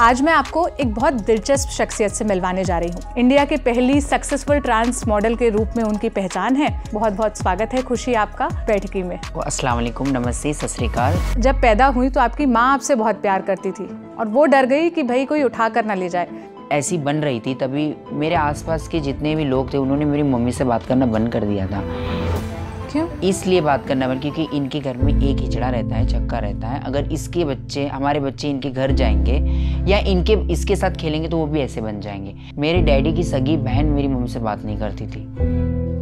आज मैं आपको एक बहुत दिलचस्प शख्सियत से मिलवाने जा रही हूँ इंडिया के पहली सक्सेसफुल ट्रांस मॉडल के रूप में उनकी पहचान है बहुत बहुत स्वागत है खुशी आपका बैठकी में अस्सलाम वालेकुम नमस्ते सत जब पैदा हुई तो आपकी माँ आपसे बहुत प्यार करती थी और वो डर गई कि भाई कोई उठा कर ना ले जाए ऐसी बन रही थी तभी मेरे आसपास के जितने भी लोग थे उन्होंने मेरी मम्मी से बात करना बंद कर दिया था क्यों इसलिए बात करना पड़ा क्योंकि इनके घर में एक हिचड़ा रहता है चक्का रहता है अगर इसके बच्चे हमारे बच्चे इनके घर जाएंगे या इनके इसके साथ खेलेंगे तो वो भी ऐसे बन जाएंगे मेरे डैडी की सगी बहन मेरी मम्मी से बात नहीं करती थी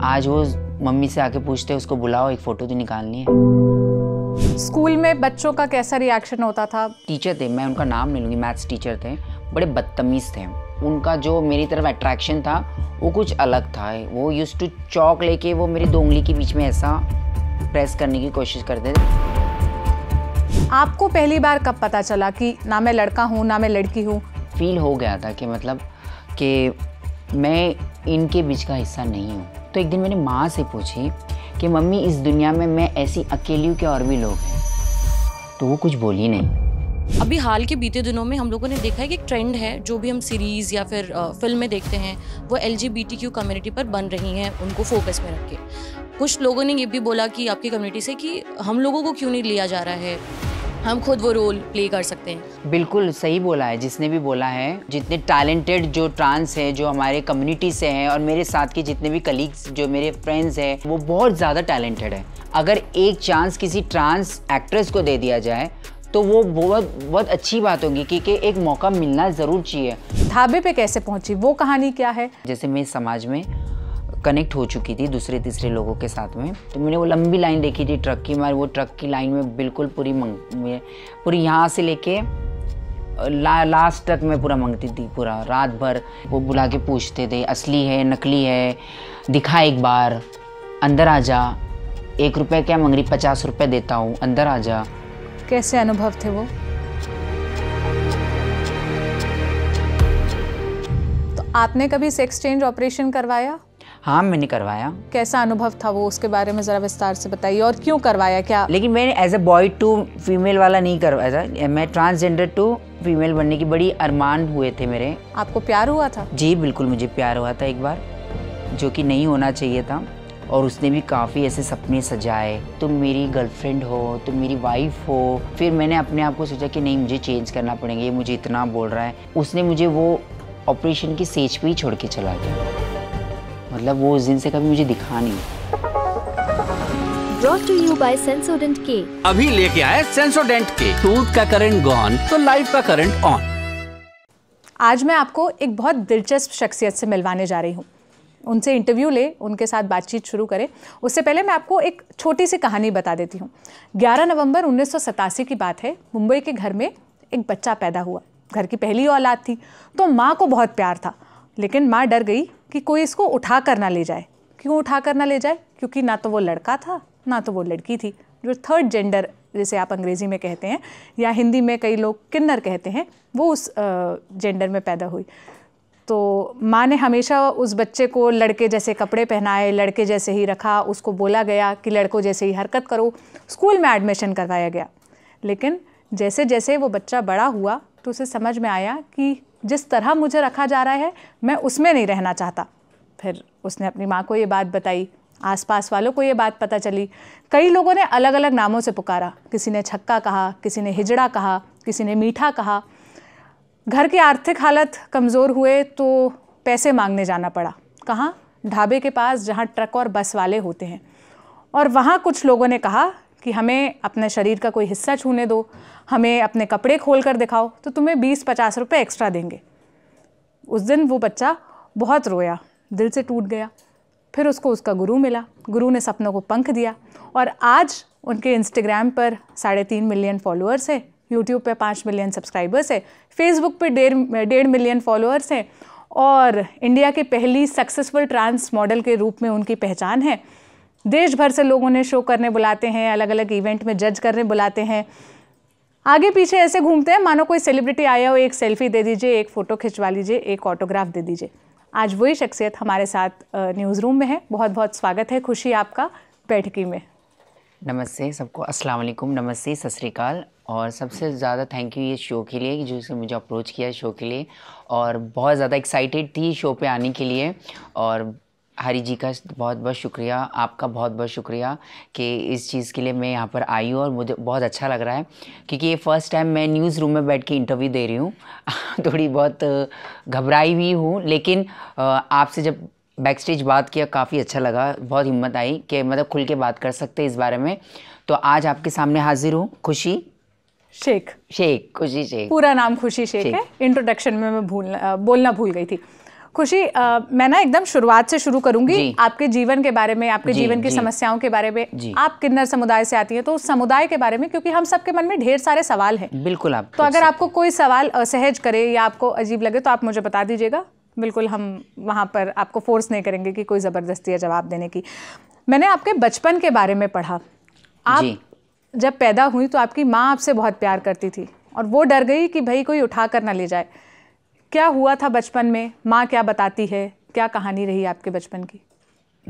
आज वो मम्मी से आके पूछते उसको बुलाओ एक फ़ोटो तो निकालनी है स्कूल में बच्चों का कैसा रिएक्शन होता था टीचर थे मैं उनका नाम नहीं लूंगी मैथ्स टीचर थे बड़े बदतमीज़ थे उनका जो मेरी तरफ अट्रैक्शन था वो कुछ अलग था वो यूज़ टू चौक लेके वो मेरी दोंगली के बीच में ऐसा प्रेस करने की कोशिश करते थे आपको पहली बार कब पता चला कि ना मैं लड़का हूँ ना मैं लड़की हूँ फील हो गया था कि मतलब कि मैं इनके बीच का हिस्सा नहीं हूँ तो एक दिन मैंने माँ से पूछी कि मम्मी इस दुनिया में मैं ऐसी अकेली हूँ कि और भी लोग हैं तो वो कुछ बोली नहीं अभी हाल के बीते दिनों में हम लोगों ने देखा है कि एक ट्रेंड है जो भी हम सीरीज़ या फिर फिल्में देखते हैं वो एल कम्युनिटी पर बन रही हैं उनको फोकस में रख के कुछ लोगों ने ये भी बोला कि आपकी कम्युनिटी से कि हम लोगों को क्यों नहीं लिया जा रहा है हम खुद वो रोल प्ले कर सकते हैं बिल्कुल सही बोला है जिसने भी बोला है जितने टैलेंटेड जो ट्रांस हैं जो हमारे कम्युनिटी से हैं और मेरे साथ के जितने भी कलीग्स जो मेरे फ्रेंड्स हैं वो बहुत ज़्यादा टैलेंटेड है अगर एक चांस किसी ट्रांस एक्ट्रेस को दे दिया जाए तो वो बहुत बहुत अच्छी बात होगी कि, कि एक मौका मिलना ज़रूर चाहिए ढाबे पे कैसे पहुंची वो कहानी क्या है जैसे मैं समाज में कनेक्ट हो चुकी थी दूसरे तीसरे लोगों के साथ में तो मैंने वो लंबी लाइन देखी थी ट्रक की मैं वो ट्रक की लाइन में बिल्कुल पूरी मंग पूरी यहाँ से लेके ला, लास्ट तक मैं पूरा मंगती थी पूरा रात भर वो बुला के पूछते थे असली है नकली है दिखा एक बार अंदर आ जा एक रुपये क्या मंग रही पचास रुपये देता हूँ अंदर आ जा कैसे अनुभव थे वो तो आपने कभी सेक्स चेंज ऑपरेशन करवाया हाँ मैंने करवाया कैसा अनुभव था वो उसके बारे में ज़रा विस्तार से बताइए और क्यों करवाया क्या लेकिन मैंने as a boy to female वाला नहीं करवाया था मैं ट्रांसजेंडर टू फीमेल बनने की बड़ी अरमान हुए थे मेरे आपको प्यार हुआ था जी बिल्कुल मुझे प्यार हुआ था एक बार जो कि नहीं होना चाहिए था और उसने भी काफ़ी ऐसे सपने सजाए तुम मेरी गर्लफ्रेंड हो तुम मेरी वाइफ हो फिर मैंने अपने आप को सोचा कि नहीं मुझे चेंज करना पड़ेगा ये मुझे इतना बोल रहा है उसने मुझे वो ऑपरेशन की सेज पे ही छोड़ के चला गया मतलब वो उस दिन से कभी मुझे दिखा नहीं Brought to you by Sensodent K. अभी लेके आए Sensodent K. टूथ का करंट गॉन तो लाइफ का करंट ऑन आज मैं आपको एक बहुत दिलचस्प शख्सियत से मिलवाने जा रही हूँ उनसे इंटरव्यू ले उनके साथ बातचीत शुरू करें उससे पहले मैं आपको एक छोटी सी कहानी बता देती हूँ 11 नवंबर उन्नीस की बात है मुंबई के घर में एक बच्चा पैदा हुआ घर की पहली औलाद थी तो माँ को बहुत प्यार था लेकिन माँ डर गई कि कोई इसको उठा कर ना ले जाए क्यों उठा कर ना ले जाए क्योंकि ना तो वो लड़का था ना तो वो लड़की थी जो थर्ड जेंडर जिसे आप अंग्रेज़ी में कहते हैं या हिंदी में कई लोग किन्नर कहते हैं वो उस जेंडर में पैदा हुई तो माँ ने हमेशा उस बच्चे को लड़के जैसे कपड़े पहनाए लड़के जैसे ही रखा उसको बोला गया कि लड़कों जैसे ही हरकत करो स्कूल में एडमिशन करवाया गया लेकिन जैसे जैसे वो बच्चा बड़ा हुआ तो उसे समझ में आया कि जिस तरह मुझे रखा जा रहा है मैं उसमें नहीं रहना चाहता फिर उसने अपनी माँ को ये बात बताई आसपास वालों को ये बात पता चली कई लोगों ने अलग अलग नामों से पुकारा किसी ने छक्का कहा किसी ने हिजड़ा कहा किसी ने मीठा कहा घर की आर्थिक हालत कमज़ोर हुए तो पैसे मांगने जाना पड़ा कहाँ ढाबे के पास जहाँ ट्रक और बस वाले होते हैं और वहाँ कुछ लोगों ने कहा कि हमें अपने शरीर का कोई हिस्सा छूने दो हमें अपने कपड़े खोल कर दिखाओ तो तुम्हें बीस पचास रुपये एक्स्ट्रा देंगे उस दिन वो बच्चा बहुत रोया दिल से टूट गया फिर उसको उसका गुरु मिला गुरु ने सपनों को पंख दिया और आज उनके इंस्टाग्राम पर साढ़े तीन मिलियन फॉलोअर्स है यूट्यूब पे पाँच मिलियन सब्सक्राइबर्स है फेसबुक पे डेढ़ डेढ़ मिलियन फॉलोअर्स हैं और इंडिया के पहली सक्सेसफुल ट्रांस मॉडल के रूप में उनकी पहचान है देश भर से लोग उन्हें शो करने बुलाते हैं अलग अलग इवेंट में जज करने बुलाते हैं आगे पीछे ऐसे घूमते हैं मानो कोई सेलिब्रिटी आया हो एक सेल्फी दे दीजिए एक फ़ोटो खिंचवा लीजिए एक ऑटोग्राफ दे दीजिए आज वही शख्सियत हमारे साथ न्यूज़ रूम में है बहुत बहुत स्वागत है खुशी आपका बैठकी में नमस्ते सबको अस्सलाम वालेकुम नमस्ते सत श्रीकाल और सबसे ज़्यादा थैंक यू ये शो के लिए जो इसने मुझे अप्रोच किया शो के लिए और बहुत ज़्यादा एक्साइटेड थी शो पे आने के लिए और हरी जी का बहुत बहुत शुक्रिया आपका बहुत बहुत शुक्रिया कि इस चीज़ के लिए मैं यहाँ पर आई हूँ और मुझे बहुत अच्छा लग रहा है क्योंकि ये फ़र्स्ट टाइम मैं न्यूज़ रूम में बैठ के इंटरव्यू दे रही हूँ थोड़ी बहुत घबराई हुई हूँ लेकिन आपसे जब बैक स्टेज बात किया काफ़ी अच्छा लगा बहुत हिम्मत आई कि मतलब खुल के बात कर सकते इस बारे में तो आज आपके सामने हाजिर हूँ खुशी शेख शेख खुशी शेख पूरा नाम खुशी शेख, शेख। है इंट्रोडक्शन में मैं भूल बोलना भूल गई थी खुशी आ, मैं ना एकदम शुरुआत से शुरू करूंगी आपके जीवन के बारे में आपके जी, जीवन की जी, समस्याओं के बारे में आप किन्नर समुदाय से आती हैं तो उस समुदाय के बारे में क्योंकि हम सबके मन में ढेर सारे सवाल हैं बिल्कुल आप तो अगर आपको कोई सवाल असहज करे या आपको अजीब लगे तो आप मुझे बता दीजिएगा बिल्कुल हम वहाँ पर आपको फोर्स नहीं करेंगे कि कोई ज़बरदस्ती है जवाब देने की मैंने आपके बचपन के बारे में पढ़ा आप जब पैदा हुई तो आपकी माँ आपसे बहुत प्यार करती थी और वो डर गई कि भाई कोई उठा कर ना ले जाए क्या हुआ था बचपन में माँ क्या बताती है क्या कहानी रही आपके बचपन की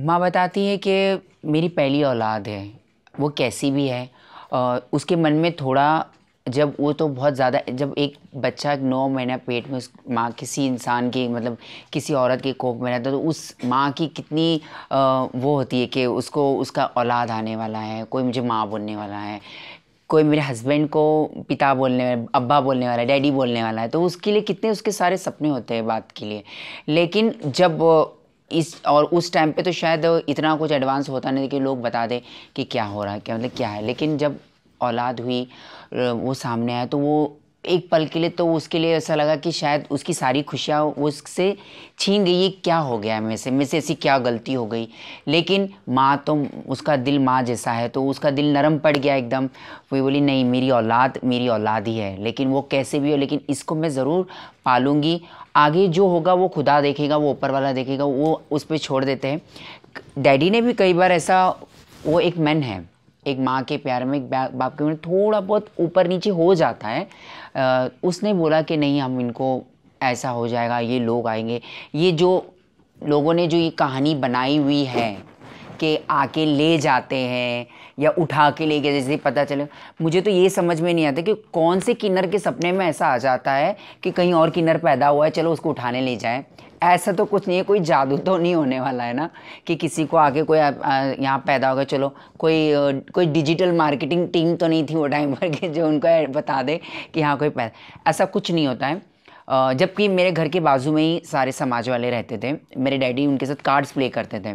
माँ बताती है कि मेरी पहली औलाद है वो कैसी भी है उसके मन में थोड़ा जब वो तो बहुत ज़्यादा जब एक बच्चा नौ महीना पेट में उस माँ किसी इंसान की मतलब किसी औरत के कोख में रहता है तो उस माँ की कितनी आ, वो होती है कि उसको उसका औलाद आने वाला है कोई मुझे माँ बोलने वाला है कोई मेरे हस्बैंड को पिता बोलने वाला अब्बा बोलने वाला है डैडी बोलने वाला है तो उसके लिए कितने उसके सारे सपने होते हैं बात के लिए लेकिन जब इस और उस टाइम पे तो शायद इतना कुछ एडवांस होता नहीं कि लोग बता दें कि क्या हो रहा है क्या मतलब क्या है लेकिन जब औलाद हुई वो सामने आया तो वो एक पल के लिए तो उसके लिए ऐसा लगा कि शायद उसकी सारी खुशियाँ उससे छीन गई है क्या हो गया मेरे से मेरे से ऐसी क्या गलती हो गई लेकिन माँ तो उसका दिल माँ जैसा है तो उसका दिल नरम पड़ गया एकदम वो बोली नहीं मेरी औलाद मेरी औलाद ही है लेकिन वो कैसे भी हो लेकिन इसको मैं ज़रूर पालूंगी आगे जो होगा वो खुदा देखेगा वो ऊपर वाला देखेगा वो उस पर छोड़ देते हैं डैडी ने भी कई बार ऐसा वो एक मैन है एक माँ के प्यार में एक बाप के मेरे थोड़ा बहुत ऊपर नीचे हो जाता है आ, उसने बोला कि नहीं हम इनको ऐसा हो जाएगा ये लोग आएंगे ये जो लोगों ने जो ये कहानी बनाई हुई है कि आके ले जाते हैं या उठा के ले गया जैसे पता चले मुझे तो ये समझ में नहीं आता कि कौन से किन्नर के सपने में ऐसा आ जाता है कि कहीं और किन्नर पैदा हुआ है चलो उसको उठाने ले जाएं ऐसा तो कुछ नहीं है कोई जादू तो नहीं होने वाला है ना कि किसी को आगे कोई यहाँ पैदा होगा चलो कोई कोई डिजिटल मार्केटिंग टीम तो नहीं थी वो टाइम पर कि जो उनको बता दे कि हाँ कोई पैदा ऐसा कुछ नहीं होता है जबकि मेरे घर के बाजू में ही सारे समाज वाले रहते थे मेरे डैडी उनके साथ कार्ड्स प्ले करते थे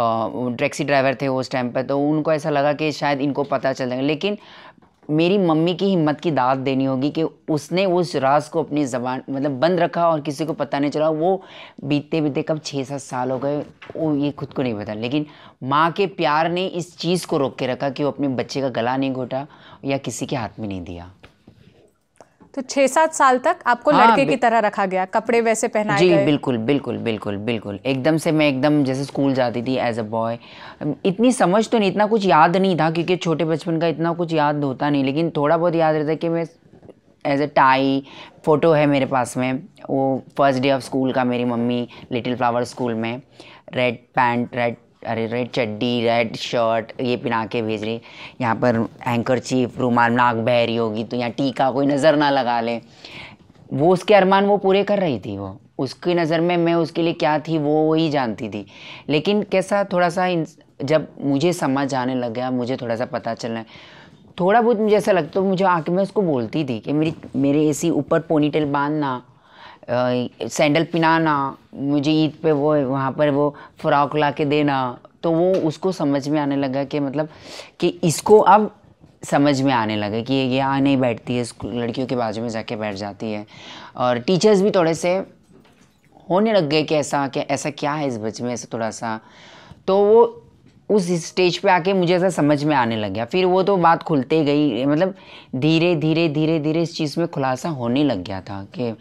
टैक्सी ड्राइवर थे उस टाइम पर तो उनको ऐसा लगा कि शायद इनको पता चल जाएगा लेकिन मेरी मम्मी की हिम्मत की दाद देनी होगी कि उसने उस राज को अपनी जबान मतलब बंद रखा और किसी को पता नहीं चला वो बीतते बीतते कब छः सात साल हो गए वो ये खुद को नहीं पता लेकिन माँ के प्यार ने इस चीज़ को रोक के रखा कि वो अपने बच्चे का गला नहीं घोटा या किसी के हाथ में नहीं दिया तो छः सात साल तक आपको हाँ, लड़के की तरह रखा गया कपड़े वैसे पहनाए जी गए। बिल्कुल बिल्कुल बिल्कुल बिल्कुल एकदम से मैं एकदम जैसे स्कूल जाती थी एज अ बॉय इतनी समझ तो नहीं इतना कुछ याद नहीं था क्योंकि छोटे बचपन का इतना कुछ याद होता नहीं लेकिन थोड़ा बहुत याद रहता कि मैं एज अ टाई फ़ोटो है मेरे पास में वो फर्स्ट डे ऑफ स्कूल का मेरी मम्मी लिटिल फ्लावर स्कूल में रेड पैंट रेड अरे रेड चड्डी रेड शर्ट ये पहना के भेज रही यहाँ पर एंकर चीफ रूमाल नाक बह रही होगी तो यहाँ टीका कोई नज़र ना लगा ले वो उसके अरमान वो पूरे कर रही थी वो उसकी नज़र में मैं उसके लिए क्या थी वो वही जानती थी लेकिन कैसा थोड़ा सा जब मुझे समझ आने लग गया मुझे थोड़ा सा पता चलना थोड़ा बहुत मुझे ऐसा लगता तो मुझे आके मैं उसको बोलती थी कि मेरी मेरे ऐसी ऊपर पोनीटेल बांधना सैंडल पिनाना मुझे ईद पे वो वहाँ पर वो फ्रॉक ला के देना तो वो उसको समझ में आने लगा कि मतलब कि इसको अब समझ में आने लगे कि ये यहाँ नहीं बैठती है लड़कियों के बाजू में जाके बैठ जाती है और टीचर्स भी थोड़े से होने लग गए कि ऐसा कि ऐसा क्या है इस बच्चे में ऐसा थोड़ा सा तो वो उस स्टेज पे आके मुझे ऐसा समझ में आने लग गया फिर वो तो बात खुलते गई मतलब धीरे धीरे धीरे धीरे इस चीज़ में खुलासा होने लग गया था कि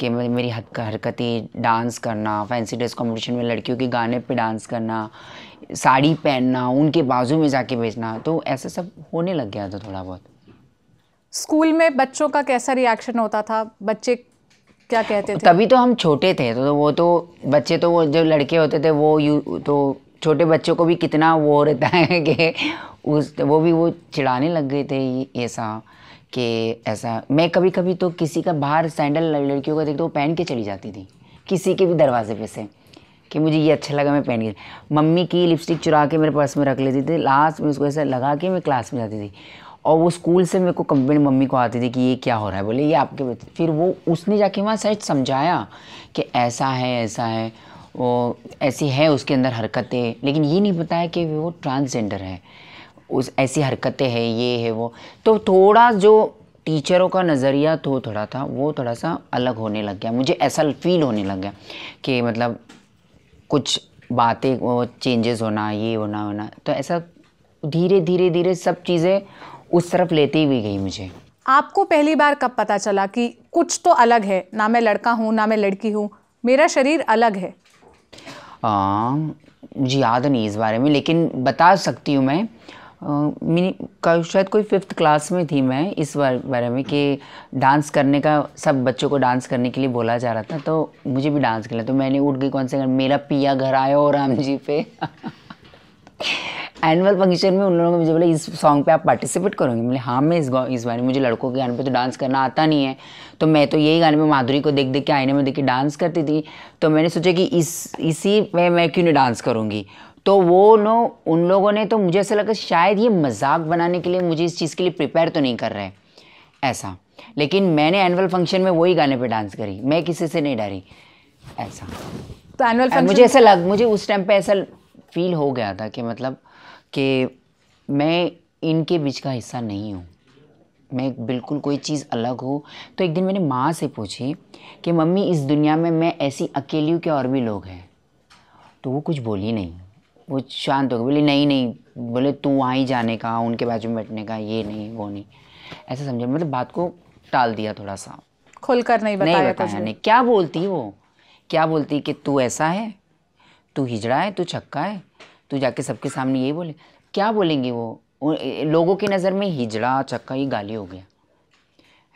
कि मेरी हरकतें डांस करना फैंसी ड्रेस कॉम्पिटिशन में लड़कियों के गाने पे डांस करना साड़ी पहनना उनके बाजू में जाके बेचना तो ऐसा सब होने लग गया था थोड़ा बहुत स्कूल में बच्चों का कैसा रिएक्शन होता था बच्चे क्या कहते थे तभी तो हम छोटे थे तो, तो वो तो बच्चे तो वो जो लड़के होते थे वो यू तो छोटे बच्चों को भी कितना वो रहता है कि उस वो भी वो चिढ़ाने लग गए थे ऐसा कि ऐसा मैं कभी कभी तो किसी का बाहर सैंडल लड़कियों का देखते वो पहन के चली जाती थी किसी के भी दरवाजे पे से कि मुझे ये अच्छा लगा मैं पहन के मम्मी की लिपस्टिक चुरा के मेरे पर्स में रख लेती थी लास्ट में उसको ऐसा लगा के मैं क्लास में जाती थी और वो स्कूल से मेरे को कंप्लेंट मम्मी को आती थी कि ये क्या हो रहा है बोले ये आपके बच्चे फिर वो उसने जाके वहाँ सच समझाया कि ऐसा है ऐसा है वो ऐसी है उसके अंदर हरकतें लेकिन ये नहीं बताया कि वो ट्रांसजेंडर है उस ऐसी हरकतें हैं ये है वो तो थोड़ा जो टीचरों का नज़रिया तो थोड़ा था वो थोड़ा सा अलग होने लग गया मुझे ऐसा फील होने लग गया कि मतलब कुछ बातें वो चेंजेस होना ये होना होना तो ऐसा धीरे धीरे धीरे सब चीज़ें उस तरफ लेती हुई गई मुझे आपको पहली बार कब पता चला कि कुछ तो अलग है ना मैं लड़का हूँ ना मैं लड़की हूँ मेरा शरीर अलग है आ, मुझे याद नहीं इस बारे में लेकिन बता सकती हूँ मैं मिनी का शायद कोई फिफ्थ क्लास में थी मैं इस बार बारे में कि डांस करने का सब बच्चों को डांस करने के लिए बोला जा रहा था तो मुझे भी डांस करना तो मैंने उठ गई कौन से मेरा पिया घर आया और राम जी पे एनुअल फंक्शन में उन लोगों ने मुझे बोला इस सॉन्ग पे आप पार्टिसिपेट करोगे मैंने हाँ मैं इस इस बारे में मुझे लड़कों के गाने पे तो डांस करना आता नहीं है तो मैं तो यही गाने में माधुरी को देख देख के आईने में देख के डांस करती थी तो मैंने सोचा कि इस इसी में मैं क्यों नहीं डांस करूँगी तो वो नो उन लोगों ने तो मुझे ऐसा लगा शायद ये मजाक बनाने के लिए मुझे इस चीज़ के लिए प्रिपेयर तो नहीं कर रहे ऐसा लेकिन मैंने एनुअल फंक्शन में वही गाने पे डांस करी मैं किसी से नहीं डरी ऐसा तो एनुअल फंक्शन मुझे ऐसा लग मुझे उस टाइम पे ऐसा फील हो गया था कि मतलब कि मैं इनके बीच का हिस्सा नहीं हूँ मैं बिल्कुल कोई चीज़ अलग हूँ तो एक दिन मैंने माँ से पूछी कि मम्मी इस दुनिया में मैं ऐसी अकेली हूँ कि और भी लोग हैं तो वो कुछ बोली नहीं वो शांत हो गए बोले नहीं नहीं बोले तू वहाँ ही जाने का उनके बाजू में बैठने का ये नहीं वो नहीं ऐसा समझे मतलब बात को टाल दिया थोड़ा सा खुलकर नहीं बताया नहीं बताया नहीं क्या बोलती वो क्या बोलती कि तू ऐसा है तू हिजड़ा है तू छक्का है तू जाके सबके सामने यही बोले क्या बोलेंगे वो लोगों की नज़र में हिजड़ा छक्का ये गाली हो गया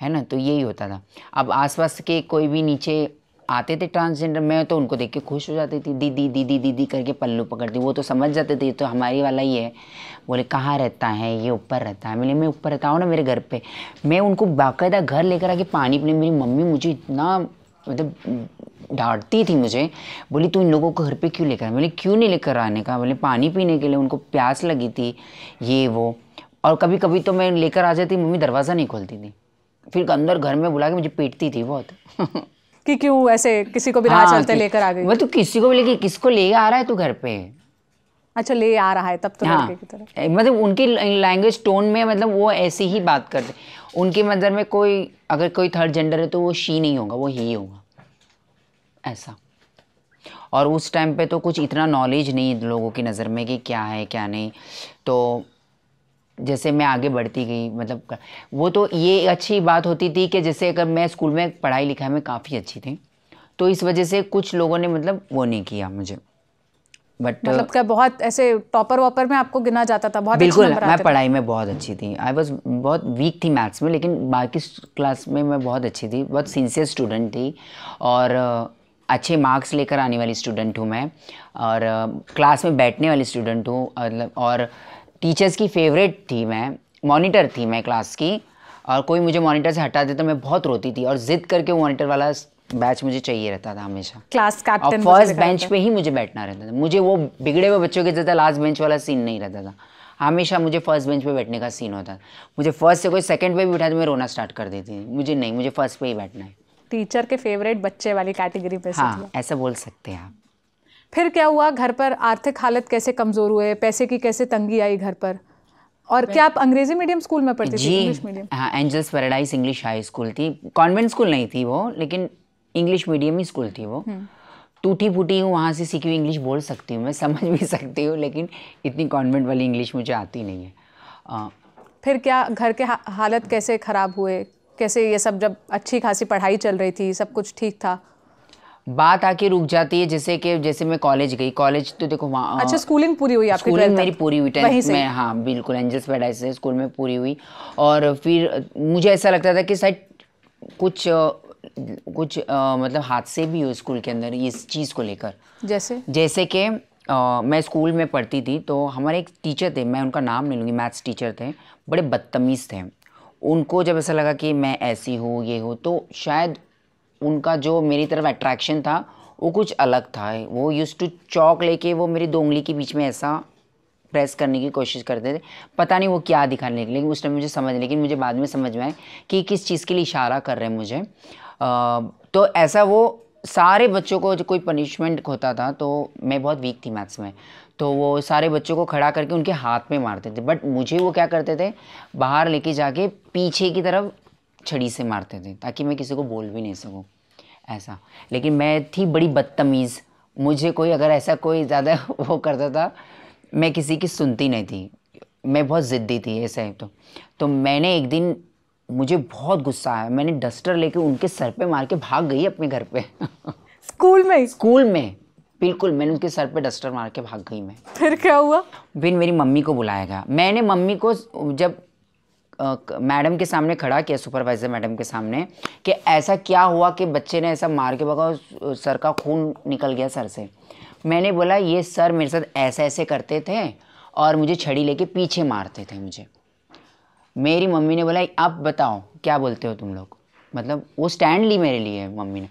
है ना तो यही होता था अब आसपास के कोई भी नीचे आते थे ट्रांसजेंडर मैं तो उनको देख के खुश हो जाती थी दीदी दीदी दीदी करके पल्लू पकड़ती वो तो समझ जाते थे तो हमारी वाला ही है बोले कहाँ रहता है ये ऊपर रहता है बोले मैं ऊपर रहता हूँ ना मेरे घर पे मैं उनको बाकायदा घर लेकर आके पानी पीने मेरी मम्मी मुझे इतना मतलब डांटती थी मुझे बोली तू इन लोगों को घर पे क्यों लेकर बोले क्यों नहीं लेकर आने का बोले पानी पीने के लिए उनको प्यास लगी थी ये वो और कभी कभी तो मैं लेकर आ जाती मम्मी दरवाज़ा नहीं खोलती थी फिर अंदर घर में बुला के मुझे पीटती थी बहुत कि क्यों ऐसे किसी को भी हाँ, चलते लेकर आ गई वो तो किसी को भी लेके किसको ले आ रहा है तू घर पे अच्छा ले आ रहा है तब तो हाँ, की तरफ मतलब उनकी लैंग्वेज टोन में मतलब वो ऐसी ही बात करते उनके नज़र में कोई अगर कोई थर्ड जेंडर है तो वो शी नहीं होगा वो ही होगा ऐसा और उस टाइम पे तो कुछ इतना नॉलेज नहीं लोगों की नज़र में कि क्या है क्या नहीं तो जैसे मैं आगे बढ़ती गई मतलब वो तो ये अच्छी बात होती थी कि जैसे अगर मैं स्कूल में पढ़ाई लिखाई में काफ़ी अच्छी थी तो इस वजह से कुछ लोगों ने मतलब वो नहीं किया मुझे बट मतलब क्या बहुत ऐसे टॉपर वॉपर में आपको गिना जाता था बहुत बिल्कुल मैं पढ़ाई में बहुत अच्छी थी आई वॉज बहुत वीक थी मैथ्स में लेकिन बाकी क्लास में मैं बहुत अच्छी थी बहुत सिंसियर स्टूडेंट थी और uh, अच्छे मार्क्स लेकर आने वाली स्टूडेंट हूँ मैं और क्लास uh, में बैठने वाली स्टूडेंट हूँ मतलब और टीचर्स की फेवरेट थी मैं मॉनिटर थी मैं क्लास की और कोई मुझे मॉनिटर से हटा देता तो मैं बहुत रोती थी और जिद करके वो मॉनिटर वाला बैच मुझे चाहिए रहता था हमेशा क्लास कैप्टन फर्स्ट बेंच पे ही मुझे बैठना रहता था मुझे वो बिगड़े हुए बच्चों के जैसे लास्ट बेंच वाला सीन नहीं रहता था हमेशा मुझे फर्स्ट बेंच पे बैठने का सीन होता था मुझे फर्स्ट से कोई सेकंड पे भी बैठा तो मैं रोना स्टार्ट कर देती थी मुझे नहीं मुझे फर्स्ट पे ही बैठना है टीचर के फेवरेट बच्चे वाली कैटेगरी पे हाँ ऐसा बोल सकते हैं आप फिर क्या हुआ घर पर आर्थिक हालत कैसे कमज़ोर हुए पैसे की कैसे तंगी आई घर पर और क्या आप अंग्रेजी मीडियम स्कूल में पढ़ते थे इंग्लिश मीडियम हाँ Angels Paradise English high school थी कॉन्वेंट स्कूल नहीं थी वो लेकिन इंग्लिश मीडियम ही स्कूल थी वो हम्म। टूटी फूटी हूँ वहाँ से सीखी हुई इंग्लिश बोल सकती हूँ मैं समझ भी सकती हूँ लेकिन इतनी कॉन्वेंट वाली इंग्लिश मुझे आती नहीं है फिर क्या घर के हालत कैसे ख़राब हुए कैसे ये सब जब अच्छी खासी पढ़ाई चल रही थी सब कुछ ठीक था बात आके रुक जाती है जैसे कि जैसे मैं कॉलेज गई कॉलेज तो देखो वहाँ हाँ। अच्छा स्कूलिंग पूरी हुई आपकी स्कूलिंग मेरी पूरी हुई टेंथ में हाँ बिल्कुल एंजल्स पैडाइज से स्कूल में पूरी हुई और फिर मुझे ऐसा लगता था कि शायद कुछ कुछ आ, मतलब हादसे भी हो स्कूल के अंदर इस चीज़ को लेकर जैसे जैसे कि मैं स्कूल में पढ़ती थी तो हमारे एक टीचर थे मैं उनका नाम नहीं लूँगी मैथ्स टीचर थे बड़े बदतमीज़ थे उनको जब ऐसा लगा कि मैं ऐसी हूँ ये हूँ तो शायद उनका जो मेरी तरफ अट्रैक्शन था वो कुछ अलग था वो यूज़ टू चौक लेके वो मेरी दो उंगली के बीच में ऐसा प्रेस करने की कोशिश करते थे पता नहीं वो क्या दिखाने के लेकिन उस टाइम मुझे समझ लेकिन मुझे बाद में समझ में आए कि किस चीज़ के लिए इशारा कर रहे हैं मुझे आ, तो ऐसा वो सारे बच्चों को जो कोई पनिशमेंट होता था तो मैं बहुत वीक थी मैथ्स में तो वो सारे बच्चों को खड़ा करके उनके हाथ में मारते थे बट मुझे वो क्या करते थे बाहर लेके जाके पीछे की तरफ छड़ी से मारते थे ताकि मैं किसी को बोल भी नहीं सकूँ ऐसा लेकिन मैं थी बड़ी बदतमीज़ मुझे कोई अगर ऐसा कोई ज़्यादा वो करता था मैं किसी की सुनती नहीं थी मैं बहुत ज़िद्दी थी ऐसा ही तो तो मैंने एक दिन मुझे बहुत गुस्सा आया मैंने डस्टर लेके उनके सर पे मार के भाग गई अपने घर पे स्कूल में स्कूल में बिल्कुल मैंने उनके सर पे डस्टर मार के भाग गई मैं फिर क्या हुआ फिर मेरी मम्मी को बुलाया गया मैंने मम्मी को जब मैडम के सामने खड़ा किया सुपरवाइज़र मैडम के सामने कि ऐसा क्या हुआ कि बच्चे ने ऐसा मार के भगा सर का खून निकल गया सर से मैंने बोला ये सर मेरे साथ ऐसे ऐसे करते थे और मुझे छड़ी लेके पीछे मारते थे मुझे मेरी मम्मी ने बोला आप बताओ क्या बोलते हो तुम लोग मतलब वो स्टैंड ली मेरे लिए मम्मी ने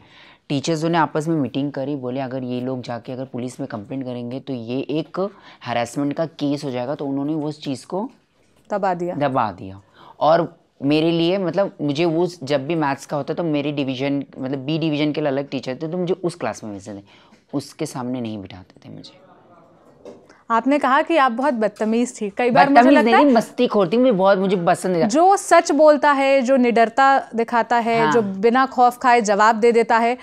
टीचर्स ने आपस में मीटिंग करी बोले अगर ये लोग जाके अगर पुलिस में कंप्लेंट करेंगे तो ये एक हरासमेंट का केस हो जाएगा तो उन्होंने उस चीज़ को दबा दिया दबा दिया और मेरे लिए मतलब मुझे वो जब भी मैथ्स का होता तो मेरे डिवीजन मतलब बी डिवीजन के लिए अलग टीचर थे तो मुझे उस क्लास में भेजते थे उसके सामने नहीं बिठाते थे मुझे आपने कहा कि आप बहुत बदतमीज थी कई बार मुझे लगता है मस्ती खोती मुझे बहुत मुझे पसंद है जो सच बोलता है जो निडरता दिखाता है हाँ। जो बिना खौफ खाए जवाब दे देता है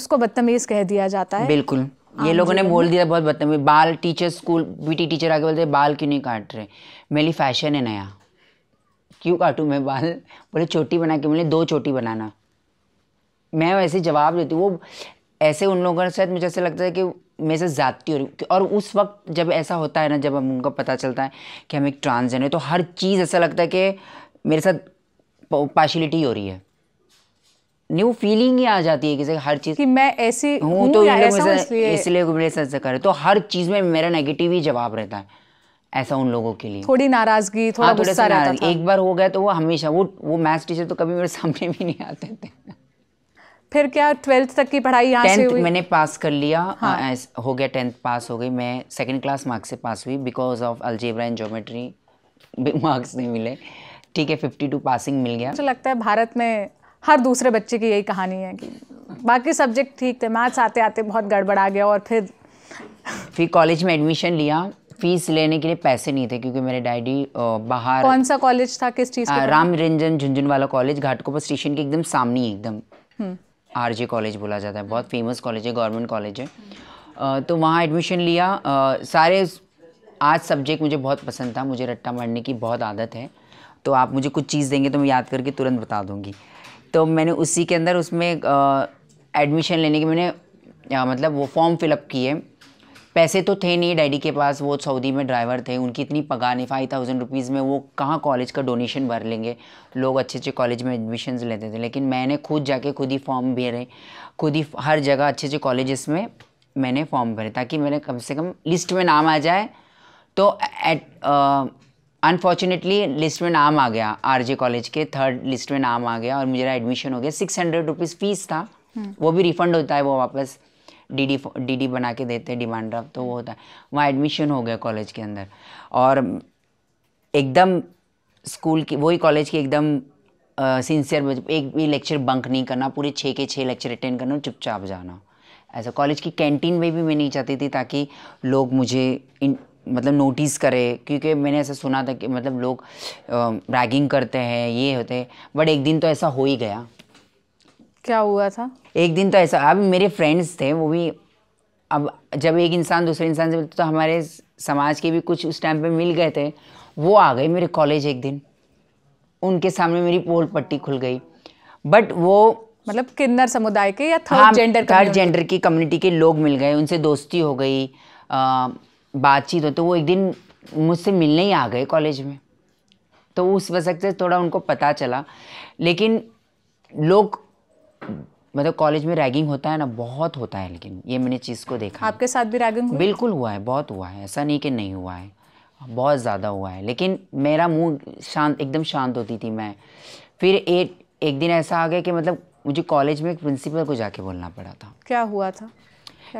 उसको बदतमीज कह दिया जाता है बिल्कुल हाँ ये लोगों ने बोल दिया बहुत बदतमीज बाल टीचर स्कूल बीटी टीचर आगे बोलते बाल क्यों नहीं काट रहे मेरे लिए फैशन है नया क्यों काटूँ मैं बाल बोले चोटी बना के बोले दो चोटी बनाना मैं वैसे जवाब देती वो ऐसे उन लोगों के साथ मुझे ऐसे लगता है कि मेरे से जाती हो रही और उस वक्त जब ऐसा होता है ना जब हम उनका पता चलता है कि हम एक ट्रांसजेंडर तो हर चीज़ ऐसा लगता है कि मेरे साथ पार्शलिटी हो रही है न्यू फीलिंग ही आ जाती है किसी हर चीज़ कि मैं ऐसे हूँ तो इसलिए मेरे साथ करे तो हर चीज़ में मेरा नेगेटिव ही जवाब रहता है ऐसा उन लोगों के लिए थोड़ी नाराजगी हाँ, थोड़ा हाँ, गुस्सा रहता था एक बार हो गया तो वो हमेशा वो वो मैथ्स टीचर तो कभी मेरे सामने भी नहीं आते थे फिर क्या ट्वेल्थ तक की पढ़ाई यहाँ से हुई मैंने पास कर लिया हाँ. आ, हो गया टेंथ पास हो गई मैं सेकंड क्लास मार्क्स से पास हुई because of algebra and geometry marks नहीं मिले ठीक है फिफ्टी टू पासिंग मिल गया मुझे लगता है भारत में हर दूसरे बच्चे की यही कहानी है कि बाकी सब्जेक्ट ठीक थे मैथ्स आते आते बहुत गड़बड़ा गया और फिर फिर कॉलेज में एडमिशन लिया फीस लेने के लिए पैसे नहीं थे क्योंकि मेरे डैडी बाहर कौन सा कॉलेज था किस चीज़ राम रंजन झुंझुन वाला कॉलेज घाटकोपर स्टेशन के एकदम सामने ही एकदम आर जे कॉलेज बोला जाता है हम्म। बहुत फेमस कॉलेज है गवर्नमेंट कॉलेज है तो वहाँ एडमिशन लिया सारे आज सब्जेक्ट मुझे बहुत पसंद था मुझे रट्टा मारने की बहुत आदत है तो आप मुझे कुछ चीज़ देंगे तो मैं याद करके तुरंत बता दूँगी तो मैंने उसी के अंदर उसमें एडमिशन लेने के मैंने मतलब वो फॉर्म फिलअप किए पैसे तो थे नहीं डैडी के पास वो सऊदी में ड्राइवर थे उनकी इतनी पगार नहीं फाइव थाउजेंड रुपीज़ में वो कहाँ कॉलेज का डोनेशन भर लेंगे लोग अच्छे अच्छे कॉलेज में एडमिशन लेते थे लेकिन मैंने खुद जाके खुद ही फॉर्म भरे खुद ही हर जगह अच्छे अच्छे कॉलेजेस में मैंने फॉर्म भरे ताकि मेरे कम से कम लिस्ट में नाम आ जाए तो एट अनफॉर्चुनेटली लिस्ट में नाम आ गया जे कॉलेज के थर्ड लिस्ट में नाम आ गया और मेरा एडमिशन हो गया सिक्स हंड्रेड रुपीज़ फीस था हम्म। वो भी रिफंड होता है वो वापस डीडी डीडी बना के देते हैं डिमांड ड्राफ्ट तो वो होता है वहाँ एडमिशन हो गया कॉलेज के अंदर और एकदम स्कूल की वही कॉलेज की एकदम सिंसियर एक भी लेक्चर बंक नहीं करना पूरे छः के छः लेक्चर अटेंड करना चुपचाप जाना ऐसा कॉलेज की कैंटीन में भी मैं नहीं चाहती थी ताकि लोग मुझे इन मतलब नोटिस करे क्योंकि मैंने ऐसा सुना था कि मतलब लोग रैगिंग करते हैं ये होते हैं बट एक दिन तो ऐसा हो ही गया क्या हुआ था एक दिन तो ऐसा अब मेरे फ्रेंड्स थे वो भी अब जब एक इंसान दूसरे इंसान से मिलते तो हमारे समाज के भी कुछ उस टाइम पे मिल गए थे वो आ गए मेरे कॉलेज एक दिन उनके सामने मेरी पोल पट्टी खुल गई बट वो मतलब किन्नर समुदाय के या थर्ड जेंडर थर्ड जेंडर की कम्युनिटी के लोग मिल गए उनसे दोस्ती हो गई बातचीत हो तो वो एक दिन मुझसे मिलने ही आ गए कॉलेज में तो उस वजह से थोड़ा उनको पता चला लेकिन लोग मतलब कॉलेज में रैगिंग होता है ना बहुत होता है लेकिन ये मैंने चीज़ को देखा आपके साथ भी रैगिंग हुआ? बिल्कुल हुआ है बहुत हुआ है ऐसा नहीं कि नहीं हुआ है बहुत ज़्यादा हुआ है लेकिन मेरा मुंह शांत एकदम शांत होती थी मैं फिर एक एक दिन ऐसा आ गया कि मतलब मुझे कॉलेज में एक प्रिंसिपल को जाके बोलना पड़ा था क्या हुआ था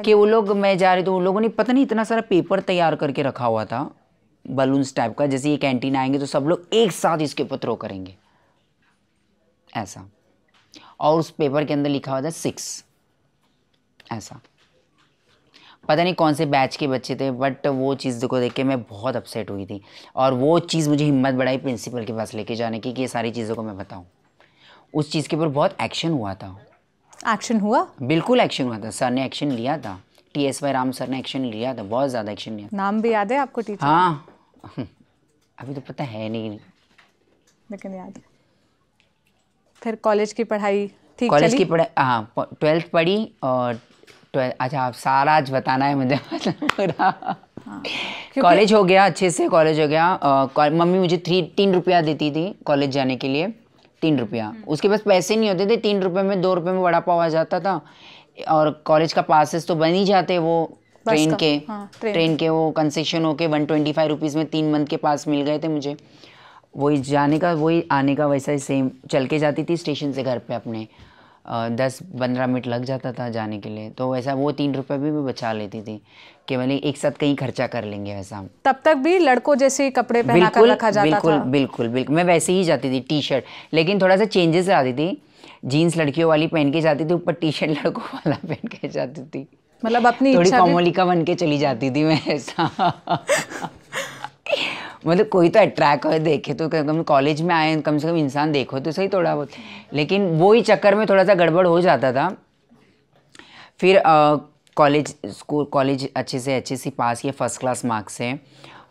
कि वो लोग मैं जा रही थी उन लोगों ने पता नहीं इतना सारा पेपर तैयार करके रखा हुआ था बलून्स टाइप का जैसे ये कैंटीन आएंगे तो सब लोग एक साथ इसके ऊपर थ्रो करेंगे ऐसा और उस पेपर के अंदर लिखा हुआ था सिक्स ऐसा पता नहीं कौन से बैच के बच्चे थे बट वो चीज़ को देख के मैं बहुत अपसेट हुई थी और वो चीज़ मुझे हिम्मत बढ़ाई प्रिंसिपल के पास लेके जाने की कि ये सारी चीज़ों को मैं बताऊँ उस चीज़ के ऊपर बहुत एक्शन हुआ था एक्शन हुआ बिल्कुल एक्शन हुआ था सर ने एक्शन लिया था T S Y Ram sir ने एक्शन लिया था बहुत ज़्यादा एक्शन लिया नाम भी याद है आपको टीचर हाँ अभी तो पता है नहीं लेकिन याद है फिर कॉलेज की पढ़ाई ठीक कॉलेज की पढ़ाई हाँ ट्वेल्थ पढ़ी और ट्वेल्थ अच्छा आप सारा आज बताना है मुझे हाँ, कॉलेज हो गया अच्छे से कॉलेज हो गया मम्मी मुझे थ्री तीन रुपया देती थी कॉलेज जाने के लिए तीन रुपया हम्म। उसके पास पैसे नहीं होते थे तीन रुपये में दो रुपये में वड़ा पाव आ जाता था और कॉलेज का पासिस तो बन ही जाते वो ट्रेन के हाँ, ट्रेन, ट्रेन के वो कंसेशन होके वन ट्वेंटी फाइव रुपीज़ में तीन मंथ के पास मिल गए थे मुझे वही जाने का वही आने का वैसा ही सेम चल के जाती थी स्टेशन से घर पे अपने दस पंद्रह मिनट लग जाता था जाने के लिए तो वैसा वो तीन रुपये भी, भी बचा लेती थी कि मैंने एक साथ कहीं खर्चा कर लेंगे वैसा तब तक भी लड़कों जैसे कपड़े पहना कर रखा जाता बिल्कुल, था बिल्कुल बिल्कुल बिल्कुल मैं वैसे ही जाती थी टी शर्ट लेकिन थोड़ा सा चेंजेस आती थी जीन्स लड़कियों वाली पहन के जाती थी ऊपर टी शर्ट लड़कों वाला पहन के जाती थी मतलब अपनी थोड़ी कॉमोलिका बन के चली जाती थी मैं ऐसा मतलब कोई तो अट्रैक्ट हो देखे तो कम कॉलेज में आए कम से कम इंसान देखो तो सही थोड़ा बहुत लेकिन वो ही चक्कर में थोड़ा सा गड़बड़ हो जाता था फिर कॉलेज स्कूल कॉलेज अच्छे से अच्छे से पास किए फर्स्ट क्लास मार्क्स से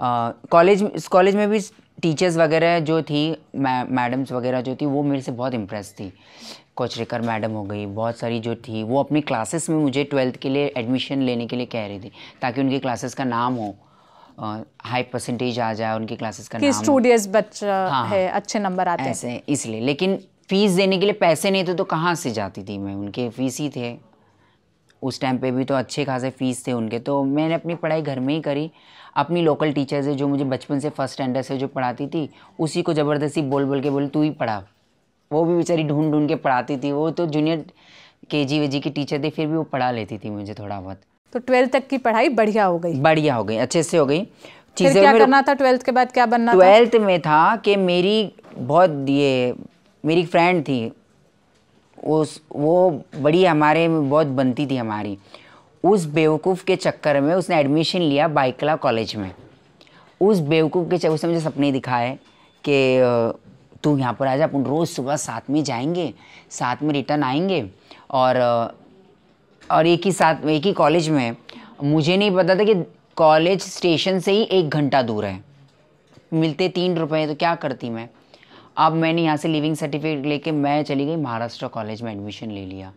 कॉलेज कॉलेज में भी टीचर्स वगैरह जो थी मै मैडम्स वगैरह जो थी वो मेरे से बहुत इम्प्रेस थी कोचरेकर मैडम हो गई बहुत सारी जो थी वो अपनी क्लासेस में मुझे ट्वेल्थ के लिए एडमिशन लेने के लिए कह रही थी ताकि उनकी क्लासेस का नाम हो हाई परसेंटेज आ जाए उनकी क्लासेस का नाम स्टूडियस बच्चा हाँ, हाँ, है अच्छे नंबर आते ऐसे हैं इसलिए लेकिन फीस देने के लिए पैसे नहीं थे तो कहाँ से जाती थी मैं उनके फीस ही थे उस टाइम पे भी तो अच्छे खासे फीस थे उनके तो मैंने अपनी पढ़ाई घर में ही करी अपनी लोकल टीचर्स है जो मुझे बचपन से फर्स्ट स्टैंडर्ड से जो पढ़ाती थी उसी को ज़बरदस्ती बोल बोल के बोल तू ही पढ़ा वो भी बेचारी ढूंढ ढूंढ के पढ़ाती थी वो तो जूनियर के जी जी की टीचर थी फिर भी वो पढ़ा लेती थी मुझे थोड़ा बहुत तो ट्वेल्थ तक की पढ़ाई बढ़िया हो गई बढ़िया हो गई अच्छे से हो गई चीज़ें क्या करना था ट्वेल्थ के बाद क्या बनना ट्वेल्थ में था कि मेरी बहुत ये मेरी फ्रेंड थी उस वो बड़ी हमारे में बहुत बनती थी हमारी उस बेवकूफ़ के चक्कर में उसने एडमिशन लिया बाइकला कॉलेज में उस बेवकूफ़ के चक्कर उसने मुझे सपने दिखाए कि तू यहाँ पर आ जा अपन रोज़ सुबह साथ में जाएंगे साथ में रिटर्न आएंगे और और एक ही साथ एक ही कॉलेज में है मुझे नहीं पता था कि कॉलेज स्टेशन से ही एक घंटा दूर है मिलते तीन रुपए तो क्या करती मैं अब मैंने यहाँ से लिविंग सर्टिफिकेट लेके मैं चली गई महाराष्ट्र कॉलेज में एडमिशन ले लिया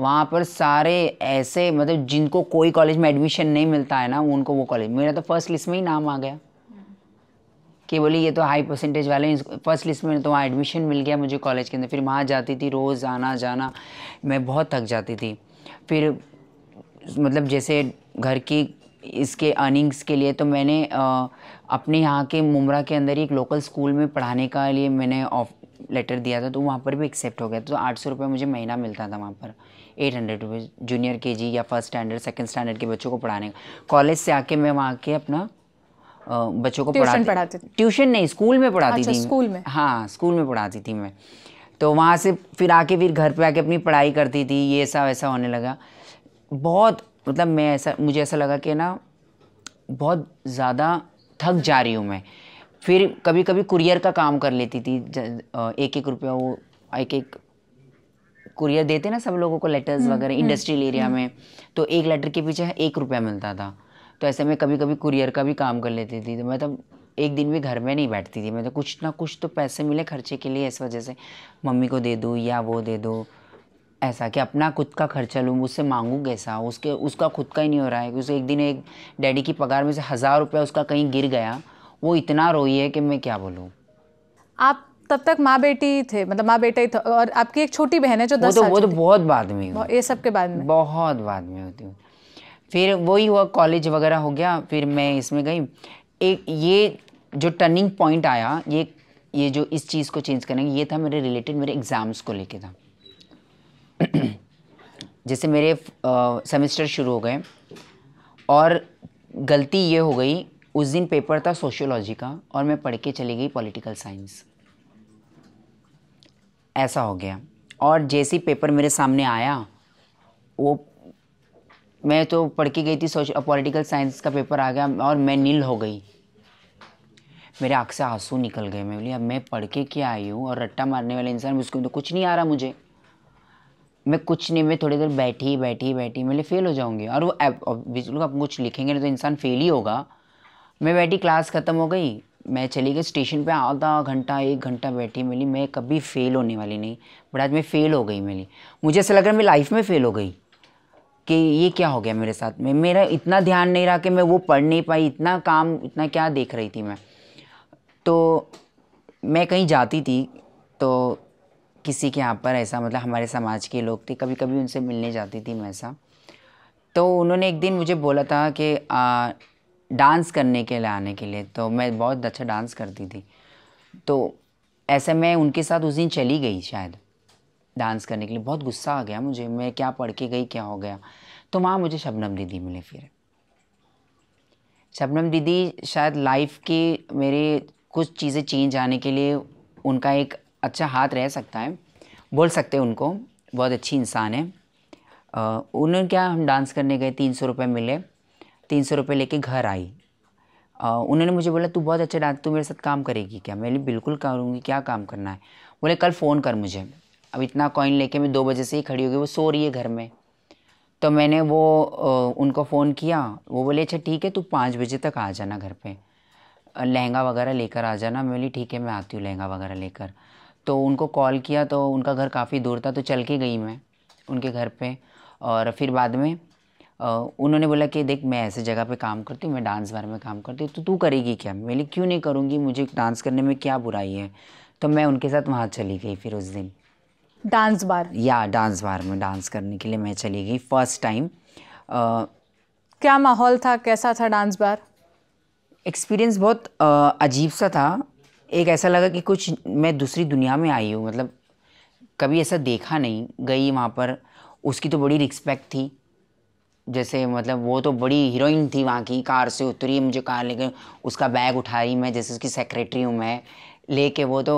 वहाँ पर सारे ऐसे मतलब जिनको कोई कॉलेज में एडमिशन नहीं मिलता है ना उनको वो कॉलेज मेरा तो फर्स्ट लिस्ट में ही नाम आ गया कि बोली ये तो हाई परसेंटेज वाले फर्स्ट लिस्ट में तो वहाँ एडमिशन मिल गया मुझे कॉलेज के अंदर फिर वहाँ जाती थी रोज़ आना जाना मैं बहुत थक जाती थी फिर मतलब जैसे घर की इसके अर्निंग्स के लिए तो मैंने आ, अपने यहाँ के मुमरा के अंदर ही एक लोकल स्कूल में पढ़ाने का लिए मैंने ऑफ लेटर दिया था तो वहाँ पर भी एक्सेप्ट हो गया तो आठ सौ रुपये मुझे महीना मिलता था वहाँ पर एट हंड्रेड रुपीज़ जूनियर के जी या फर्स्ट स्टैंडर्ड सेकेंड स्टैंडर्ड के बच्चों को पढ़ाने का कॉलेज से आके मैं वहाँ के अपना बच्चों को पढ़ाती ट्यूशन नहीं स्कूल में पढ़ाती अच्छा, थी स्कूल में हाँ स्कूल में पढ़ाती थी मैं तो वहाँ से फिर आके फिर घर पे आके अपनी पढ़ाई करती थी ये ऐसा वैसा होने लगा बहुत मतलब मैं ऐसा मुझे ऐसा लगा कि ना बहुत ज़्यादा थक जा रही हूँ मैं फिर कभी कभी कुरियर का काम कर लेती थी एक एक रुपया वो एक एक कुरियर देते ना सब लोगों को लेटर्स हम्म, वगैरह इंडस्ट्रियल हम्म, हम्म। एरिया में तो एक लेटर के पीछे एक रुपया मिलता था तो ऐसे में कभी कभी कुरियर का भी काम कर लेती थी तो मतलब एक दिन भी घर में नहीं बैठती थी मैं तो कुछ ना कुछ तो पैसे मिले खर्चे के लिए इस वजह से मम्मी को दे दूँ या वो दे दो ऐसा कि अपना खुद का खर्चा लूँ उससे मांगूँ कैसा उसके उसका खुद का ही नहीं हो रहा है कि उसे एक दिन एक डैडी की पगार में से हज़ार रुपया उसका कहीं गिर गया वो इतना रोई है कि मैं क्या बोलूँ आप तब तक माँ बेटी थे मतलब माँ बेटा ही था और आपकी एक छोटी बहन है जो दस तो, वो तो, वो तो बहुत बाद में ये सब के बाद में बहुत बाद में होती हूँ फिर वही हुआ कॉलेज वगैरह हो गया फिर मैं इसमें गई एक ये जो टर्निंग पॉइंट आया ये ये जो इस चीज़ को चेंज करेंगे ये था मेरे रिलेटेड मेरे एग्ज़ाम्स को लेके था जैसे मेरे सेमेस्टर शुरू हो गए और गलती ये हो गई उस दिन पेपर था सोशियोलॉजी का और मैं पढ़ के चली गई पॉलिटिकल साइंस ऐसा हो गया और जैसे ही पेपर मेरे सामने आया वो मैं तो पढ़ के गई थी सोश पॉलिटिकल साइंस का पेपर आ गया और मैं नील हो गई मेरे आँख से आंसू निकल गए मैं बोली अब मैं पढ़ के क्या आई हूँ और रट्टा मारने वाले इंसान उसको तो कुछ नहीं आ रहा मुझे मैं कुछ नहीं मैं थोड़ी देर बैठी बैठी बैठी मेरे फेल हो जाऊँगी और वो लोग आप कुछ लिखेंगे नहीं तो इंसान फेल ही होगा मैं बैठी क्लास ख़त्म हो गई मैं चली गई स्टेशन पे आधा घंटा एक घंटा बैठी मिली मैं कभी फ़ेल होने वाली नहीं बट आज मैं फ़ेल हो गई मिली मुझे ऐसा लग रहा है मैं लाइफ में फ़ेल हो गई कि ये क्या हो गया मेरे साथ में मेरा इतना ध्यान नहीं रहा कि मैं वो पढ़ नहीं पाई इतना काम इतना क्या देख रही थी मैं तो मैं कहीं जाती थी तो किसी के यहाँ पर ऐसा मतलब हमारे समाज के लोग थे कभी कभी उनसे मिलने जाती थी मैं ऐसा तो उन्होंने एक दिन मुझे बोला था कि डांस करने के लिए आने के लिए तो मैं बहुत अच्छा डांस करती थी तो ऐसे मैं उनके साथ उस दिन चली गई शायद डांस करने के लिए बहुत गुस्सा आ गया मुझे मैं क्या पढ़ के गई क्या हो गया तो वहाँ मुझे शबनम दीदी मिले फिर शबनम दीदी शायद लाइफ की मेरे कुछ चीज़ें चेंज आने के लिए उनका एक अच्छा हाथ रह सकता है बोल सकते हैं उनको बहुत अच्छी इंसान है उन्होंने क्या हम डांस करने गए तीन सौ रुपये मिले तीन सौ रुपये लेके घर आई उन्होंने मुझे बोला तू बहुत अच्छा डांस तू मेरे साथ काम करेगी क्या मैं बिल्कुल करूँगी क्या काम करना है बोले कल फ़ोन कर मुझे अब इतना कॉइन लेके मैं दो बजे से ही खड़ी होगी वो सो रही है घर में तो मैंने वो उनको फ़ोन किया वो बोले अच्छा ठीक है तू पाँच बजे तक आ जाना घर पर लहंगा वगैरह लेकर आ जाना मैं बोली ठीक है मैं आती हूँ लहंगा वगैरह लेकर तो उनको कॉल किया तो उनका घर काफ़ी दूर था तो चल के गई मैं उनके घर पे और फिर बाद में उन्होंने बोला कि देख मैं ऐसे जगह पे काम करती हूँ मैं डांस बार में काम करती हूँ तो तू करेगी क्या मेरे क्यों नहीं करूँगी मुझे डांस करने में क्या बुराई है तो मैं उनके साथ वहाँ चली गई फिर उस दिन डांस बार या डांस बार में डांस करने के लिए मैं चली गई फर्स्ट टाइम क्या माहौल था कैसा था डांस बार एक्सपीरियंस बहुत अजीब सा था एक ऐसा लगा कि कुछ मैं दूसरी दुनिया में आई हूँ मतलब कभी ऐसा देखा नहीं गई वहाँ पर उसकी तो बड़ी रिस्पेक्ट थी जैसे मतलब वो तो बड़ी हीरोइन थी वहाँ की कार से उतरी मुझे कार लेके उसका बैग उठाई मैं जैसे उसकी सेक्रेटरी हूँ मैं लेके वो तो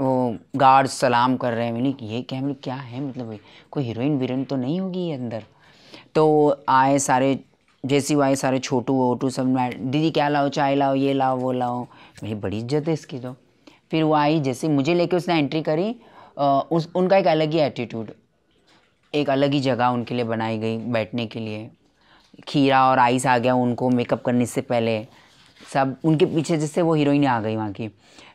वो गार्ड सलाम कर रहे हैं मैंने ये क्या मतलब क्या है मतलब कोई हीरोइन वीरोइन तो नहीं होगी अंदर तो आए सारे जैसी वाई सारे छोटू वोटू सब दीदी क्या लाओ चाय लाओ ये लाओ वो लाओ भाई बड़ी इज्जत है इसकी तो फिर वो आई जैसे मुझे लेके उसने एंट्री करी आ, उस उनका एक अलग ही एटीट्यूड एक अलग ही जगह उनके लिए बनाई गई बैठने के लिए खीरा और आइस आ गया उनको मेकअप करने से पहले सब उनके पीछे जैसे वो हीरोइन आ गई वहाँ की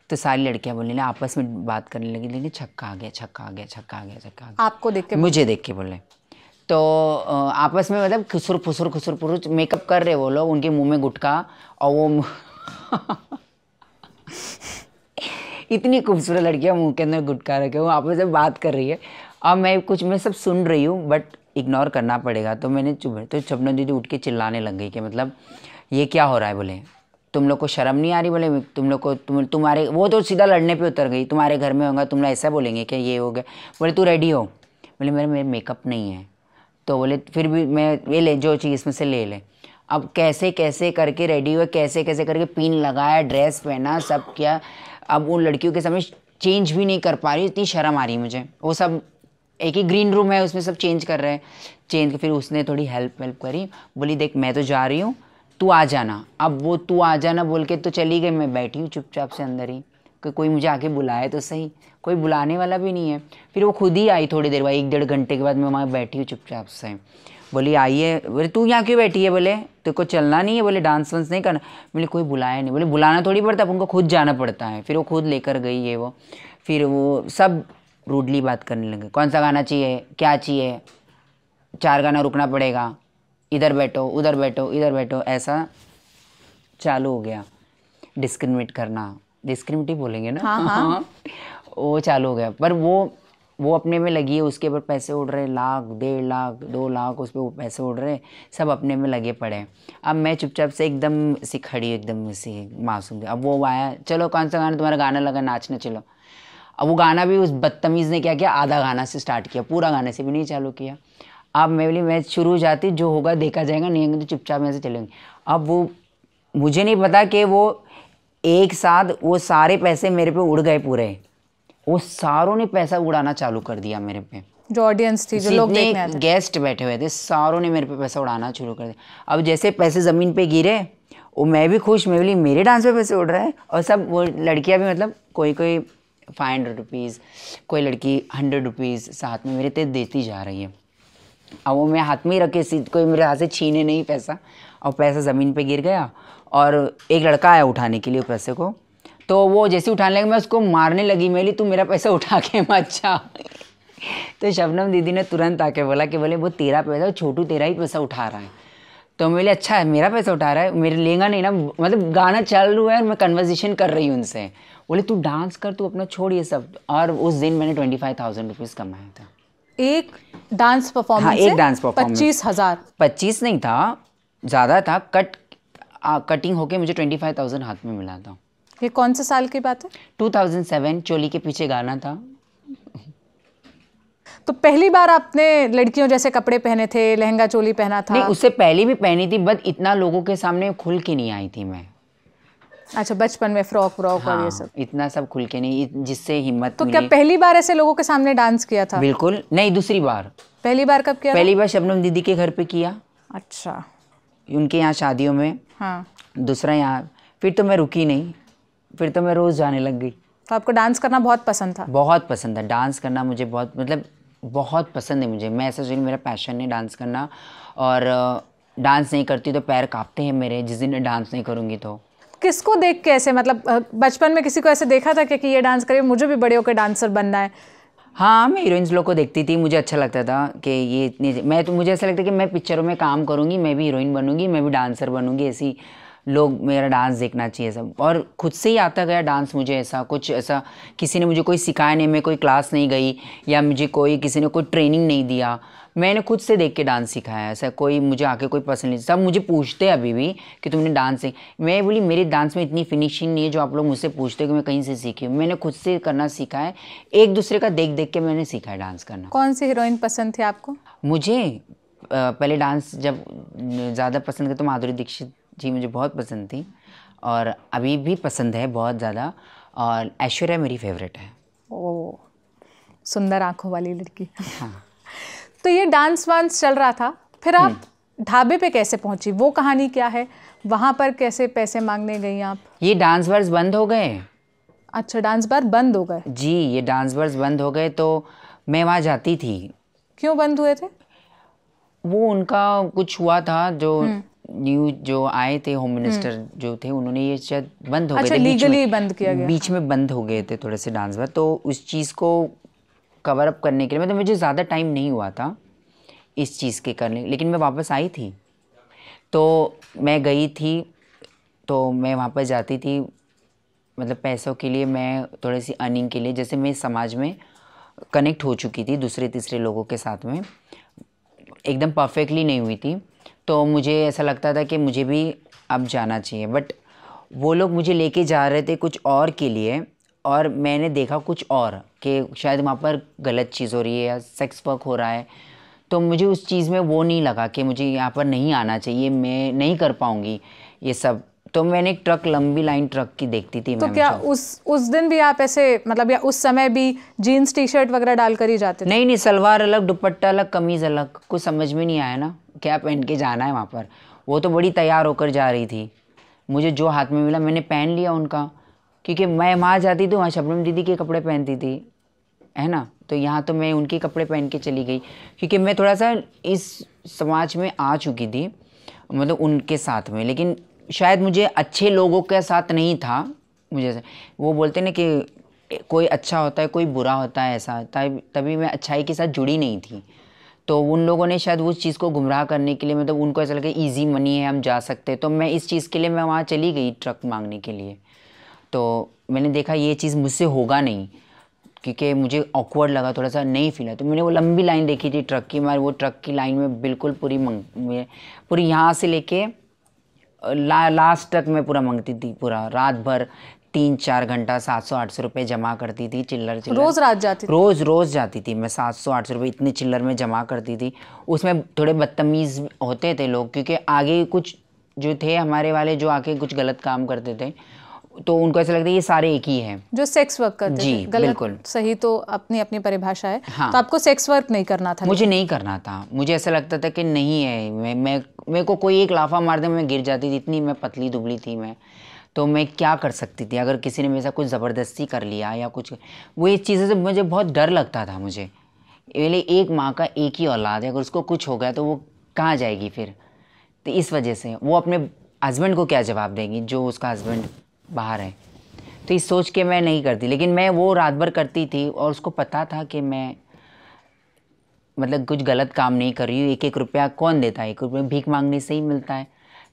तो सारी लड़कियाँ बोलने लगी आपस में बात करने लगी लेकिन छक्का आ गया छक्का आ गया छक्का आ गया छक्का आपको देख के मुझे देख के बोले तो आपस में मतलब खुसुर फुसुर खुसुर फुसुर मेकअप कर रहे वो लोग उनके मुंह में गुटका और वो इतनी खूबसूरत लड़कियां मुंह के अंदर गुटका रखे वो आपस में बात कर रही है और मैं कुछ मैं सब सुन रही हूँ बट इग्नोर करना पड़ेगा तो मैंने चुप तो छपना दीदी उठ के चिल्लाने लग गई कि मतलब ये क्या हो रहा है बोले तुम लोग को शर्म नहीं आ रही बोले तुम लोग को तुम तुम्हारे वो तो सीधा लड़ने पे उतर गई तुम्हारे घर में होगा तुम लोग ऐसा बोलेंगे कि ये हो गया बोले तू रेडी हो बोले मेरे मेरे मेकअप नहीं है तो बोले फिर भी मैं ये ले जो चीज़ इसमें से ले लें अब कैसे कैसे करके रेडी हुए कैसे कैसे करके पिन लगाया ड्रेस पहना सब किया अब उन लड़कियों के सामने चेंज भी नहीं कर पा रही इतनी शर्म आ रही मुझे वो सब एक ही ग्रीन रूम है उसमें सब चेंज कर रहे हैं चेंज फिर उसने थोड़ी हेल्प वेल्प करी बोली देख मैं तो जा रही हूँ तू आ जाना अब वो तू आ जाना बोल के तो चली गई मैं बैठी हूँ चुपचाप से अंदर ही कि कोई मुझे आके बुलाए तो सही कोई बुलाने वाला भी नहीं है फिर वो खुद ही आई थोड़ी देर बाद एक डेढ़ घंटे के बाद मैं वहाँ बैठी हूँ चुपचाप से बोली आइए बोले तू यहाँ क्यों बैठी है बोले तेरे को चलना नहीं है बोले डांस वंस नहीं करना बोले कोई बुलाया नहीं बोले बुलाना थोड़ी पड़ता है उनको खुद जाना पड़ता है फिर वो खुद लेकर गई है वो फिर वो सब रूडली बात करने लगे कौन सा गाना चाहिए क्या चाहिए चार गाना रुकना पड़ेगा इधर बैठो उधर बैठो इधर बैठो ऐसा चालू हो गया डिस्क्रिमिनेट करना डिस्क्रिमिटिव बोलेंगे ना हाँ, हाँ, हाँ. वो चालू हो गया पर वो वो अपने में लगी है उसके ऊपर पैसे उड़ रहे लाख डेढ़ लाख दो लाख उस पर वो पैसे उड़ रहे सब अपने में लगे पड़े हैं अब मैं चुपचाप से एकदम सी खड़ी एकदम सी मासूम थी अब वो आया चलो कौन सा गाना तुम्हारा गाना लगा नाचने चलो अब वो गाना भी उस बदतमीज़ ने क्या किया आधा गाना से स्टार्ट किया पूरा गाने से भी नहीं चालू किया अब मैं बोली मैच शुरू हो जाती जो होगा देखा जाएगा नहीं होंगे तो चुपचाप में से चलेंगे अब वो मुझे नहीं पता कि वो एक साथ वो सारे पैसे मेरे पे उड़ गए पूरे वो सारों ने पैसा उड़ाना चालू कर दिया मेरे पे जो ऑडियंस थी जो लोग देखने थे गेस्ट बैठे हुए थे सारों ने मेरे पे पैसा उड़ाना शुरू कर दिया अब जैसे पैसे ज़मीन पे गिरे वो मैं भी खुश मैं बोली मेरे डांस पे पैसे उड़ रहे हैं और सब वो लड़कियाँ भी मतलब कोई कोई फाइव हंड्रेड रुपीज़ कोई लड़की हंड्रेड रुपीज़ साथ में मेरे तेज देती जा रही है अब वो मैं हाथ में ही रखे कोई मेरे हाथ से छीने नहीं पैसा और पैसा ज़मीन पर गिर गया और एक लड़का आया उठाने के लिए पैसे को तो वो जैसे उठाने लगे मैं उसको मारने लगी मेरी तू मेरा पैसा उठा के मत जा तो शबनम दीदी ने तुरंत आके बोला कि बोले वो तेरा पैसा छोटू तेरा ही पैसा उठा रहा है तो मेरे लिए अच्छा है मेरा पैसा उठा रहा है मेरे लेगा नहीं ना मतलब गाना चल रहा है और मैं कन्वर्जेशन कर रही हूँ उनसे बोले तू डांस कर तू अपना छोड़ ये सब और उस दिन मैंने ट्वेंटी फाइव थाउजेंड रुपीज़ कमाया था एक डांस परफॉर्मेंस हाँ, एक डांस परफॉर्मेंस पच्चीस हज़ार पच्चीस नहीं था ज़्यादा था कट आ, कटिंग होके मुझे ट्वेंटी फाइव थाउजेंड हाथ में मिला था ये कौन से साल की बात है टू थाउजेंड सेवन चोली के पीछे गाना था तो पहली बार आपने लड़कियों जैसे कपड़े पहने थे लहंगा चोली पहना था नहीं उससे पहले भी पहनी थी बट इतना लोगों के सामने खुल के नहीं आई थी मैं अच्छा बचपन में फ्रॉक व्रॉक हाँ, और ये हाँ, सब इतना सब खुल के नहीं जिससे हिम्मत तो क्या पहली बार ऐसे लोगों के सामने डांस किया था बिल्कुल नहीं दूसरी बार पहली बार कब किया पहली बार शबनम दीदी के घर पे किया अच्छा उनके यहाँ शादियों में हाँ दूसरा यहाँ फिर तो मैं रुकी नहीं फिर तो मैं रोज़ जाने लग गई तो आपको डांस करना बहुत पसंद था बहुत पसंद था डांस करना मुझे बहुत मतलब बहुत पसंद है मुझे मैं ऐसा सोच मेरा पैशन है डांस करना और डांस नहीं करती तो पैर कांपते हैं मेरे जिस दिन डांस नहीं करूँगी तो किसको देख के ऐसे मतलब बचपन में किसी को ऐसे देखा था कि, कि ये डांस करे मुझे भी बड़े होकर डांसर बनना है हाँ मैं हीरोइंस लोग को देखती थी मुझे अच्छा लगता था कि ये इतनी मैं तो मुझे ऐसा लगता कि मैं पिक्चरों में काम करूँगी मैं भी हीरोइन बनूँगी मैं भी डांसर बनूँगी ऐसी लोग मेरा डांस देखना चाहिए सब और खुद से ही आता गया डांस मुझे ऐसा कुछ ऐसा किसी ने मुझे कोई सिखाया नहीं मैं कोई क्लास नहीं गई या मुझे कोई किसी ने कोई ट्रेनिंग नहीं दिया मैंने खुद से देख के डांस सीखा है ऐसा कोई मुझे आके कोई पसंद नहीं सब मुझे पूछते हैं अभी भी कि तुमने डांस सीख मैं बोली मेरे डांस में इतनी फिनिशिंग नहीं है जो आप लोग मुझसे पूछते कि मैं कहीं से सीखी हूँ मैंने खुद से करना सीखा है एक दूसरे का देख देख के मैंने सीखा है डांस करना कौन सी हीरोइन पसंद थी आपको मुझे पहले डांस जब ज़्यादा पसंद था तो माधुरी दीक्षित जी मुझे बहुत पसंद थी और अभी भी पसंद है बहुत ज़्यादा और ऐश्वर्या मेरी फेवरेट है ओ सुंदर आँखों वाली लड़की हाँ तो ये डांस वांस चल रहा था फिर आप हम्म। ढाबे पे कैसे पहुंची वो कहानी क्या है वहाँ पर कैसे पैसे मांगने गई आप ये डांस वर्स बंद हो गए अच्छा डांस बार बंद हो गए जी ये डांस वर्स बंद हो गए तो मैं वहाँ जाती थी क्यों बंद हुए थे वो उनका कुछ हुआ था जो हम्म। न्यू जो आए थे होम हम्म। मिनिस्टर जो थे उन्होंने ये शायद बंद हो अच्छा, गए लीगली बंद किया गया बीच में बंद हो गए थे थोड़े से डांस बार तो उस चीज़ को कवर अप करने के लिए मतलब मुझे ज़्यादा टाइम नहीं हुआ था इस चीज़ के करने लेकिन मैं वापस आई थी तो मैं गई थी तो मैं वहाँ पर जाती थी मतलब पैसों के लिए मैं थोड़ी सी अर्निंग के लिए जैसे मैं समाज में कनेक्ट हो चुकी थी दूसरे तीसरे लोगों के साथ में एकदम परफेक्टली नहीं हुई थी तो मुझे ऐसा लगता था कि मुझे भी अब जाना चाहिए बट वो लोग मुझे लेके जा रहे थे कुछ और के लिए और मैंने देखा कुछ और कि शायद वहाँ पर गलत चीज़ हो रही है या सेक्स वर्क हो रहा है तो मुझे उस चीज़ में वो नहीं लगा कि मुझे यहाँ पर नहीं आना चाहिए मैं नहीं कर पाऊँगी ये सब तो मैंने एक ट्रक लंबी लाइन ट्रक की देखती थी तो क्या उस उस दिन भी आप ऐसे मतलब या उस समय भी जीन्स टी शर्ट वगैरह डाल कर ही जाते नहीं नहीं सलवार अलग दुपट्टा अलग कमीज़ अलग कुछ समझ में नहीं आया ना क्या पहन के जाना है वहाँ पर वो तो बड़ी तैयार होकर जा रही थी मुझे जो हाथ में मिला मैंने पहन लिया उनका क्योंकि मैं वहाँ जाती थी तो वहाँ शबनम दीदी के कपड़े पहनती थी है ना तो यहाँ तो मैं उनके कपड़े पहन के चली गई क्योंकि मैं थोड़ा सा इस समाज में आ चुकी थी मतलब उनके साथ में लेकिन शायद मुझे अच्छे लोगों के साथ नहीं था मुझे वो बोलते ना कि कोई अच्छा होता है कोई बुरा होता है ऐसा तभी मैं अच्छाई के साथ जुड़ी नहीं थी तो उन लोगों ने शायद उस चीज़ को गुमराह करने के लिए मतलब उनको ऐसा लगा ईजी मनी है हम जा सकते तो मैं इस चीज़ के लिए मैं वहाँ चली गई ट्रक मांगने के लिए तो मैंने देखा ये चीज़ मुझसे होगा नहीं क्योंकि मुझे ऑकवर्ड लगा थोड़ा सा नहीं फील है तो मैंने वो लंबी लाइन देखी थी ट्रक की मैं वो ट्रक की लाइन में बिल्कुल पूरी मंग पूरी यहाँ से लेके ला, लास्ट तक मैं पूरा मंगती थी पूरा रात भर तीन चार घंटा सात सौ आठ सौ रुपये जमा करती थी चिल्लर चिल्लर रोज़ रात जाती रोज़ रोज़ जाती थी मैं सात सौ आठ सौ रुपये इतने चिल्लर में जमा करती थी उसमें थोड़े बदतमीज़ होते थे लोग क्योंकि आगे कुछ जो थे हमारे वाले जो आके कुछ गलत काम करते थे तो उनको ऐसा लगता है ये सारे एक ही हैं जो सेक्स वर्क करते जी गलत बिल्कुल सही तो अपनी अपनी परिभाषा है हाँ तो आपको सेक्स वर्क नहीं करना था मुझे नहीं करना था मुझे ऐसा लगता था कि नहीं है मैं मैं मेरे को कोई एक लाफा मार दे मैं गिर जाती थी इतनी मैं पतली दुबली थी मैं तो मैं क्या कर सकती थी अगर किसी ने मेरे साथ कुछ ज़बरदस्ती कर लिया या कुछ वो इस चीज़ों से मुझे बहुत डर लगता था मुझे पहले एक माँ का एक ही औलाद है अगर उसको कुछ हो गया तो वो कहाँ जाएगी फिर तो इस वजह से वो अपने हस्बैंड को क्या जवाब देंगी जो उसका हस्बैंड बाहर है तो इस सोच के मैं नहीं करती लेकिन मैं वो रात भर करती थी और उसको पता था कि मैं मतलब कुछ गलत काम नहीं कर रही हूँ एक एक रुपया कौन देता है एक रुपया भीख मांगने से ही मिलता है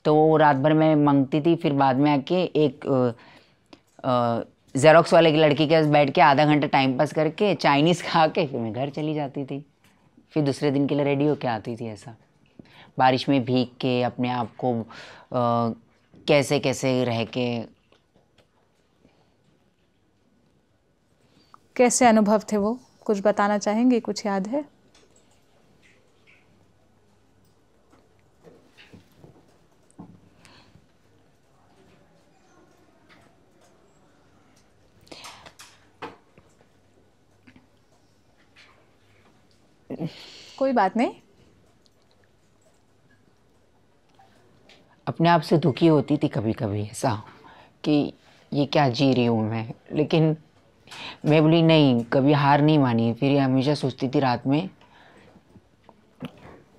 तो वो रात भर मैं मांगती थी फिर बाद में आके एक जेरोक्स वाले की लड़की के पास बैठ के आधा घंटा टाइम पास करके चाइनीज़ खा के फिर मैं घर चली जाती थी फिर दूसरे दिन के लिए रेडी होके आती थी ऐसा बारिश में भीग के अपने आप को कैसे कैसे रह के कैसे अनुभव थे वो कुछ बताना चाहेंगे कुछ याद है कोई बात नहीं अपने आप से दुखी होती थी कभी कभी ऐसा कि ये क्या जी रही हूँ मैं लेकिन मैं बोली नहीं कभी हार नहीं मानी फिर हमेशा सोचती थी रात में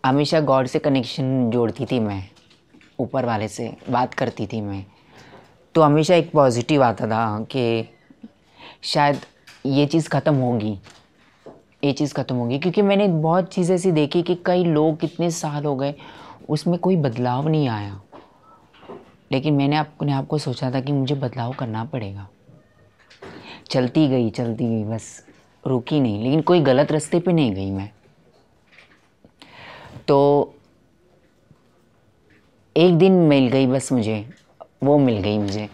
हमेशा गॉड से कनेक्शन जोड़ती थी मैं ऊपर वाले से बात करती थी मैं तो हमेशा एक पॉजिटिव आता था कि शायद ये चीज़ ख़त्म होगी ये चीज़ ख़त्म होगी क्योंकि मैंने बहुत चीज़ें ऐसी देखी कि कई लोग कितने साल हो गए उसमें कोई बदलाव नहीं आया लेकिन मैंने अपने आप को सोचा था कि मुझे बदलाव करना पड़ेगा चलती गई चलती गई बस रुकी नहीं लेकिन कोई गलत रास्ते पे नहीं गई मैं तो एक दिन मिल गई बस मुझे वो मिल गई मुझे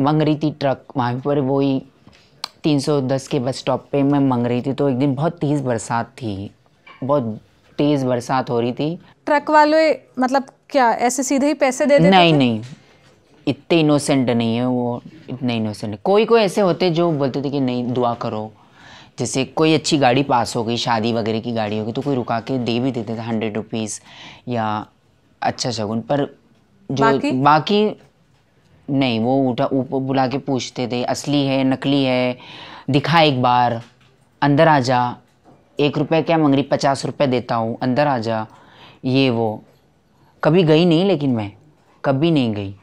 मंग रही थी ट्रक वहाँ पर वही 310 के बस स्टॉप पे मैं मंग रही थी तो एक दिन बहुत तेज़ बरसात थी बहुत तेज़ बरसात हो रही थी ट्रक वाले मतलब क्या ऐसे सीधे ही पैसे दे देते नहीं नहीं इतने इनोसेंट नहीं है वो इतने इनोसेंट कोई कोई ऐसे होते जो बोलते थे कि नहीं दुआ करो जैसे कोई अच्छी गाड़ी पास हो गई शादी वगैरह की गाड़ी होगी तो कोई रुका के दे भी देते थे हंड्रेड रुपीज़ या अच्छा शगुन पर जो बाकी, बाकी नहीं वो उठा ऊपर बुला के पूछते थे असली है नकली है दिखा एक बार अंदर आ जा एक रुपये क्या मंग रही पचास रुपये देता हूँ अंदर आ जा ये वो कभी गई नहीं लेकिन मैं कभी नहीं गई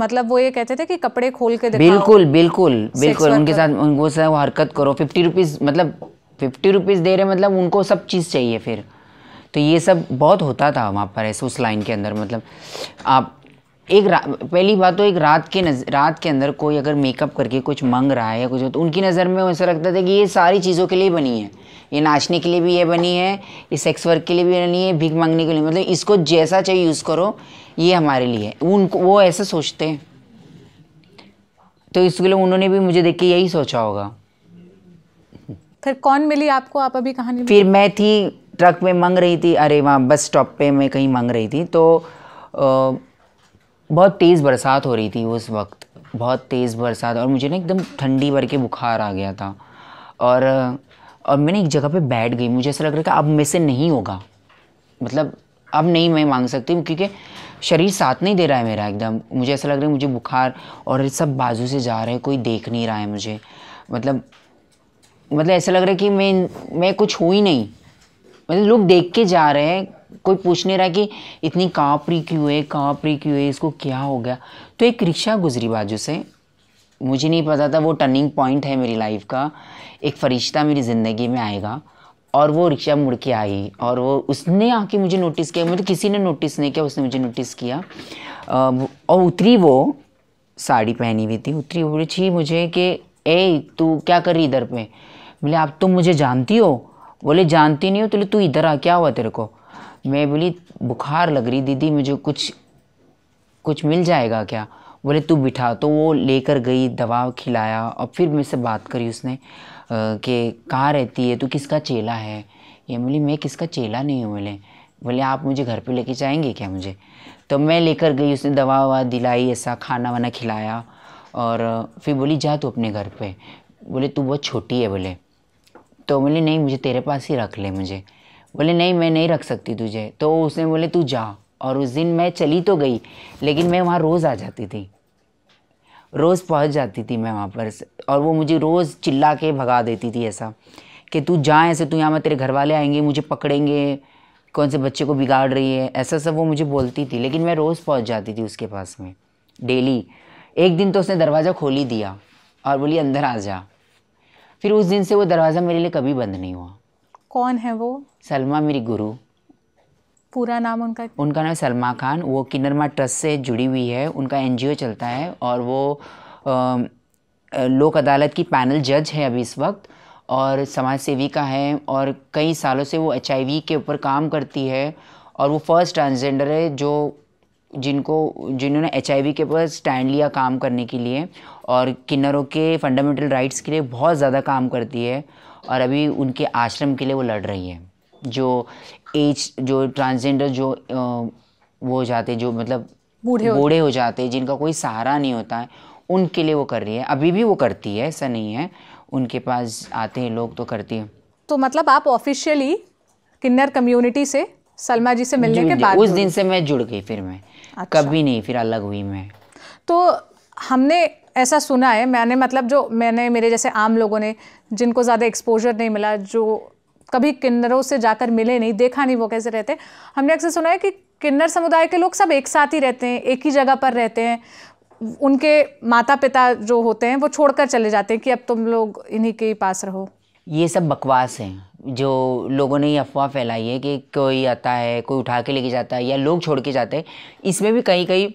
मतलब वो ये कहते थे कि कपड़े खोल के बिल्कुल बिल्कुल बिल्कुल उनके साथ उनको से वो हरकत करो फिफ्टी रुपीज़ मतलब फिफ्टी रुपीज़ दे रहे मतलब उनको सब चीज़ चाहिए फिर तो ये सब बहुत होता था वहाँ पर ऐसे उस लाइन के अंदर मतलब आप एक पहली बात तो एक रात के नजर रात के अंदर कोई अगर मेकअप करके कुछ मांग रहा है या कुछ तो उनकी नज़र में ऐसा लगता था कि ये सारी चीज़ों के लिए बनी है ये नाचने के लिए भी ये बनी है ये सेक्स वर्क के लिए भी बनी है भीख मांगने के लिए मतलब इसको जैसा चाहिए यूज़ करो ये हमारे लिए उनको वो ऐसा सोचते हैं तो इसके लिए उन्होंने भी मुझे देख के यही सोचा होगा फिर कौन मिली आपको आप अभी कहानी फिर मैं थी ट्रक में मांग रही थी अरे वहाँ बस स्टॉप पे मैं कहीं मांग रही थी तो आ, बहुत तेज़ बरसात हो रही थी उस वक्त बहुत तेज़ बरसात और मुझे ना एकदम ठंडी भर के बुखार आ गया था और और मैंने एक जगह पे बैठ गई मुझे ऐसा लग रहा था अब मैं से नहीं होगा मतलब अब नहीं मैं मांग सकती हूँ क्योंकि शरीर साथ नहीं दे रहा है मेरा एकदम मुझे ऐसा लग रहा है मुझे बुखार और सब बाजू से जा रहे हैं कोई देख नहीं रहा है मुझे मतलब मतलब ऐसा लग रहा है कि मैं मैं कुछ हूँ ही नहीं मतलब लोग देख के जा रहे हैं कोई पूछ नहीं रहा कि इतनी रही क्यों है रही क्यों है इसको क्या हो गया तो एक रिक्शा गुजरी बाजू से मुझे नहीं पता था वो टर्निंग पॉइंट है मेरी लाइफ का एक फरिश्ता मेरी ज़िंदगी में आएगा और वो रिक्शा मुड़ के आई और वो उसने आके मुझे नोटिस किया मतलब किसी ने नोटिस नहीं किया उसने मुझे नोटिस किया और उतरी वो साड़ी पहनी हुई थी उतरी बोली छी मुझे कि ए तू क्या कर रही इधर पे बोले आप तुम तो मुझे जानती हो बोले जानती नहीं हो तो तू इधर आ क्या हुआ तेरे को मैं बोली बुखार लग रही दीदी मुझे कुछ कुछ मिल जाएगा क्या बोले तू बिठा तो वो लेकर गई दवा खिलाया और फिर मेरे से बात करी उसने कि कहाँ रहती है तू किसका चेला है ये बोली मैं किसका चेला नहीं हूँ बोले बोले आप मुझे घर पे लेके जाएंगे क्या मुझे तो मैं लेकर गई उसने दवा ववा दिलाई ऐसा खाना वाना खिलाया और फिर बोली जा तू अपने घर पे बोले तू बहुत छोटी है बोले तो बोले नहीं मुझे तेरे पास ही रख ले मुझे बोले नहीं मैं नहीं रख सकती तुझे तो उसने बोले तू जा और उस दिन मैं चली तो गई लेकिन मैं वहाँ रोज़ आ जाती थी रोज़ पहुँच जाती थी मैं वहाँ पर और वो मुझे रोज़ चिल्ला के भगा देती थी ऐसा कि तू जा ऐसे तू यहाँ में तेरे घर वाले आएंगे मुझे पकड़ेंगे कौन से बच्चे को बिगाड़ रही है ऐसा सब वो मुझे बोलती थी लेकिन मैं रोज़ पहुँच जाती थी उसके पास में डेली एक दिन तो उसने दरवाज़ा खोल ही दिया और बोली अंदर आ जा फिर उस दिन से वो दरवाज़ा मेरे लिए कभी बंद नहीं हुआ कौन है वो सलमा मेरी गुरु पूरा नाम उनका उनका नाम सलमा खान वो किन्नरमा ट्रस्ट से जुड़ी हुई है उनका एन चलता है और वो लोक अदालत की पैनल जज है अभी इस वक्त और समाज सेविका है और कई सालों से वो एच के ऊपर काम करती है और वो फर्स्ट ट्रांसजेंडर है जो जिनको जिन्होंने एच के ऊपर स्टैंड लिया काम करने के लिए और किन्नरों के फंडामेंटल राइट्स के लिए बहुत ज़्यादा काम करती है और अभी उनके आश्रम के लिए वो लड़ रही है जो एज जो ट्रांसजेंडर जो वो हो जाते जो मतलब बूढ़े बूढ़े हो जाते हैं जिनका कोई सहारा नहीं होता है उनके लिए वो कर रही है अभी भी वो करती है ऐसा नहीं है उनके पास आते हैं लोग तो करती है तो मतलब आप ऑफिशियली किन्नर कम्युनिटी से सलमा जी से मिलने के बाद उस दिन से मैं जुड़ गई फिर मैं अच्छा। कभी नहीं फिर अलग हुई मैं तो हमने ऐसा सुना है मैंने मतलब जो मैंने मेरे जैसे आम लोगों ने जिनको ज़्यादा एक्सपोजर नहीं मिला जो कभी किन्नरों से जाकर मिले नहीं देखा नहीं वो कैसे रहते हमने अक्सर सुना है कि किन्नर समुदाय के लोग सब एक साथ ही रहते हैं एक ही जगह पर रहते हैं उनके माता पिता जो होते हैं वो छोड़कर चले जाते हैं कि अब तुम लोग इन्हीं के पास रहो ये सब बकवास हैं जो लोगों ने ये अफवाह फैलाई है कि कोई आता है कोई उठा के लेके जाता है या लोग छोड़ के जाते हैं इसमें भी कई कई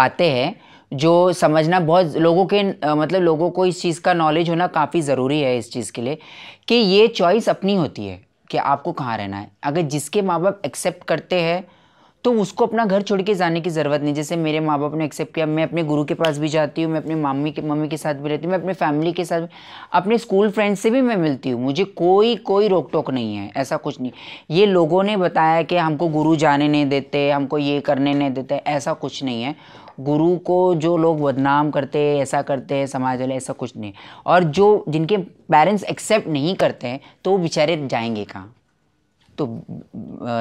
बातें हैं जो समझना बहुत लोगों के मतलब लोगों को इस चीज़ का नॉलेज होना काफ़ी ज़रूरी है इस चीज़ के लिए कि ये चॉइस अपनी होती है कि आपको कहाँ रहना है अगर जिसके माँ बाप एक्सेप्ट करते हैं तो उसको अपना घर छोड़ के जाने की ज़रूरत नहीं जैसे मेरे माँ बाप ने एक्सेप्ट किया मैं अपने गुरु के पास भी जाती हूँ मैं अपने मामी के मम्मी के साथ भी रहती हूँ मैं अपने फैमिली के साथ अपने स्कूल फ्रेंड्स से भी मैं मिलती हूँ मुझे कोई कोई रोक टोक नहीं है ऐसा कुछ नहीं ये लोगों ने बताया कि हमको गुरु जाने नहीं देते हमको ये करने नहीं देते ऐसा कुछ नहीं है गुरु को जो लोग बदनाम करते हैं ऐसा करते हैं समाज वाले ऐसा कुछ नहीं और जो जिनके पेरेंट्स एक्सेप्ट नहीं करते हैं तो वो बेचारे जाएंगे कहाँ तो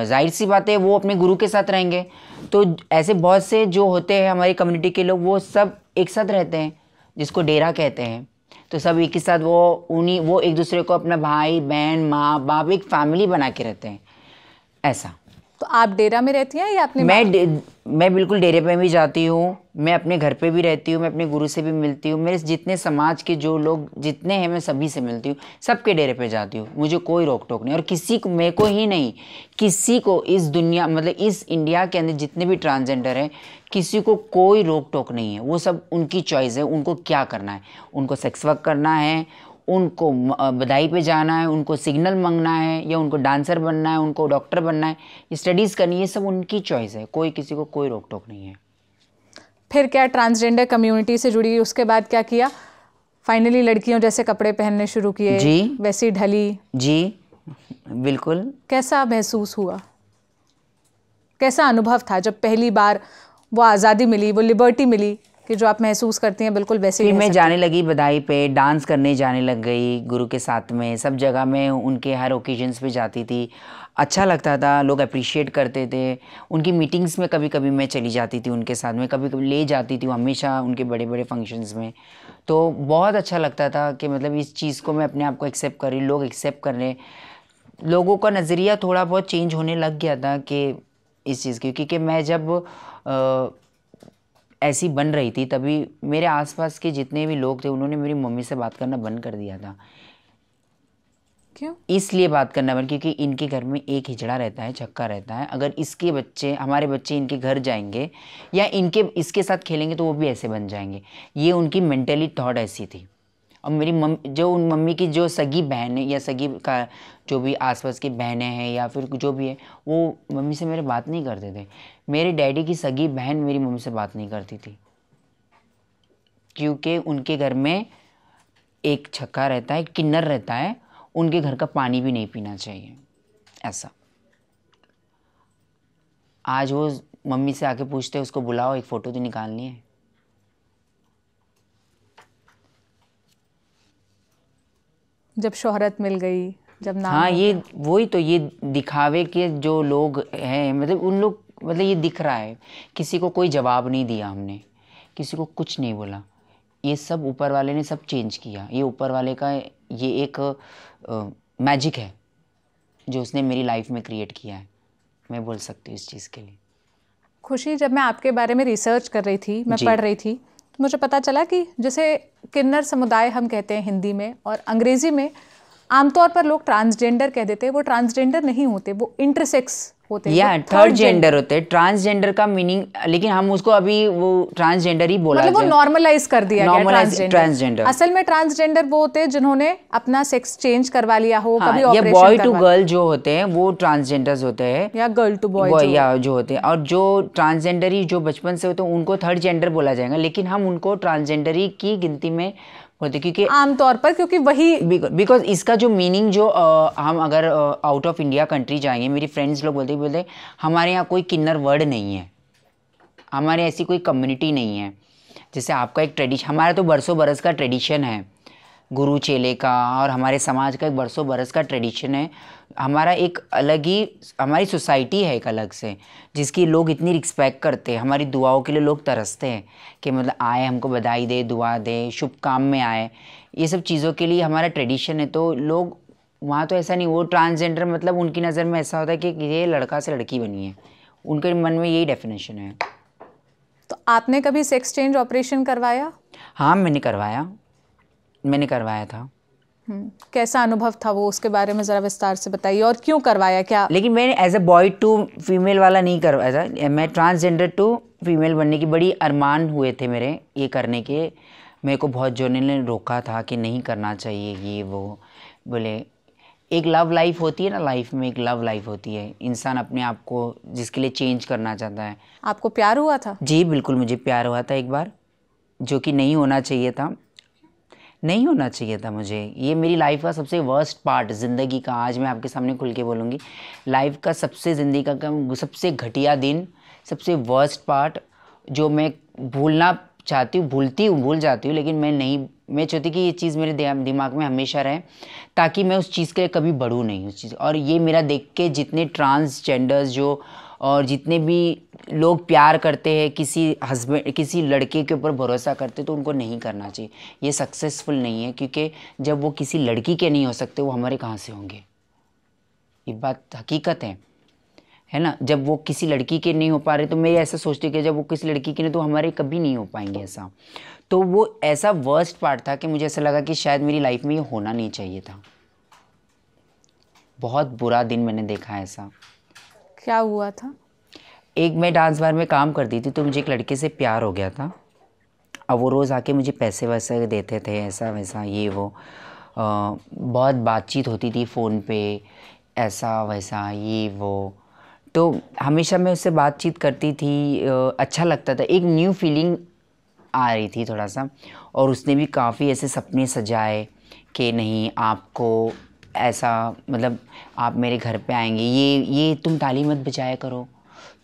जाहिर सी बात है वो अपने गुरु के साथ रहेंगे तो ऐसे बहुत से जो होते हैं हमारी कम्युनिटी के लोग वो सब एक साथ रहते हैं जिसको डेरा कहते हैं तो सब एक ही साथ वो उन्हीं वो एक दूसरे को अपना भाई बहन माँ बाप एक फैमिली बना के रहते हैं ऐसा तो आप डेरा में रहती हैं या अपने मैं मैं बिल्कुल डेरे पे भी जाती हूँ मैं अपने घर पे भी रहती हूँ मैं अपने गुरु से भी मिलती हूँ मेरे जितने समाज के जो लोग जितने हैं मैं सभी से मिलती हूँ सबके डेरे पे जाती हूँ मुझे कोई रोक टोक नहीं और किसी को मेरे को ही नहीं किसी को इस दुनिया मतलब इस इंडिया के अंदर जितने भी ट्रांसजेंडर हैं किसी को कोई रोक टोक नहीं है वो सब उनकी चॉइस है उनको क्या करना है उनको सेक्स वर्क करना है उनको बधाई पे जाना है उनको सिग्नल मांगना है या उनको डांसर बनना है उनको डॉक्टर बनना है स्टडीज़ करनी ये सब उनकी चॉइस है कोई किसी को कोई रोक टोक नहीं है फिर क्या ट्रांसजेंडर कम्युनिटी से जुड़ी उसके बाद क्या किया फाइनली लड़कियों जैसे कपड़े पहनने शुरू किए जी वैसी ढली जी बिल्कुल कैसा महसूस हुआ कैसा अनुभव था जब पहली बार वो आज़ादी मिली वो लिबर्टी मिली कि जो आप महसूस करती हैं बिल्कुल वैसे ही मैं जाने लगी बधाई पे डांस करने जाने लग गई गुरु के साथ में सब जगह में उनके हर ओकेजन्स पे जाती थी अच्छा लगता था लोग अप्रिशिएट करते थे उनकी मीटिंग्स में कभी कभी मैं चली जाती थी उनके साथ में कभी कभी ले जाती थी हमेशा उनके बड़े बड़े फंक्शंस में तो बहुत अच्छा लगता था कि मतलब इस चीज़ को मैं अपने आप को एक्सेप्ट करी लोग एक्सेप्ट कर रहे लोगों का नज़रिया थोड़ा बहुत चेंज होने लग गया था कि इस चीज़ की क्योंकि मैं जब आ, ऐसी बन रही थी तभी मेरे आसपास के जितने भी लोग थे उन्होंने मेरी मम्मी से बात करना बंद कर दिया था क्यों इसलिए बात करना बंद क्योंकि इनके घर में एक हिजड़ा रहता है छक्का रहता है अगर इसके बच्चे हमारे बच्चे इनके घर जाएंगे या इनके इसके साथ खेलेंगे तो वो भी ऐसे बन जाएंगे ये उनकी मेंटली थाट ऐसी थी और मेरी मम जो उन मम्मी की जो सगी बहन है या सगी का जो भी आसपास की बहनें हैं या फिर जो भी है वो मम्मी से मेरे बात नहीं करते थे मेरे डैडी की सगी बहन मेरी मम्मी से बात नहीं करती थी क्योंकि उनके घर में एक छक्का रहता है किन्नर रहता है उनके घर का पानी भी नहीं पीना चाहिए ऐसा आज वो मम्मी से आके पूछते उसको बुलाओ एक फ़ोटो तो निकालनी है जब शोहरत मिल गई जब नाम हाँ ये वही तो ये दिखावे के जो लोग हैं मतलब उन लोग मतलब ये दिख रहा है किसी को कोई जवाब नहीं दिया हमने किसी को कुछ नहीं बोला ये सब ऊपर वाले ने सब चेंज किया ये ऊपर वाले का ये एक मैजिक है जो उसने मेरी लाइफ में क्रिएट किया है मैं बोल सकती हूँ इस चीज़ के लिए खुशी जब मैं आपके बारे में रिसर्च कर रही थी मैं पढ़ रही थी मुझे पता चला कि जैसे किन्नर समुदाय हम कहते हैं हिंदी में और अंग्रेज़ी में आमतौर पर लोग ट्रांसजेंडर कह देते हैं वो ट्रांसजेंडर नहीं होते वो इंटरसेक्स होते हैं या थर्ड जेंडर होते हैं ट्रांसजेंडर का मीनिंग लेकिन हम उसको अभी वो ट्रांसजेंडर ही बोला मतलब वो नॉर्मलाइज कर दिया गया ट्रांसजेंडर असल में ट्रांसजेंडर वो होते हैं जिन्होंने अपना सेक्स चेंज करवा लिया हो हाँ, कभी या बॉय टू गर्ल जो होते हैं वो ट्रांसजेंडर होते हैं या गर्ल टू बॉय या जो होते हैं और जो ट्रांसजेंडर ही जो बचपन से होते हैं उनको थर्ड जेंडर बोला जाएगा लेकिन हम उनको ट्रांसजेंडर ही की गिनती में होते क्योंकि आमतौर पर क्योंकि वही बिकॉज इसका जो मीनिंग जो आ, हम अगर आउट ऑफ इंडिया कंट्री जाएंगे मेरी फ्रेंड्स लोग बोलते बोलते हमारे यहाँ कोई किन्नर वर्ड नहीं है हमारे ऐसी कोई कम्युनिटी नहीं है जैसे आपका एक ट्रेडिशन हमारा तो बरसों बरस का ट्रेडिशन है गुरु चेले का और हमारे समाज का एक बरसों बरस का ट्रेडिशन है हमारा एक अलग ही हमारी सोसाइटी है एक अलग से जिसकी लोग इतनी रिस्पेक्ट करते हैं हमारी दुआओं के लिए लोग तरसते हैं कि मतलब आए हमको बधाई दे दुआ दे शुभ काम में आए ये सब चीज़ों के लिए हमारा ट्रेडिशन है तो लोग वहाँ तो ऐसा नहीं वो ट्रांसजेंडर मतलब उनकी नज़र में ऐसा होता है कि ये लड़का से लड़की बनी है उनके मन में यही डेफिनेशन है तो आपने कभी सेक्स चेंज ऑपरेशन करवाया हाँ मैंने करवाया मैंने करवाया था हम्म, कैसा अनुभव था वो उसके बारे में ज़रा विस्तार से बताइए और क्यों करवाया क्या लेकिन मैंने as a boy to female वाला नहीं करवाया था मैं ट्रांसजेंडर टू फीमेल बनने की बड़ी अरमान हुए थे मेरे ये करने के मेरे को बहुत जो ने रोका था कि नहीं करना चाहिए ये वो बोले एक लव लाइफ होती है ना लाइफ में एक लव लाइफ होती है इंसान अपने आप को जिसके लिए चेंज करना चाहता है आपको प्यार हुआ था जी बिल्कुल मुझे प्यार हुआ था एक बार जो कि नहीं होना चाहिए था नहीं होना चाहिए था मुझे ये मेरी लाइफ का सबसे वर्स्ट पार्ट ज़िंदगी का आज मैं आपके सामने खुल के बोलूँगी लाइफ का सबसे ज़िंदगी का सबसे घटिया दिन सबसे वर्स्ट पार्ट जो मैं भूलना चाहती हूँ भूलती हूँ भूल जाती हूँ लेकिन मैं नहीं मैं चाहती कि ये चीज़ मेरे दिमाग में हमेशा रहे ताकि मैं उस चीज़ के कभी बढ़ूँ नहीं उस चीज़ और ये मेरा देख के जितने ट्रांसजेंडर्स जो और जितने भी लोग प्यार करते हैं किसी हस्बैंड किसी लड़के के ऊपर भरोसा करते तो उनको नहीं करना चाहिए ये सक्सेसफुल नहीं है क्योंकि जब वो किसी लड़की के नहीं हो सकते वो हमारे कहाँ से होंगे ये बात हकीकत है है ना जब वो किसी लड़की के नहीं हो पा रहे तो मैं ऐसा सोचती कि जब वो किसी लड़की के नहीं तो हमारे कभी नहीं हो पाएंगे ऐसा तो वो ऐसा वर्स्ट पार्ट था कि मुझे ऐसा लगा कि शायद मेरी लाइफ में ये होना नहीं चाहिए था बहुत बुरा दिन मैंने देखा ऐसा क्या हुआ था एक मैं डांस बार में काम करती थी तो मुझे एक लड़के से प्यार हो गया था अब वो रोज़ आके मुझे पैसे वैसे देते थे ऐसा वैसा ये वो आ, बहुत बातचीत होती थी फ़ोन पे ऐसा वैसा ये वो तो हमेशा मैं उससे बातचीत करती थी अच्छा लगता था एक न्यू फीलिंग आ रही थी थोड़ा सा और उसने भी काफ़ी ऐसे सपने सजाए कि नहीं आपको ऐसा मतलब आप मेरे घर पे आएंगे ये ये तुम ताली मत बजाया करो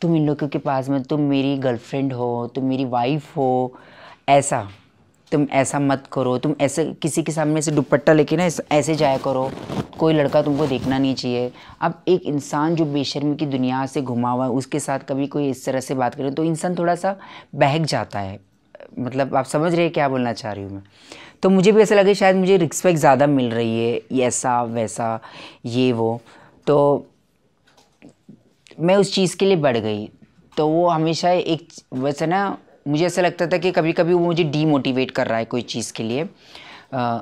तुम इन लोगों के पास में तुम मेरी गर्लफ्रेंड हो तुम मेरी वाइफ हो ऐसा तुम ऐसा मत करो तुम ऐसे किसी के सामने से दुपट्टा लेके ना ऐसे जाया करो कोई लड़का तुमको देखना नहीं चाहिए अब एक इंसान जो बेशर्मी की दुनिया से घुमा हुआ है उसके साथ कभी कोई इस तरह से बात करे तो इंसान थोड़ा सा बहक जाता है मतलब आप समझ रहे हैं क्या बोलना चाह रही हूँ मैं तो मुझे भी ऐसा लगे शायद मुझे रिस्पेक्ट ज़्यादा मिल रही है ऐसा वैसा ये वो तो मैं उस चीज़ के लिए बढ़ गई तो वो हमेशा एक वैसे ना मुझे ऐसा लगता था कि कभी कभी वो मुझे डीमोटिवेट कर रहा है कोई चीज़ के लिए आ,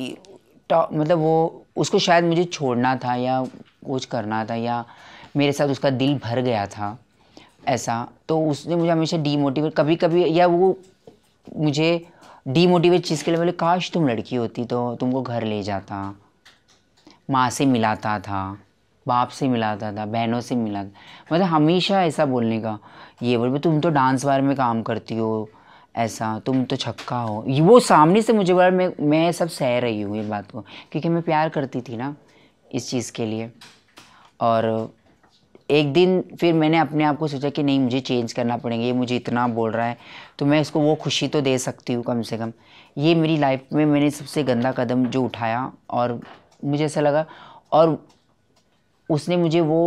तो, मतलब वो उसको शायद मुझे छोड़ना था या कुछ करना था या मेरे साथ उसका दिल भर गया था ऐसा तो उसने मुझे हमेशा डीमोटिवेट कभी कभी या वो मुझे डीमोटिवेट चीज़ के लिए बोले काश तुम लड़की होती तो तुमको घर ले जाता माँ से मिलाता था बाप से मिलाता था बहनों से मिला मतलब हमेशा ऐसा बोलने का ये बोल तुम तो डांस बार में काम करती हो ऐसा तुम तो छक्का हो ये वो सामने से मुझे बार मैं मैं सब सह रही हूँ ये बात को क्योंकि मैं प्यार करती थी ना इस चीज़ के लिए और एक दिन फिर मैंने अपने आप को सोचा कि नहीं मुझे चेंज करना पड़ेगा ये मुझे इतना बोल रहा है तो मैं इसको वो खुशी तो दे सकती हूँ कम से कम ये मेरी लाइफ में मैंने सबसे गंदा कदम जो उठाया और मुझे ऐसा लगा और उसने मुझे वो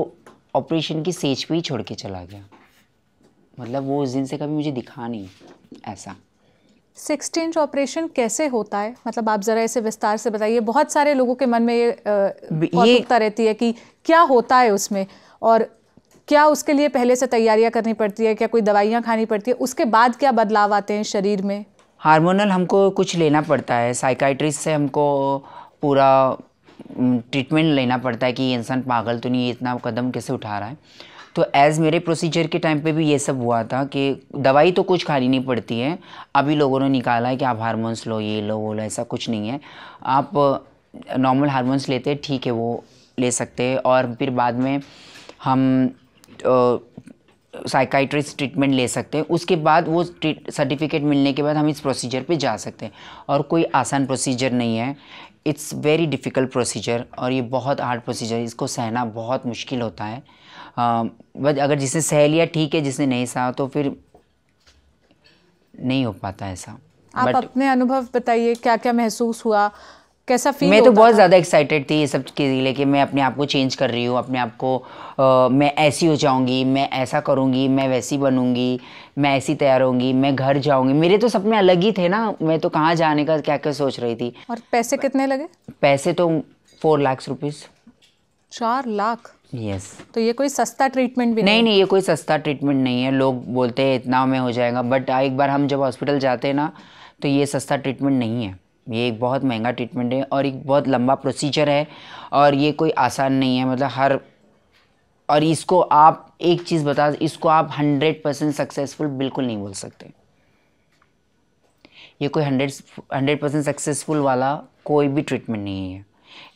ऑपरेशन की सेज पे ही छोड़ के चला गया मतलब वो उस दिन से कभी मुझे दिखा नहीं ऐसा सेक्स ऑपरेशन कैसे होता है मतलब आप ज़रा इसे विस्तार से बताइए बहुत सारे लोगों के मन में ये आ, ये रहती है कि क्या होता है उसमें और क्या उसके लिए पहले से तैयारियाँ करनी पड़ती है क्या कोई दवाइयाँ खानी पड़ती है उसके बाद क्या बदलाव आते हैं शरीर में हार्मोनल हमको कुछ लेना पड़ता है साइकाइट्रिस्ट से हमको पूरा ट्रीटमेंट लेना पड़ता है कि इंसान पागल तो नहीं इतना कदम कैसे उठा रहा है तो एज़ मेरे प्रोसीजर के टाइम पे भी ये सब हुआ था कि दवाई तो कुछ खानी नहीं पड़ती है अभी लोगों ने निकाला है कि आप हारमोन्स लो ये लो वो लो ऐसा कुछ नहीं है आप नॉर्मल हारमोन्स लेते ठीक है वो ले सकते हैं और फिर बाद में हम साइकाइट्रिस्ट ट्रीटमेंट ले सकते हैं उसके बाद वो सर्टिफिकेट मिलने के बाद हम इस प्रोसीजर पे जा सकते हैं और कोई आसान प्रोसीजर नहीं है इट्स वेरी डिफ़िकल्ट प्रोसीजर और ये बहुत हार्ड प्रोसीजर इसको सहना बहुत मुश्किल होता है बट अगर जिसने सह लिया ठीक है जिसने नहीं सहा तो फिर नहीं हो पाता ऐसा आप But, अपने अनुभव बताइए क्या क्या महसूस हुआ कैसा फील मैं तो बहुत ज़्यादा एक्साइटेड थी ये सब के लिए कि मैं अपने आप को चेंज कर रही हूँ अपने आप को मैं ऐसी हो जाऊँगी मैं ऐसा करूँगी मैं वैसी बनूँगी मैं ऐसी तैयार होंगी मैं घर जाऊँगी मेरे तो सपने अलग ही थे ना मैं तो कहाँ जाने का क्या क्या सोच रही थी और पैसे कितने लगे पैसे तो फोर लाख रुपीज़ चार लाख यस yes. तो ये कोई सस्ता ट्रीटमेंट भी नहीं, नहीं ये कोई सस्ता ट्रीटमेंट नहीं है लोग बोलते हैं इतना में हो जाएगा बट एक बार हम जब हॉस्पिटल जाते हैं ना तो ये सस्ता ट्रीटमेंट नहीं है ये एक बहुत महंगा ट्रीटमेंट है और एक बहुत लंबा प्रोसीजर है और ये कोई आसान नहीं है मतलब हर और इसको आप एक चीज़ बता इसको आप हंड्रेड परसेंट सक्सेसफुल बिल्कुल नहीं बोल सकते ये कोई हंड्रेड हंड्रेड परसेंट सक्सेसफुल वाला कोई भी ट्रीटमेंट नहीं है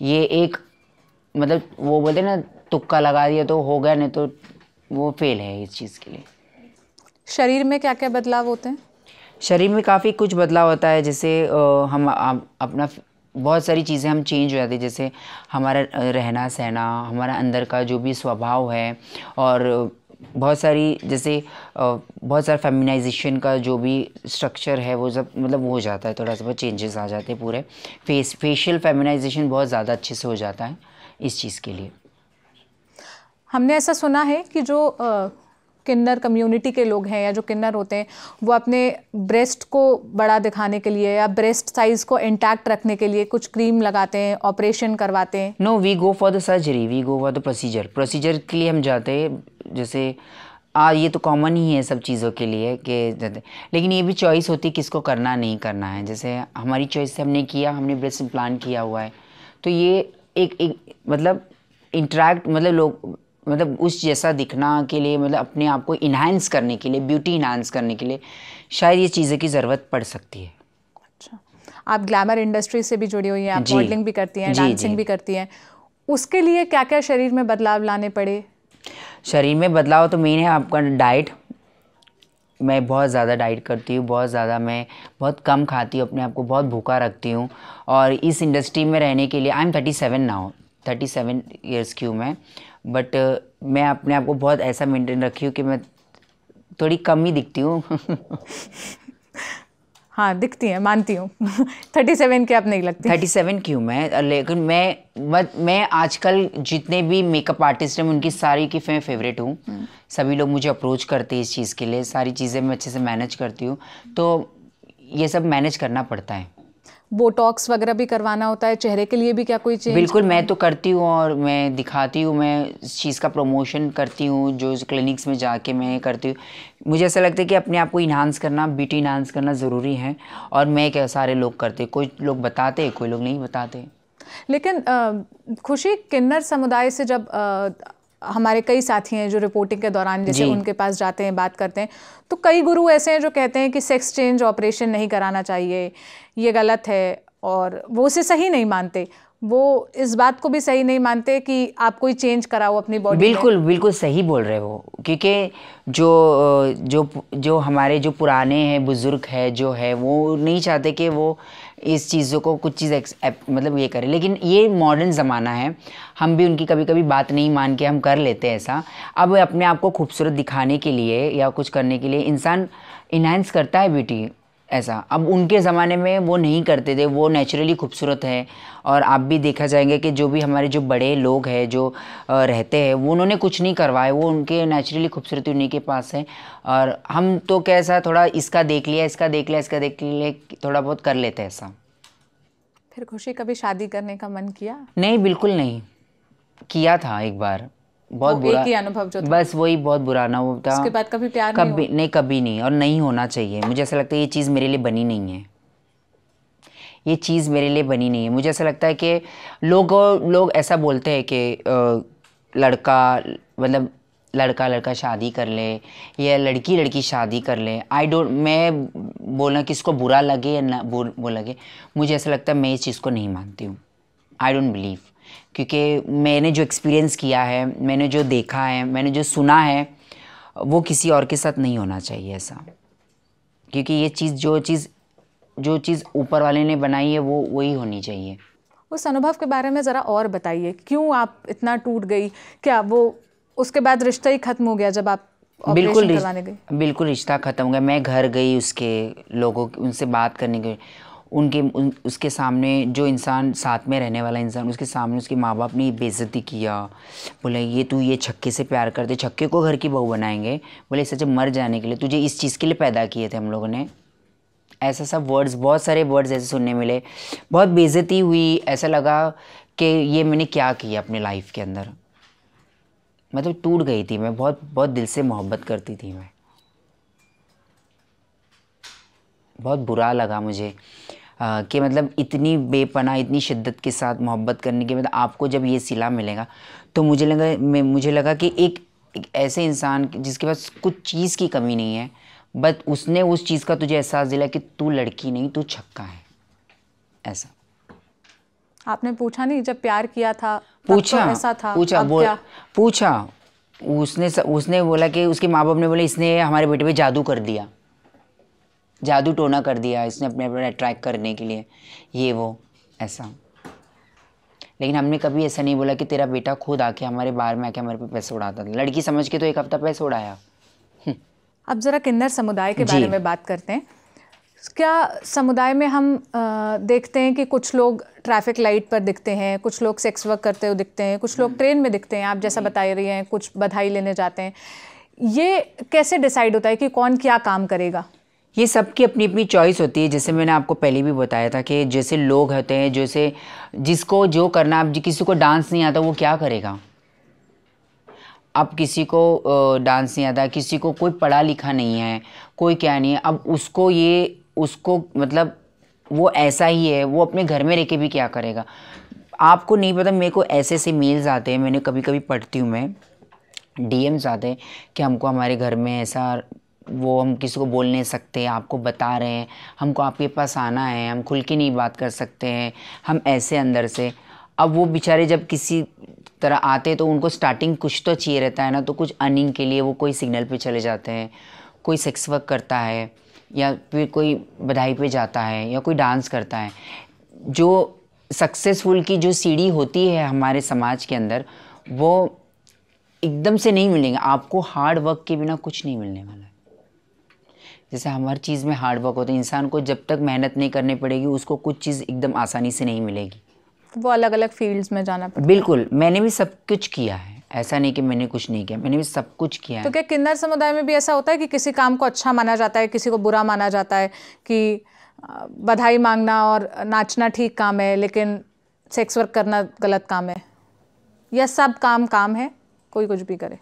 ये एक मतलब वो बोलते ना तुक्का लगा दिया तो हो गया नहीं तो वो फेल है इस चीज़ के लिए शरीर में क्या क्या बदलाव होते हैं शरीर में काफ़ी कुछ बदलाव होता है जैसे हम अपना बहुत सारी चीज़ें हम चेंज हो जाती है जैसे हमारा रहना सहना हमारा अंदर का जो भी स्वभाव है और बहुत सारी जैसे बहुत सारा फेमिनाइजेशन का जो भी स्ट्रक्चर है वो सब मतलब वो हो जाता है थोड़ा सा बहुत चेंजेस आ जाते हैं पूरे फेस फेशियल फेमिनाइजेशन बहुत ज़्यादा अच्छे से हो जाता है इस चीज़ के लिए हमने ऐसा सुना है कि जो आ... किन्नर कम्युनिटी के लोग हैं या जो किन्नर होते हैं वो अपने ब्रेस्ट को बड़ा दिखाने के लिए या ब्रेस्ट साइज को इंटैक्ट रखने के लिए कुछ क्रीम लगाते हैं ऑपरेशन करवाते हैं no we go for the surgery we go for the procedure procedure के लिए हम जाते हैं जैसे आ ये तो कॉमन ही है सब चीज़ों के लिए कि लेकिन ये भी चॉइस होती है किसको करना नहीं करना है जैसे हमारी चॉइस से हमने किया हमने ब्रेस्ट प्लान किया हुआ है तो ये एक एक मतलब इंट्रैक्ट मतलब लोग मतलब उस जैसा दिखना के लिए मतलब अपने आप को इन्हांस करने के लिए ब्यूटी इन्हांस करने के लिए शायद ये चीज़ें की ज़रूरत पड़ सकती है अच्छा आप ग्लैमर इंडस्ट्री से भी जुड़ी हुई हैं आप मॉडलिंग भी करती हैं डांसिंग भी करती हैं उसके लिए क्या क्या शरीर में बदलाव लाने पड़े शरीर में बदलाव तो मेन है आपका डाइट मैं बहुत ज़्यादा डाइट करती हूँ बहुत ज़्यादा मैं बहुत कम खाती हूँ अपने आप को बहुत भूखा रखती हूँ और इस इंडस्ट्री में रहने के लिए आई एम थर्टी सेवन ना हो थर्टी सेवन ईयर्स की हूँ मैं बट uh, मैं अपने आप को बहुत ऐसा मेंटेन रखी हूँ कि मैं थोड़ी कम ही दिखती हूँ हाँ दिखती हैं मानती हूँ थर्टी सेवन की आप नहीं लगती थर्टी सेवन की हूँ मैं लेकिन मैं बट मैं आजकल जितने भी मेकअप आर्टिस्ट हैं उनकी सारी की मैं फेवरेट हूँ हम्म। सभी लोग मुझे अप्रोच करते हैं इस चीज़ के लिए सारी चीज़ें मैं अच्छे से मैनेज करती हूँ तो ये सब मैनेज करना पड़ता है बोटॉक्स वगैरह भी करवाना होता है चेहरे के लिए भी क्या कोई चीज बिल्कुल मैं तो करती हूँ और मैं दिखाती हूँ मैं इस चीज़ का प्रमोशन करती हूँ जो क्लिनिक्स में जाके मैं करती हूँ मुझे ऐसा लगता है कि अपने आप को इन्हांस करना ब्यूटी इन्हांस करना ज़रूरी है और मैं क्या सारे लोग करते कोई लोग बताते कोई लोग नहीं बताते लेकिन खुशी किन्नर समुदाय से जब हमारे कई साथी हैं जो रिपोर्टिंग के दौरान जैसे उनके पास जाते हैं बात करते हैं तो कई गुरु ऐसे हैं जो कहते हैं कि सेक्स चेंज ऑपरेशन नहीं कराना चाहिए ये गलत है और वो उसे सही नहीं मानते वो इस बात को भी सही नहीं मानते कि आप कोई चेंज कराओ अपनी बॉडी बिल्कुल बिल्कुल सही बोल रहे हो क्योंकि जो जो जो हमारे जो पुराने हैं बुज़ुर्ग है जो है वो नहीं चाहते कि वो इस चीज़ों को कुछ चीज़ मतलब ये करें लेकिन ये मॉडर्न ज़माना है हम भी उनकी कभी कभी बात नहीं मान के हम कर लेते हैं ऐसा अब अपने आप को खूबसूरत दिखाने के लिए या कुछ करने के लिए इंसान इन्हेंस करता है ब्यूटी ऐसा अब उनके ज़माने में वो नहीं करते थे वो नेचुरली खूबसूरत है और आप भी देखा जाएंगे कि जो भी हमारे जो बड़े लोग हैं जो रहते हैं वो उन्होंने कुछ नहीं करवाए वो उनके नेचुरली खूबसूरती उन्हीं के पास है और हम तो कैसा थोड़ा इसका देख लिया इसका देख लिया इसका देख लिया थोड़ा बहुत कर लेते हैं ऐसा फिर खुशी कभी शादी करने का मन किया नहीं बिल्कुल नहीं किया था एक बार बहुत बुरा एक ही अनुभव जो था। बस वही बहुत बुरा ना होता उसके बाद कभी प्यार कभी नहीं, नहीं कभी नहीं और नहीं होना चाहिए मुझे ऐसा लगता है ये चीज़ मेरे लिए बनी नहीं है ये चीज़ मेरे लिए बनी नहीं है मुझे ऐसा लगता है कि लोग लोग ऐसा बोलते हैं कि लड़का मतलब लड़का लड़का शादी कर ले या लड़की लड़की शादी कर ले आई डोंट मैं बोलना किसको बुरा लगे या ना बुरा लगे मुझे ऐसा लगता है मैं इस चीज़ को नहीं मानती हूँ आई डोंट बिलीव क्योंकि मैंने जो एक्सपीरियंस किया है मैंने जो देखा है मैंने जो सुना है वो किसी और के साथ नहीं होना चाहिए ऐसा क्योंकि ये चीज़ जो चीज़ जो चीज़ ऊपर वाले ने बनाई है वो वही होनी चाहिए उस अनुभव के बारे में ज़रा और बताइए क्यों आप इतना टूट गई क्या वो उसके बाद रिश्ता ही ख़त्म हो गया जब आप बिल्कुल बिल्कुल रिश्ता ख़त्म हो गया मैं घर गई उसके लोगों उनसे बात करने के उनके उन, उसके सामने जो इंसान साथ में रहने वाला इंसान उसके सामने उसके माँ बाप ने बेइज्जती किया बोले ये तू ये छक्के से प्यार करते छक्के को घर की बहू बनाएंगे बोले सच मर जाने के लिए तुझे इस चीज़ के लिए पैदा किए थे हम लोगों ने ऐसा सब वर्ड्स बहुत सारे वर्ड्स ऐसे सुनने मिले बहुत बेइज्जती हुई ऐसा लगा कि ये मैंने क्या किया अपने लाइफ के अंदर मतलब टूट गई थी मैं बहुत बहुत दिल से मोहब्बत करती थी मैं बहुत बुरा लगा मुझे कि मतलब इतनी बेपना इतनी शिद्दत के साथ मोहब्बत करने के मतलब आपको जब ये सिला मिलेगा तो मुझे लगा मैं मुझे लगा कि एक, एक ऐसे इंसान जिसके पास कुछ चीज़ की कमी नहीं है बट उसने उस चीज़ का तुझे एहसास दिला कि तू लड़की नहीं तू छक्का है ऐसा आपने पूछा नहीं जब प्यार किया था तो पूछा तो ऐसा था पूछा क्या? पूछा उसने उसने बोला कि उसके माँ बाप ने बोला इसने हमारे बेटे पे जादू कर दिया जादू टोना कर दिया इसने अपने अपने अट्रैक्ट करने के लिए ये वो ऐसा लेकिन हमने कभी ऐसा नहीं बोला कि तेरा बेटा खुद आके हमारे बार में आके हमारे पे पैसे उड़ाता था लड़की समझ के तो एक हफ्ता पैसे उड़ाया हम्म। अब ज़रा किन्नर समुदाय के बारे में बात करते हैं क्या समुदाय में हम आ, देखते हैं कि कुछ लोग ट्रैफिक लाइट पर दिखते हैं कुछ लोग सेक्स वर्क करते हुए दिखते हैं कुछ लोग ट्रेन हम्म। में दिखते हैं आप जैसा बता रही हैं कुछ बधाई लेने जाते हैं ये कैसे डिसाइड होता है कि कौन क्या काम करेगा ये सबकी अपनी अपनी चॉइस होती है जैसे मैंने आपको पहले भी बताया था कि जैसे लोग होते हैं जैसे जिसको जो करना आप किसी को डांस नहीं आता वो क्या करेगा अब किसी को डांस नहीं आता किसी को कोई पढ़ा लिखा नहीं है कोई क्या नहीं है अब उसको ये उसको मतलब वो ऐसा ही है वो अपने घर में रह के भी क्या करेगा आपको नहीं पता मेरे को ऐसे ऐसे मेल्स आते हैं मैंने कभी कभी पढ़ती हूँ मैं डीएम्स आते हैं कि हमको हमारे घर में ऐसा वो हम किसी को बोल नहीं सकते आपको बता रहे हैं हमको आपके पास आना है हम खुल के नहीं बात कर सकते हैं हम ऐसे अंदर से अब वो बेचारे जब किसी तरह आते तो उनको स्टार्टिंग कुछ तो चाहिए रहता है ना तो कुछ अर्निंग के लिए वो कोई सिग्नल पे चले जाते हैं कोई सेक्स वर्क करता है या फिर कोई बधाई पे जाता है या कोई डांस करता है जो सक्सेसफुल की जो सीढ़ी होती है हमारे समाज के अंदर वो एकदम से नहीं मिलेंगे आपको हार्ड वर्क के बिना कुछ नहीं मिलने वाला है जैसे हम हर चीज़ में हार्ड वर्क होता है इंसान को जब तक मेहनत नहीं करनी पड़ेगी उसको कुछ चीज़ एकदम आसानी से नहीं मिलेगी तो वो अलग अलग फील्ड्स में जाना पड़ता बिल्कुल मैंने भी सब कुछ किया है ऐसा नहीं कि मैंने कुछ नहीं किया मैंने भी सब कुछ किया तो क्या किन्नर समुदाय में भी ऐसा होता है कि किसी काम को अच्छा माना जाता है किसी को बुरा माना जाता है कि बधाई मांगना और नाचना ठीक काम है लेकिन सेक्स वर्क करना गलत काम है यह सब काम काम है कोई कुछ भी करे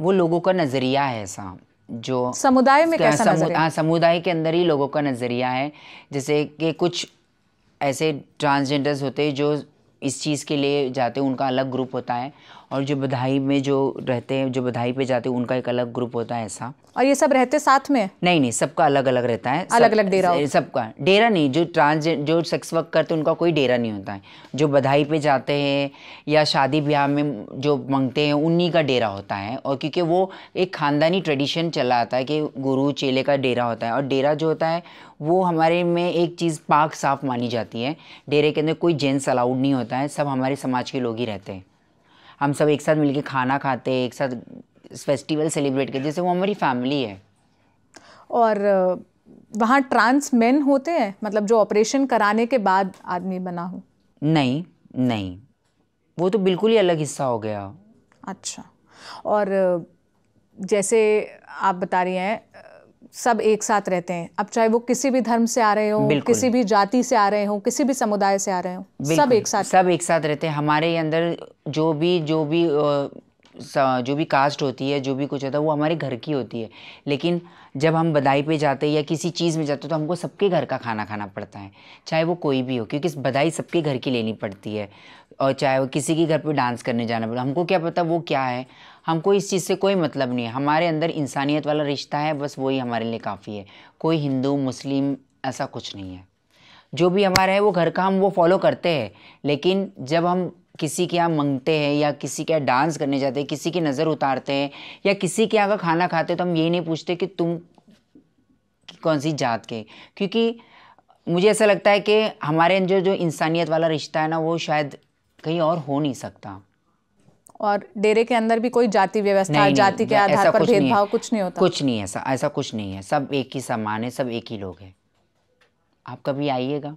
वो लोगों का नज़रिया है ऐसा जो समुदाय में कैसा समु, हाँ समुदाय के अंदर ही लोगों का नज़रिया है जैसे कि कुछ ऐसे ट्रांसजेंडर्स होते हैं जो इस चीज़ के लिए जाते हैं उनका अलग ग्रुप होता है और जो बधाई में जो रहते हैं जो बधाई पे जाते हैं उनका एक अलग ग्रुप होता है ऐसा और ये सब रहते साथ में नहीं नहीं सबका अलग अलग रहता है अलग अलग डेरा सबका डेरा नहीं जो ट्रांस जो सेक्स वर्क करते हैं उनका कोई डेरा नहीं होता है जो बधाई पे जाते हैं या शादी ब्याह में जो मांगते हैं उन्हीं का डेरा होता है और क्योंकि वो एक खानदानी ट्रेडिशन चला आता है कि गुरु चेले का डेरा होता है और डेरा जो होता है वो हमारे में एक चीज़ पाक साफ मानी जाती है डेरे के अंदर कोई जेंट्स अलाउड नहीं होता है सब हमारे समाज के लोग ही रहते हैं हम सब एक साथ मिलके खाना खाते एक साथ फेस्टिवल सेलिब्रेट करते जैसे वो हमारी फैमिली है और वहाँ ट्रांस मैन होते हैं मतलब जो ऑपरेशन कराने के बाद आदमी बना हो नहीं नहीं वो तो बिल्कुल ही अलग हिस्सा हो गया अच्छा और जैसे आप बता रही हैं सब एक साथ रहते हैं अब चाहे वो किसी भी धर्म से आ रहे हो किसी भी जाति से आ रहे हो किसी भी समुदाय से आ रहे हो सब एक साथ सब एक साथ रहते हैं हमारे अंदर जो भी जो भी जो भी कास्ट होती है जो भी कुछ होता है वो हमारे घर की होती है लेकिन जब हम बधाई पे जाते हैं या किसी चीज़ में जाते हैं तो हमको सबके घर का खाना खाना पड़ता है चाहे वो कोई भी हो क्योंकि बधाई सबके घर की लेनी पड़ती है और चाहे वो किसी के घर पे डांस करने जाना पड़े हमको क्या पता वो क्या है हमको इस चीज़ से कोई मतलब नहीं है हमारे अंदर इंसानियत वाला रिश्ता है बस वही हमारे लिए काफ़ी है कोई हिंदू मुस्लिम ऐसा कुछ नहीं है जो भी हमारा है वो घर का हम वो फॉलो करते हैं लेकिन जब हम किसी के यहाँ मंगते हैं या किसी के यहाँ डांस करने जाते हैं किसी की नज़र उतारते हैं या किसी के यहाँ का खाना खाते हैं तो हम यही नहीं पूछते कि तुम कौन सी जात के क्योंकि मुझे ऐसा लगता है कि हमारे अंदर जो इंसानियत वाला रिश्ता है ना वो शायद कहीं और हो नहीं सकता और डेरे के अंदर भी कोई जाति व्यवस्था जाति के आधार पर भेदभाव कुछ नहीं होता कुछ नहीं है ऐसा ऐसा कुछ नहीं है सब एक ही समान है सब एक ही लोग है आप कभी आइएगा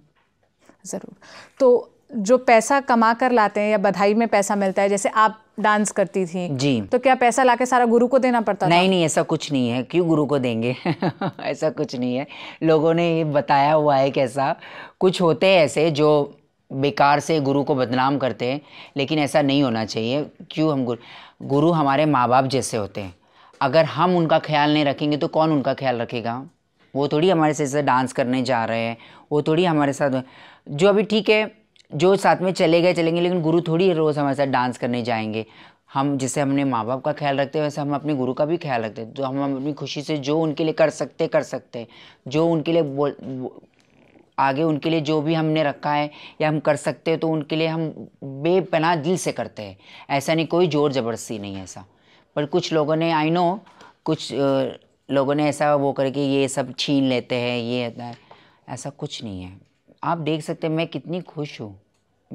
ज़रूर तो जो पैसा कमा कर लाते हैं या बधाई में पैसा मिलता है जैसे आप डांस करती थी जी तो क्या पैसा लाके सारा गुरु को देना पड़ता नहीं था? नहीं ऐसा कुछ नहीं है क्यों गुरु को देंगे ऐसा कुछ नहीं है लोगों ने ये बताया हुआ है कैसा कुछ होते हैं ऐसे जो बेकार से गुरु को बदनाम करते हैं लेकिन ऐसा नहीं होना चाहिए क्यों हम गुरु गुरु हमारे माँ बाप जैसे होते हैं अगर हम उनका ख्याल नहीं रखेंगे तो कौन उनका ख्याल रखेगा वो थोड़ी हमारे साथ डांस करने जा रहे हैं वो थोड़ी हमारे साथ जो अभी ठीक है जो साथ में चले गए चलेंगे लेकिन गुरु थोड़ी रोज़ हमारे साथ डांस करने जाएंगे हम जैसे हमने माँ बाप का ख्याल रखते हैं वैसे हम अपने गुरु का भी ख्याल रखते हैं तो हम अपनी खुशी से जो उनके लिए कर सकते कर सकते जो उनके लिए बोल आगे उनके लिए जो भी हमने रखा है या हम कर सकते हैं तो उनके लिए हम बेपनाह दिल से करते हैं ऐसा नहीं कोई ज़ोर ज़बरदस्ती नहीं ऐसा पर कुछ लोगों ने आई नो कुछ लोगों ने ऐसा वो करके ये सब छीन लेते हैं ये है। ऐसा कुछ नहीं है आप देख सकते हैं मैं कितनी खुश हूँ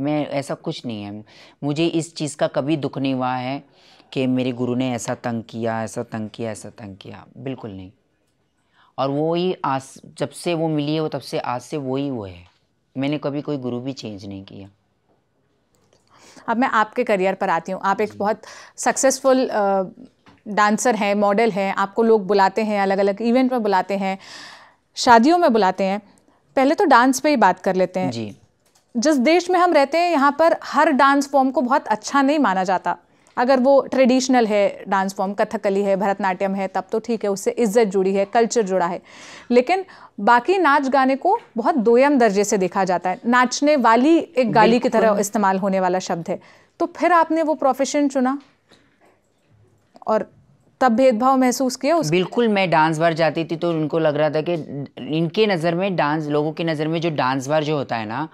मैं ऐसा कुछ नहीं है मुझे इस चीज़ का कभी दुख नहीं हुआ है कि मेरे गुरु ने ऐसा तंग किया ऐसा तंग किया ऐसा तंग किया बिल्कुल नहीं और वो ही आज जब से वो मिली है वो तब से आज से वही वो है मैंने कभी कोई गुरु भी चेंज नहीं किया अब मैं आपके करियर पर आती हूँ आप एक बहुत सक्सेसफुल डांसर हैं मॉडल हैं आपको लोग बुलाते हैं अलग अलग इवेंट में बुलाते हैं शादियों में बुलाते हैं पहले तो डांस पे ही बात कर लेते हैं जी जिस देश में हम रहते हैं यहाँ पर हर डांस फॉर्म को बहुत अच्छा नहीं माना जाता अगर वो ट्रेडिशनल है डांस फॉर्म कथकली है भरतनाट्यम है तब तो ठीक है उससे इज्जत जुड़ी है कल्चर जुड़ा है लेकिन बाकी नाच गाने को बहुत दोयम दर्जे से देखा जाता है नाचने वाली एक गाली की तरह इस्तेमाल होने वाला शब्द है तो फिर आपने वो प्रोफेशन चुना और तब भेदभाव महसूस किया उस बिल्कुल मैं डांस बार जाती थी तो उनको लग रहा था कि इनके नज़र में डांस लोगों की नज़र में जो डांस बार जो होता है ना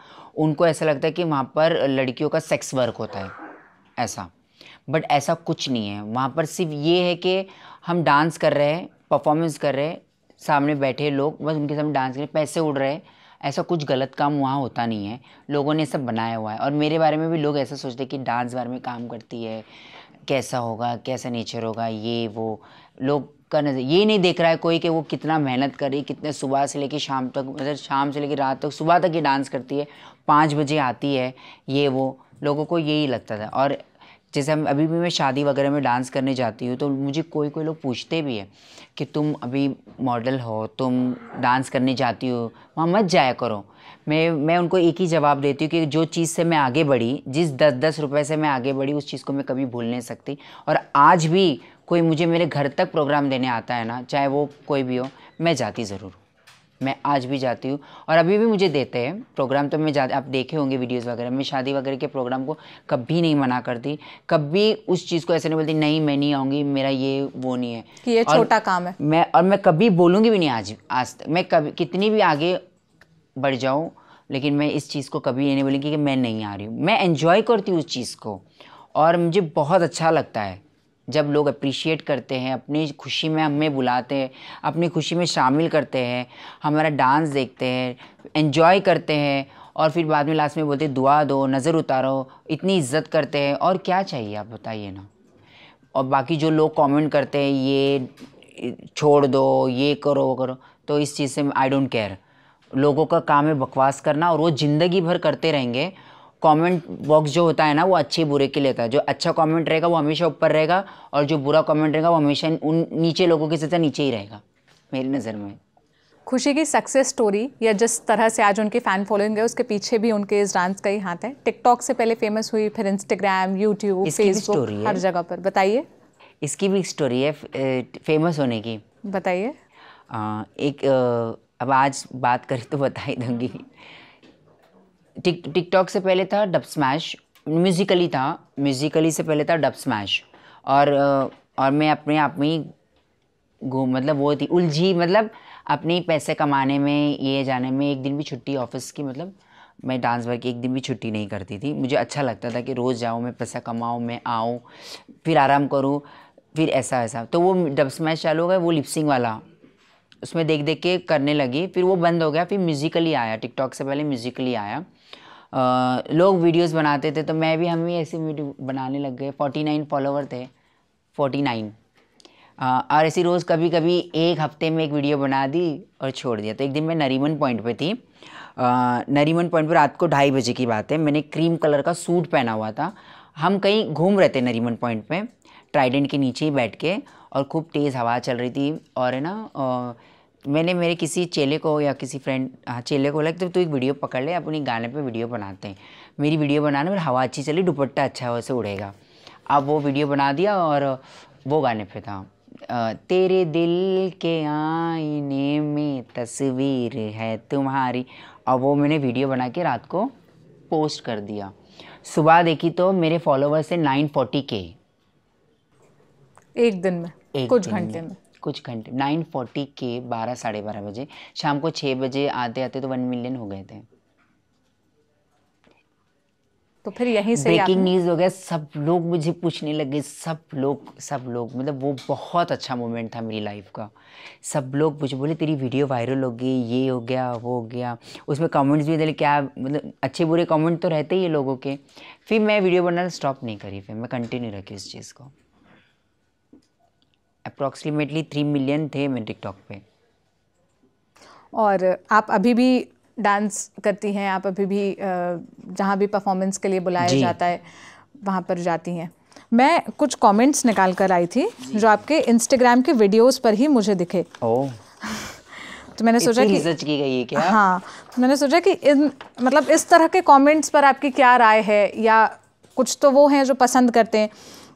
उनको ऐसा लगता है कि वहाँ पर लड़कियों का सेक्स वर्क होता है ऐसा बट ऐसा कुछ नहीं है वहाँ पर सिर्फ ये है कि हम डांस कर रहे हैं परफॉर्मेंस कर रहे हैं सामने बैठे लोग बस उनके सामने डांस कर रहे पैसे उड़ रहे ऐसा कुछ गलत काम वहाँ होता नहीं है लोगों ने सब बनाया हुआ है और मेरे बारे में भी लोग ऐसा सोचते हैं कि डांस बारे में काम करती है कैसा होगा कैसा नेचर होगा ये वो लोग का नजर ये नहीं देख रहा है कोई कि वो कितना मेहनत कर रही कितने सुबह से लेके शाम तक मतलब शाम से लेके रात तक सुबह तक ये डांस करती है पाँच बजे आती है ये वो लोगों को यही लगता था और जैसे हम अभी भी मैं शादी वगैरह में डांस करने जाती हूँ तो मुझे कोई कोई लोग पूछते भी हैं कि तुम अभी मॉडल हो तुम डांस करने जाती हो वहाँ मत जाया करो मैं मैं उनको एक ही जवाब देती हूँ कि जो चीज़ से मैं आगे बढ़ी जिस दस दस रुपए से मैं आगे बढ़ी उस चीज़ को मैं कभी भूल नहीं सकती और आज भी कोई मुझे मेरे घर तक प्रोग्राम देने आता है ना चाहे वो कोई भी हो मैं जाती ज़रूर मैं आज भी जाती हूँ और अभी भी मुझे देते हैं प्रोग्राम तो मैं आप देखे होंगे वीडियोस वगैरह मैं शादी वगैरह के प्रोग्राम को कभी नहीं मना करती कभी उस चीज़ को ऐसे नहीं बोलती नहीं मैं नहीं आऊँगी मेरा ये वो नहीं है कि ये छोटा काम है मैं और मैं कभी बोलूँगी भी नहीं आज आज तक मैं कभी कितनी भी आगे बढ़ जाऊँ लेकिन मैं इस चीज़ को कभी ये नहीं बोलूँगी कि मैं नहीं आ रही हूँ मैं इन्जॉय करती हूँ उस चीज़ को और मुझे बहुत अच्छा लगता है जब लोग अप्रिशिएट करते हैं अपनी खुशी में हमें बुलाते हैं अपनी खुशी में शामिल करते हैं हमारा डांस देखते हैं इन्जॉय करते हैं और फिर बाद में लास्ट में बोलते दुआ दो नज़र उतारो इतनी इज्जत करते हैं और क्या चाहिए आप बताइए ना और बाकी जो लोग कमेंट करते हैं ये छोड़ दो ये करो वो करो तो इस चीज़ से आई डोंट केयर लोगों का काम है बकवास करना और वो ज़िंदगी भर करते रहेंगे कमेंट बॉक्स जो होता है ना वो अच्छे बुरे के लिए होता है जो अच्छा कमेंट रहेगा वो हमेशा ऊपर रहेगा और जो बुरा कमेंट रहेगा वो हमेशा उन नीचे लोगों की सतह नीचे ही रहेगा मेरी नज़र में खुशी की सक्सेस स्टोरी या जिस तरह से आज उनकी फ़ैन फॉलोइंग है उसके पीछे भी उनके इस डांस का ही हाथ है टिकटॉक से पहले फेमस हुई फिर इंस्टाग्राम यूट्यूब फेसबुक हर जगह पर बताइए इसकी भी स्टोरी है फेमस होने की बताइए एक अब आज बात करें तो बता ही दूंगी टिक टिकटॉक से पहले था डब स्मैश म्यूज़िकली था म्यूज़िकली से पहले था डब स्मैश और और मैं अपने आप में घूम मतलब वो थी उलझी मतलब अपने पैसे कमाने में ये जाने में एक दिन भी छुट्टी ऑफिस की मतलब मैं डांस वर्क की एक दिन भी छुट्टी नहीं करती थी मुझे अच्छा लगता था कि रोज़ जाऊँ मैं पैसा कमाऊँ मैं आऊँ फिर आराम करूँ फिर ऐसा ऐसा तो वो डब स्मैश चालू हो गया वो लिपसिंग वाला उसमें देख देख के करने लगी फिर वो बंद हो गया फिर म्यूज़िकली आया टिकटॉक से पहले म्यूज़िकली आया लोग वीडियोस बनाते थे तो मैं भी हम भी ऐसे वीडियो बनाने लग गए 49 फॉलोवर थे 49 नाइन और ऐसी रोज़ कभी कभी एक हफ्ते में एक वीडियो बना दी और छोड़ दिया तो एक दिन मैं नरीमन पॉइंट पे थी नरीमन पॉइंट पर रात को ढाई बजे की बात है मैंने क्रीम कलर का सूट पहना हुआ था हम कहीं घूम रहे थे नरीमन पॉइंट पे ट्राइडेंट के नीचे ही बैठ के और खूब तेज़ हवा चल रही थी और है ना मैंने मेरे किसी चेले को या किसी फ्रेंड हाँ चेले को बोला कि तो तू एक वीडियो पकड़ ले अपनी गाने पे वीडियो बनाते हैं मेरी वीडियो बनाने में हवा अच्छी चली दुपट्टा अच्छा वैसे उड़ेगा अब वो वीडियो बना दिया और वो गाने पे था तेरे दिल के आईने में तस्वीर है तुम्हारी और वो मैंने वीडियो बना के रात को पोस्ट कर दिया सुबह देखी तो मेरे फॉलोवर्स है नाइन फोर्टी के एक दिन में एक कुछ घंटे में, में। कुछ घंटे नाइन फोर्टी के बारह साढ़े बारह बजे शाम को छह बजे आते आते तो वन मिलियन हो गए थे तो फिर यहीं से ब्रेकिंग न्यूज हो गया सब लोग मुझे पूछने लगे सब लोग सब लोग मतलब वो बहुत अच्छा मोमेंट था मेरी लाइफ का सब लोग मुझे बोले तेरी वीडियो वायरल हो गई ये हो गया वो हो गया उसमें कमेंट्स भी दिले क्या मतलब अच्छे बुरे कमेंट तो रहते ही लोगों के फिर मैं वीडियो बनाना स्टॉप नहीं करी फिर मैं कंटिन्यू रखी उस चीज़ को अप्रॉक्सीमेटली थ्री मिलियन थे मैं टिकटॉक पे और आप अभी भी डांस करती हैं आप अभी भी जहाँ भी परफॉर्मेंस के लिए बुलाया जाता है वहाँ पर जाती हैं मैं कुछ कमेंट्स निकाल कर आई थी जो आपके इंस्टाग्राम के वीडियोस पर ही मुझे दिखे ओ। तो मैंने सोचा कि रिसर्च की गई है क्या हाँ तो मैंने सोचा कि इन मतलब इस तरह के कमेंट्स पर आपकी क्या राय है या कुछ तो वो हैं जो पसंद करते हैं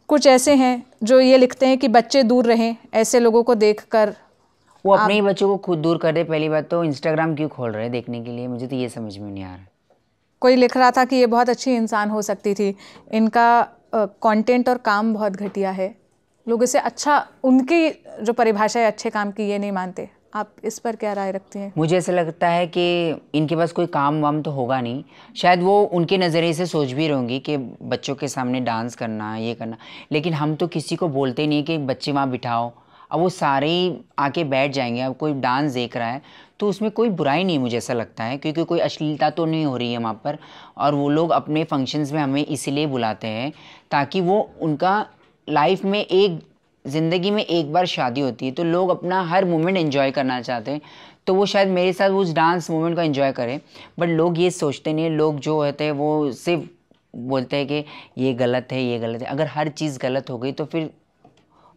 कुछ ऐसे हैं जो ये लिखते हैं कि बच्चे दूर रहें ऐसे लोगों को देख कर वो अपने ही बच्चों को खुद दूर कर दे पहली बात तो इंस्टाग्राम क्यों खोल रहे हैं देखने के लिए मुझे तो ये समझ में नहीं आ रहा कोई लिख रहा था कि ये बहुत अच्छी इंसान हो सकती थी इनका कंटेंट और काम बहुत घटिया है लोग इसे अच्छा उनकी जो परिभाषा है अच्छे काम की ये नहीं मानते आप इस पर क्या राय रखते हैं मुझे ऐसा लगता है कि इनके पास कोई काम वाम तो होगा नहीं शायद वो उनके नज़रिए से सोच भी रहूँगी कि बच्चों के सामने डांस करना ये करना लेकिन हम तो किसी को बोलते नहीं कि बच्चे वहाँ बिठाओ अब वो सारे ही आके बैठ जाएंगे अब कोई डांस देख रहा है तो उसमें कोई बुराई नहीं मुझे ऐसा लगता है क्योंकि कोई अश्लीलता तो नहीं हो रही है वहाँ पर और वो लोग अपने फंक्शंस में हमें इसीलिए बुलाते हैं ताकि वो उनका लाइफ में एक ज़िंदगी में एक बार शादी होती है तो लोग अपना हर मोमेंट इन्जॉय करना चाहते हैं तो वो शायद मेरे साथ उस डांस मोमेंट को इन्जॉय करें बट लोग ये सोचते नहीं लोग जो होते हैं वो सिर्फ बोलते हैं कि ये गलत है ये गलत है अगर हर चीज़ गलत हो गई तो फिर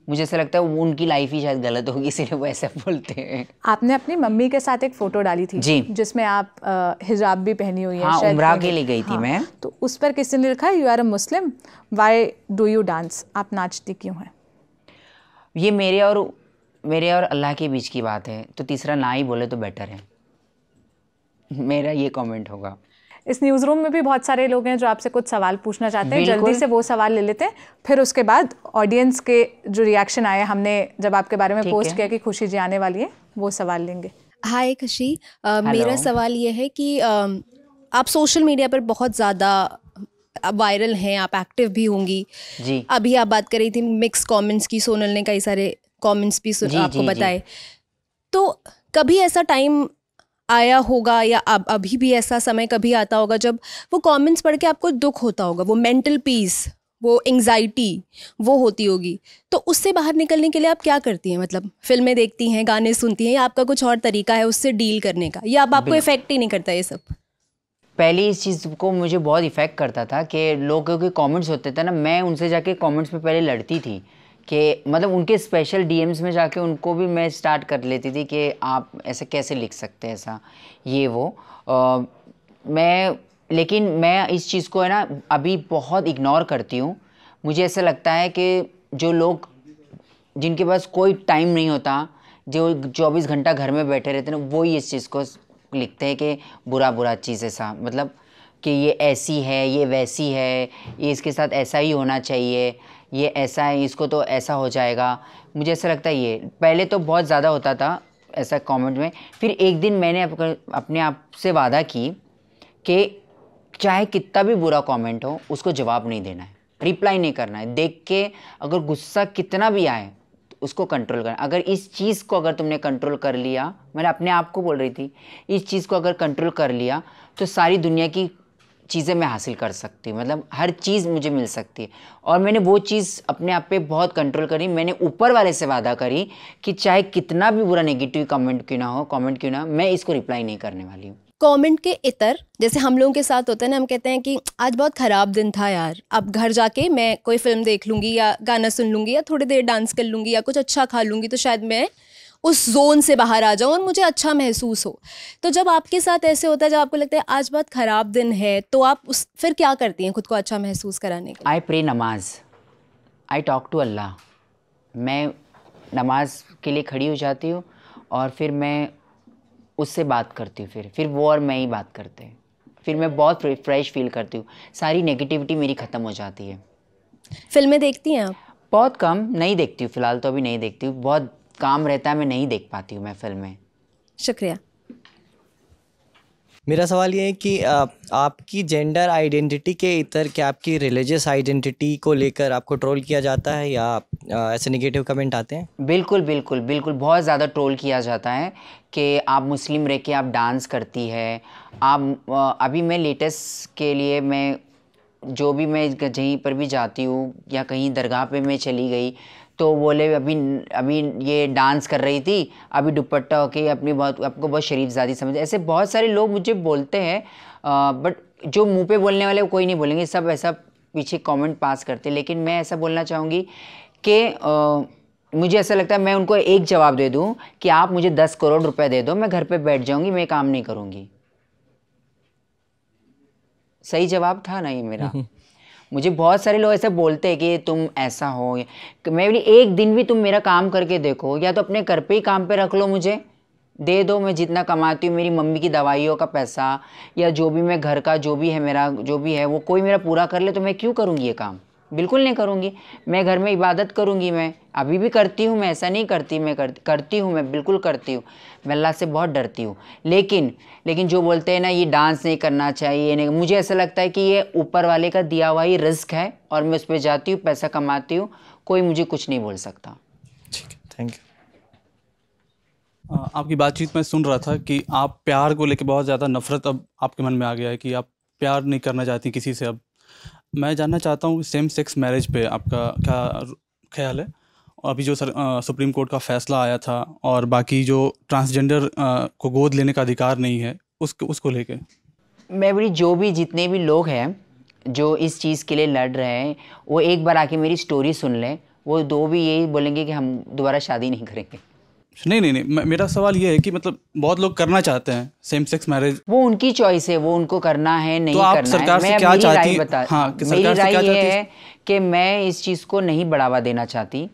मुझे ऐसा लगता है वो उनकी लाइफ ही शायद गलत होगी इसीलिए वो ऐसा बोलते हैं आपने अपनी मम्मी के साथ एक फ़ोटो डाली थी जी जिसमें आप हिजाब भी पहनी हुई है हाँ, के लिए गई थी हाँ, मैं तो उस पर किसी ने लिखा you are a Muslim why do you dance आप नाचती क्यों हैं ये मेरे और मेरे और अल्लाह के बीच की बात है तो तीसरा ना ही बोले तो बेटर है मेरा ये कमेंट होगा इस न्यूज़ रूम में भी बहुत सारे लोग हैं जो आपसे कुछ सवाल पूछना चाहते हैं जल्दी से वो सवाल ले लेते हैं फिर उसके बाद ऑडियंस के जो रिएक्शन आए हमने जब आपके बारे में पोस्ट किया कि खुशी जी आने वाली है वो सवाल लेंगे हाय खुशी मेरा सवाल ये है कि आप सोशल मीडिया पर बहुत ज़्यादा अब वायरल हैं आप एक्टिव भी होंगी जी अभी आप बात कर रही थी मिक्स कमेंट्स की सोनल ने कई सारे कमेंट्स भी सुन, जी, आपको बताए तो कभी ऐसा टाइम आया होगा या अब अभी भी ऐसा समय कभी आता होगा जब वो कमेंट्स पढ़ के आपको दुख होता होगा वो मेंटल पीस वो एंग्जाइटी वो होती होगी तो उससे बाहर निकलने के लिए आप क्या करती हैं मतलब फिल्में देखती हैं गाने सुनती हैं या आपका कुछ और तरीका है उससे डील करने का या आप आपको इफेक्ट ही नहीं करता ये सब पहले इस चीज़ को मुझे बहुत इफ़ेक्ट करता था कि लोगों के कमेंट्स होते थे ना मैं उनसे जाके कमेंट्स में पहले लड़ती थी कि मतलब उनके स्पेशल डीएम्स में जाके उनको भी मैं स्टार्ट कर लेती थी कि आप ऐसे कैसे लिख सकते हैं ऐसा ये वो आ, मैं लेकिन मैं इस चीज़ को है ना अभी बहुत इग्नोर करती हूँ मुझे ऐसा लगता है कि जो लोग जिनके पास कोई टाइम नहीं होता जो चौबीस घंटा घर में बैठे रहते हैं वो ही इस चीज़ को लिखते हैं कि बुरा बुरा चीज़ सा मतलब कि ये ऐसी है ये वैसी है ये इसके साथ ऐसा ही होना चाहिए ये ऐसा है इसको तो ऐसा हो जाएगा मुझे ऐसा लगता है ये पहले तो बहुत ज़्यादा होता था ऐसा कमेंट में फिर एक दिन मैंने अपने आप से वादा की कि चाहे कितना भी बुरा कमेंट हो उसको जवाब नहीं देना है रिप्लाई नहीं करना है देख के अगर गुस्सा कितना भी आए उसको कंट्रोल करना अगर इस चीज़ को अगर तुमने कंट्रोल कर लिया मैंने अपने आप को बोल रही थी इस चीज़ को अगर कंट्रोल कर लिया तो सारी दुनिया की चीज़ें मैं हासिल कर सकती हूँ मतलब हर चीज़ मुझे मिल सकती है और मैंने वो चीज़ अपने आप पे बहुत कंट्रोल करी मैंने ऊपर वाले से वादा करी कि चाहे कितना भी बुरा नेगेटिव कमेंट क्यों ना हो कमेंट क्यों ना मैं इसको रिप्लाई नहीं करने वाली हूँ कमेंट के इतर जैसे हम लोगों के साथ होता है ना हम कहते हैं कि आज बहुत ख़राब दिन था यार अब घर जाके मैं कोई फिल्म देख लूँगी या गाना सुन लूँगी या थोड़ी देर डांस कर लूँगी या कुछ अच्छा खा लूँगी तो शायद मैं उस जोन से बाहर आ जाऊँ और मुझे अच्छा महसूस हो तो जब आपके साथ ऐसे होता है जब आपको लगता है आज बहुत ख़राब दिन है तो आप उस फिर क्या करती हैं खुद को अच्छा महसूस कराने के आई प्रे नमाज आई टॉक टू अल्लाह मैं नमाज के लिए खड़ी हो जाती हूँ और फिर मैं उससे बात करती हूँ फिर फिर वो और मैं ही बात करते हैं फिर मैं बहुत फ्रेश फील करती हूँ सारी नेगेटिविटी मेरी ख़त्म हो जाती है फिल्में देखती हैं आप बहुत कम नहीं देखती हूँ फ़िलहाल तो अभी नहीं देखती हूँ बहुत काम रहता है मैं नहीं देख पाती हूँ मैं फिल्में शुक्रिया मेरा सवाल ये है कि आपकी जेंडर आइडेंटिटी के इतर क्या आपकी रिलीजियस आइडेंटिटी को लेकर आपको ट्रोल किया जाता है या ऐसे निगेटिव कमेंट आते हैं बिल्कुल बिल्कुल बिल्कुल बहुत ज़्यादा ट्रोल किया जाता है कि आप मुस्लिम रह के आप डांस करती है आप अभी मैं लेटेस्ट के लिए मैं जो भी मैं कहीं पर भी जाती हूँ या कहीं दरगाह पे मैं चली गई तो बोले अभी अभी ये डांस कर रही थी अभी दुपट्टा होके अपनी बहुत आपको बहुत शरीफजादी समझ ऐसे बहुत सारे लोग मुझे बोलते हैं बट जो मुंह पे बोलने वाले कोई नहीं बोलेंगे सब ऐसा पीछे कमेंट पास करते लेकिन मैं ऐसा बोलना चाहूँगी कि मुझे ऐसा लगता है मैं उनको एक जवाब दे दूँ कि आप मुझे दस करोड़ रुपये दे दो मैं घर पर बैठ जाऊँगी मैं काम नहीं करूँगी सही जवाब था ना ये मेरा मुझे बहुत सारे लोग ऐसे बोलते हैं कि तुम ऐसा हो मैं बोली एक दिन भी तुम मेरा काम करके देखो या तो अपने घर पे ही काम पे रख लो मुझे दे दो मैं जितना कमाती हूँ मेरी मम्मी की दवाइयों का पैसा या जो भी मैं घर का जो भी है मेरा जो भी है वो कोई मेरा पूरा कर ले तो मैं क्यों करूँगी ये काम बिल्कुल नहीं करूँगी मैं घर में इबादत करूँगी मैं अभी भी करती हूँ मैं ऐसा नहीं करती मैं कर, करती हूँ मैं बिल्कुल करती हूँ मैं अल्लाह से बहुत डरती हूँ लेकिन लेकिन जो बोलते हैं ना ये डांस नहीं करना चाहिए नहीं मुझे ऐसा लगता है कि ये ऊपर वाले का दिया हुआ ही रिस्क है और मैं उस पर जाती हूँ पैसा कमाती हूँ कोई मुझे कुछ नहीं बोल सकता ठीक है थैंक यू आपकी बातचीत में सुन रहा था कि आप प्यार को लेकर बहुत ज़्यादा नफरत अब आपके मन में आ गया है कि आप प्यार नहीं करना चाहती किसी से अब मैं जानना चाहता हूँ सेम सेक्स मैरिज पे आपका क्या ख्याल है अभी जो सर आ, सुप्रीम कोर्ट का फैसला आया था और बाकी जो ट्रांसजेंडर को गोद लेने का अधिकार नहीं है उस उसको लेके मेरी जो भी जितने भी लोग हैं जो इस चीज़ के लिए लड़ रहे हैं वो एक बार आके मेरी स्टोरी सुन लें वो दो भी यही बोलेंगे कि हम दोबारा शादी नहीं करेंगे नहीं नहीं नहीं मेरा सवाल ये है कि मतलब बहुत लोग करना चाहते हैं सेम सेक्स मैरिज वो उनकी चॉइस है वो उनको करना है नहीं तो आप करना सरकार है। से क्या चाहती बता हाँ, कि मेरी राय ये है कि मैं इस चीज़ को नहीं बढ़ावा देना चाहती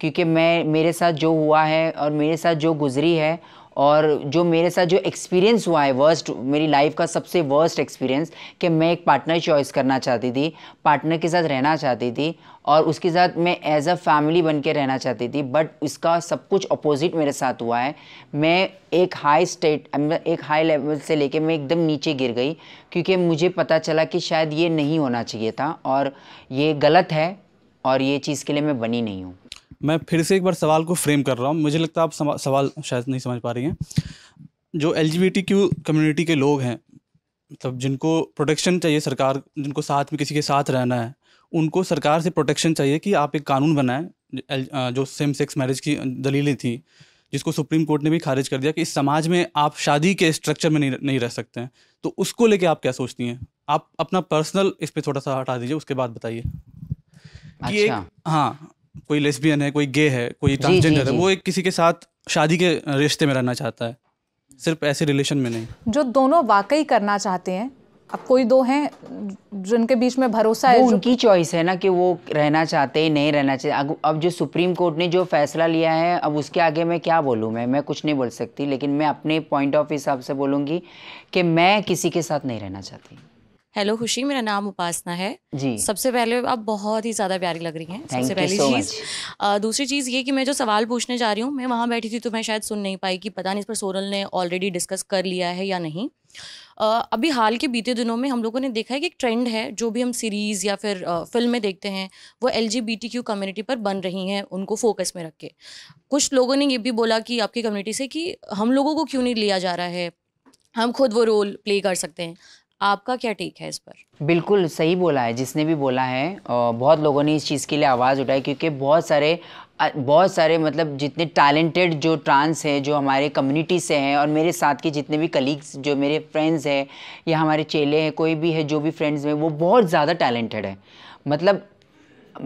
क्योंकि मैं मेरे साथ जो हुआ है और मेरे साथ जो गुजरी है और जो मेरे साथ जो एक्सपीरियंस हुआ है वर्स्ट मेरी लाइफ का सबसे वर्स्ट एक्सपीरियंस कि मैं एक पार्टनर चॉइस करना चाहती थी पार्टनर के साथ रहना चाहती थी और उसके साथ मैं एज अ फैमिली बन के रहना चाहती थी बट इसका सब कुछ अपोजिट मेरे साथ हुआ है मैं एक हाई स्टेट एक हाई लेवल से लेके मैं एकदम नीचे गिर गई क्योंकि मुझे पता चला कि शायद ये नहीं होना चाहिए था और ये गलत है और ये चीज़ के लिए मैं बनी नहीं हूँ मैं फिर से एक बार सवाल को फ्रेम कर रहा हूँ मुझे लगता है आप सवाल शायद नहीं समझ पा रही हैं जो एल कम्युनिटी के लोग हैं मतलब जिनको प्रोटेक्शन चाहिए सरकार जिनको साथ में किसी के साथ रहना है उनको सरकार से प्रोटेक्शन चाहिए कि आप एक कानून बनाएं जो सेम सेक्स मैरिज की दलीलें थी जिसको सुप्रीम कोर्ट ने भी खारिज कर दिया कि इस समाज में आप शादी के स्ट्रक्चर में नहीं नहीं रह सकते हैं तो उसको लेके आप क्या सोचती हैं आप अपना पर्सनल इस पर थोड़ा सा हटा दीजिए उसके बाद बताइए अच्छा। हाँ कोई लेस्बियन है कोई गे है कोई ट्रांसजेंडर है वो एक किसी के साथ शादी के रिश्ते में रहना चाहता है सिर्फ ऐसे रिलेशन में नहीं जो दोनों वाकई करना चाहते हैं अब कोई दो हैं जिनके बीच में भरोसा है उनकी चॉइस है ना कि वो रहना चाहते हैं नहीं रहना चाहते अब जो सुप्रीम कोर्ट ने जो फैसला लिया है अब उसके आगे मैं क्या बोलूँ मैं मैं कुछ नहीं बोल सकती लेकिन मैं अपने पॉइंट ऑफ हिसाब से बोलूँगी कि मैं किसी के साथ नहीं रहना चाहती हेलो खुशी मेरा नाम उपासना है जी सबसे पहले आप बहुत ही ज़्यादा प्यारी लग रही हैं सबसे पहली so चीज़ दूसरी चीज़ ये कि मैं जो सवाल पूछने जा रही हूँ मैं वहाँ बैठी थी तो मैं शायद सुन नहीं पाई कि पता नहीं इस पर सोनल ने ऑलरेडी डिस्कस कर लिया है या नहीं Uh, अभी हाल के बीते दिनों में हम लोगों ने देखा है कि एक ट्रेंड है जो भी हम सीरीज़ या फिर uh, फिल्में देखते हैं वो एल कम्युनिटी पर बन रही हैं उनको फोकस में रख के कुछ लोगों ने ये भी बोला कि आपकी कम्युनिटी से कि हम लोगों को क्यों नहीं लिया जा रहा है हम खुद वो रोल प्ले कर सकते हैं आपका क्या टेक है इस पर बिल्कुल सही बोला है जिसने भी बोला है बहुत लोगों ने इस चीज़ के लिए आवाज़ उठाई क्योंकि बहुत सारे बहुत सारे मतलब जितने टैलेंटेड जो ट्रांस हैं जो हमारे कम्युनिटी से हैं और मेरे साथ के जितने भी कलीग्स जो मेरे फ्रेंड्स हैं या हमारे चेले हैं कोई भी है जो भी फ्रेंड्स हैं वो बहुत ज़्यादा टैलेंटेड है मतलब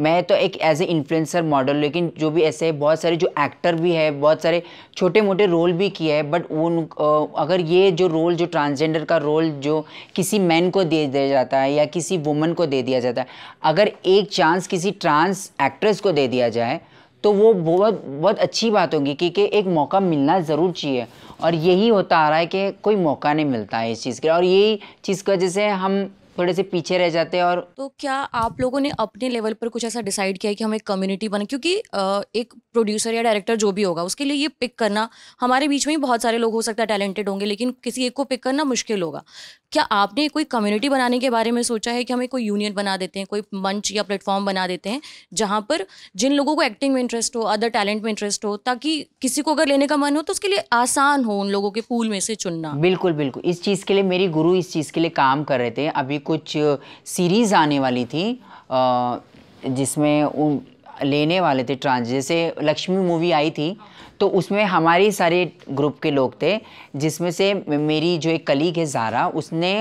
मैं तो एक एज ए इन्फ्लुएंसर मॉडल लेकिन जो भी ऐसे बहुत सारे जो एक्टर भी है बहुत सारे छोटे मोटे रोल भी किए हैं बट उन अगर ये जो रोल जो ट्रांसजेंडर का रोल जो किसी मैन को दे दिया जाता है या किसी वुमन को दे दिया जाता है अगर एक चांस किसी ट्रांस एक्ट्रेस को दे दिया जाए तो वो बहुत बहुत अच्छी बात होगी क्योंकि कि एक मौका मिलना ज़रूर चाहिए और यही होता आ रहा है कि कोई मौका नहीं मिलता है इस चीज़ के और यही चीज़ की वजह से हम थोड़े से पीछे रह जाते हैं और तो क्या आप लोगों ने अपने लेवल पर कुछ ऐसा डिसाइड किया है कि एक कम्युनिटी बने क्योंकि एक प्रोड्यूसर या डायरेक्टर जो भी होगा उसके लिए ये पिक करना हमारे बीच में ही बहुत सारे लोग हो सकता है टैलेंटेड होंगे लेकिन किसी एक को पिक करना मुश्किल होगा क्या आपने कोई कम्युनिटी बनाने के बारे में सोचा है कि हमें कोई यूनियन बना देते हैं कोई मंच या प्लेटफॉर्म बना देते हैं जहाँ पर जिन लोगों को एक्टिंग में इंटरेस्ट हो अदर टैलेंट में इंटरेस्ट हो ताकि किसी को अगर लेने का मन हो तो उसके लिए आसान हो उन लोगों के पूल में से चुनना बिल्कुल बिल्कुल इस चीज़ के लिए मेरी गुरु इस चीज़ के लिए काम कर रहे थे अभी कुछ सीरीज़ आने वाली थी जिसमें लेने वाले थे ट्रांस जैसे लक्ष्मी मूवी आई थी तो उसमें हमारे सारे ग्रुप के लोग थे जिसमें से मेरी जो एक कलीग है जारा उसने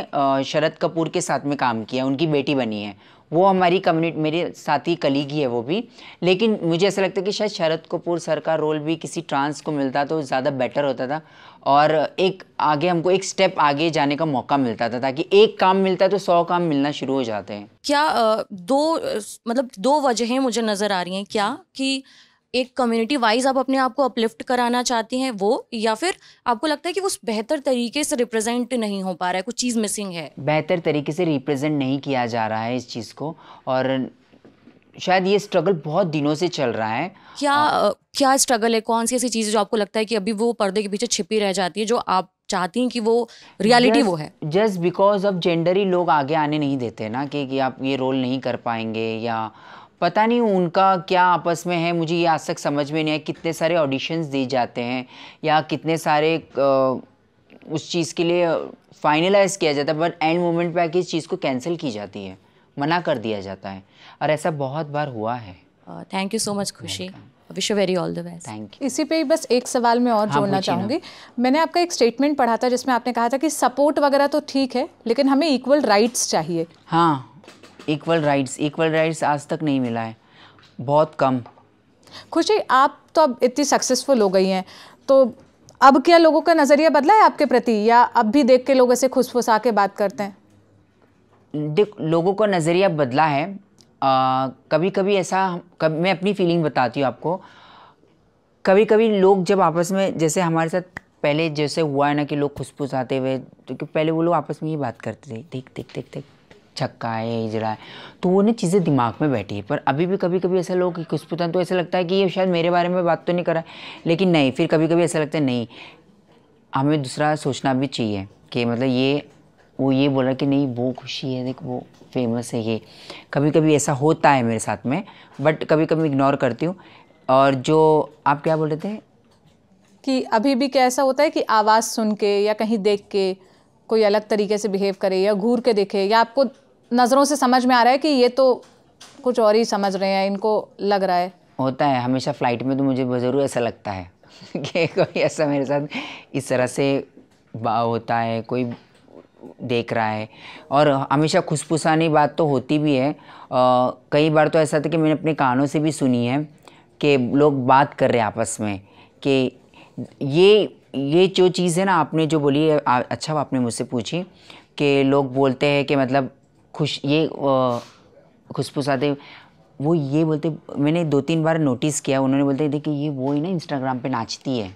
शरद कपूर के साथ में काम किया उनकी बेटी बनी है वो हमारी कम्युनिटी मेरे साथी कलीग ही है वो भी लेकिन मुझे ऐसा लगता है कि शायद शरद कपूर सर का रोल भी किसी ट्रांस को मिलता तो ज़्यादा बेटर होता था और एक आगे हमको एक स्टेप आगे जाने का मौका मिलता था ताकि एक काम मिलता है तो सौ काम मिलना शुरू हो जाते हैं क्या दो मतलब दो वजहें मुझे नज़र आ रही हैं क्या कि एक कम्युनिटी वाइज आप अपने आप को अपलिफ्ट कराना चाहती हैं वो या फिर आपको लगता है कि वो बेहतर तरीके से रिप्रेजेंट नहीं हो पा रहा है कुछ चीज़ मिसिंग है बेहतर तरीके से रिप्रेजेंट नहीं किया जा रहा है इस चीज़ को और शायद ये स्ट्रगल बहुत दिनों से चल रहा है क्या आ, क्या स्ट्रगल है कौन सी ऐसी चीज़ जो आपको लगता है कि अभी वो पर्दे के पीछे छिपी रह जाती है जो आप चाहती हैं कि वो रियलिटी वो है जस्ट बिकॉज अब जेंडर ही लोग आगे आने नहीं देते ना कि, कि आप ये रोल नहीं कर पाएंगे या पता नहीं उनका क्या आपस में है मुझे ये आज तक समझ में नहीं है कितने सारे ऑडिशंस दिए जाते हैं या कितने सारे उस चीज़ के लिए फाइनलाइज किया जाता है बट एंड मोमेंट पर आके इस चीज़ को कैंसिल की जाती है मना कर दिया जाता है और ऐसा बहुत बार हुआ है थैंक यू सो मच खुशी wish you very all the best thank you इसी पे ही बस एक सवाल में और हाँ, जोड़ना चाहूँगी मैंने आपका एक स्टेटमेंट पढ़ा था जिसमें आपने कहा था कि सपोर्ट वगैरह तो ठीक है लेकिन हमें इक्वल राइट्स चाहिए हाँ इक्वल राइट्स इक्वल राइट्स आज तक नहीं मिला है बहुत कम खुशी आप तो अब इतनी सक्सेसफुल हो गई हैं तो अब क्या लोगों का नज़रिया बदला है आपके प्रति या अब भी देख के लोग ऐसे खुसफुसा के बात करते हैं देख लोगों का नज़रिया बदला है आ, कभी कभी ऐसा कभी मैं अपनी फीलिंग बताती हूँ आपको कभी कभी लोग जब आपस में जैसे हमारे साथ पहले जैसे हुआ है ना कि लोग खुशफुश आते हुए क्योंकि तो पहले वो लोग आपस में ये बात करते थे देख देख देख देख छक्का है इजड़ा है तो वो ना चीज़ें दिमाग में बैठी है पर अभी भी कभी कभी ऐसा लोग खुशपुतन तो ऐसा लगता है कि ये शायद मेरे बारे में बात तो नहीं करा लेकिन नहीं फिर कभी कभी ऐसा लगता है नहीं हमें दूसरा सोचना भी चाहिए कि मतलब ये वो ये बोला कि नहीं वो खुशी है देख वो फेमस है ये कभी कभी ऐसा होता है मेरे साथ में बट कभी कभी इग्नोर करती हूँ और जो आप क्या बोल रहे थे कि अभी भी कैसा होता है कि आवाज़ सुन के या कहीं देख के कोई अलग तरीके से बिहेव करे या घूर के देखे या आपको नज़रों से समझ में आ रहा है कि ये तो कुछ और ही समझ रहे हैं इनको लग रहा है होता है हमेशा फ़्लाइट में तो मुझे ज़रूर ऐसा लगता है कि कोई ऐसा मेरे साथ इस तरह से होता है कोई देख रहा है और हमेशा खुशफुसानी बात तो होती भी है आ, कई बार तो ऐसा था कि मैंने अपने कानों से भी सुनी है कि लोग बात कर रहे हैं आपस में कि ये ये जो चीज़ है ना आपने जो बोली है अच्छा आपने मुझसे पूछी कि लोग बोलते हैं कि मतलब खुश ये खुशफुसाते वो ये बोलते मैंने दो तीन बार नोटिस किया उन्होंने बोलते थे कि ये वो ही ना इंस्टाग्राम पे नाचती है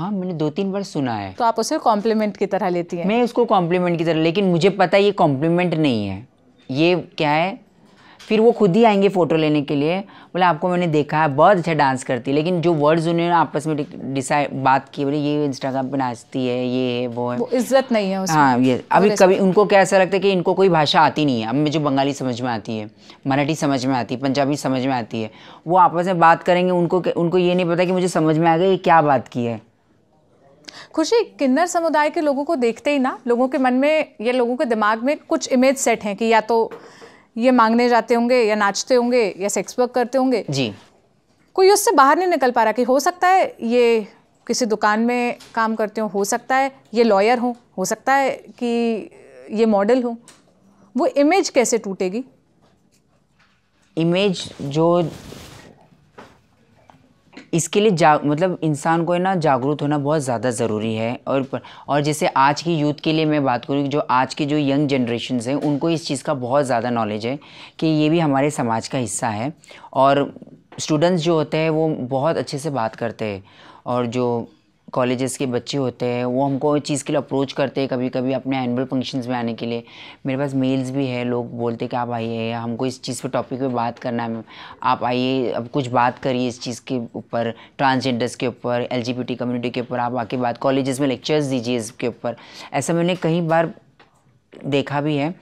हाँ मैंने दो तीन बार सुना है तो आप उसे कॉम्प्लीमेंट की तरह लेती हैं मैं उसको कॉम्प्लीमेंट की तरह लेकिन मुझे पता है ये कॉम्प्लीमेंट नहीं है ये क्या है फिर वो खुद ही आएंगे फ़ोटो लेने के लिए बोले आपको मैंने देखा है बहुत अच्छा डांस करती है लेकिन जो वर्ड्स उन्होंने आपस में डिसाइड बात की बोले ये इंस्टाग्राम पे नाचती है ये है वो है वो इज्जत नहीं है हाँ ये अभी कभी उनको क्या ऐसा लगता है कि इनको कोई भाषा आती नहीं है अब मुझे बंगाली समझ में आती है मराठी समझ में आती है पंजाबी समझ में आती है वो आपस में बात करेंगे उनको उनको ये नहीं पता कि मुझे समझ में आ गया ये क्या बात की है खुशी किन्नर समुदाय के लोगों को देखते ही ना लोगों के मन में या लोगों के दिमाग में कुछ इमेज सेट हैं कि या तो ये मांगने जाते होंगे या नाचते होंगे या सेक्स वर्क करते होंगे जी कोई उससे बाहर नहीं निकल पा रहा कि हो सकता है ये किसी दुकान में काम करते हो हो सकता है ये लॉयर हो हो सकता है कि ये मॉडल हो वो इमेज कैसे टूटेगी इमेज जो इसके लिए जा मतलब इंसान को है ना जागरूक होना बहुत ज़्यादा ज़रूरी है और और जैसे आज की यूथ के लिए मैं बात करूँ जो आज के जो यंग जनरेशन हैं उनको इस चीज़ का बहुत ज़्यादा नॉलेज है कि ये भी हमारे समाज का हिस्सा है और स्टूडेंट्स जो होते हैं वो बहुत अच्छे से बात करते हैं और जो कॉलेजेस के बच्चे होते हैं वो हमको चीज़ के लिए अप्रोच करते हैं कभी कभी अपने एनुअल फंक्शंस में आने के लिए मेरे पास मेल्स भी है लोग बोलते हैं कि आप आइए हमको इस चीज़ पे टॉपिक पे बात करना है आप आइए अब कुछ बात करिए इस चीज़ के ऊपर ट्रांसजेंडर्स के ऊपर एल कम्युनिटी के ऊपर आप आके बात कॉलेजेस में लेक्चर्स दीजिए इसके ऊपर ऐसा मैंने कई बार देखा भी है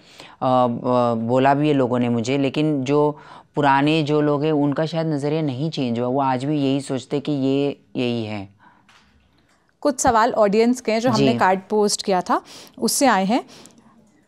बोला भी है लोगों ने मुझे लेकिन जो पुराने जो लोग हैं उनका शायद नज़रिया नहीं चेंज हुआ वो आज भी यही सोचते कि ये यही है कुछ सवाल ऑडियंस के हैं जो हमने कार्ड पोस्ट किया था उससे आए हैं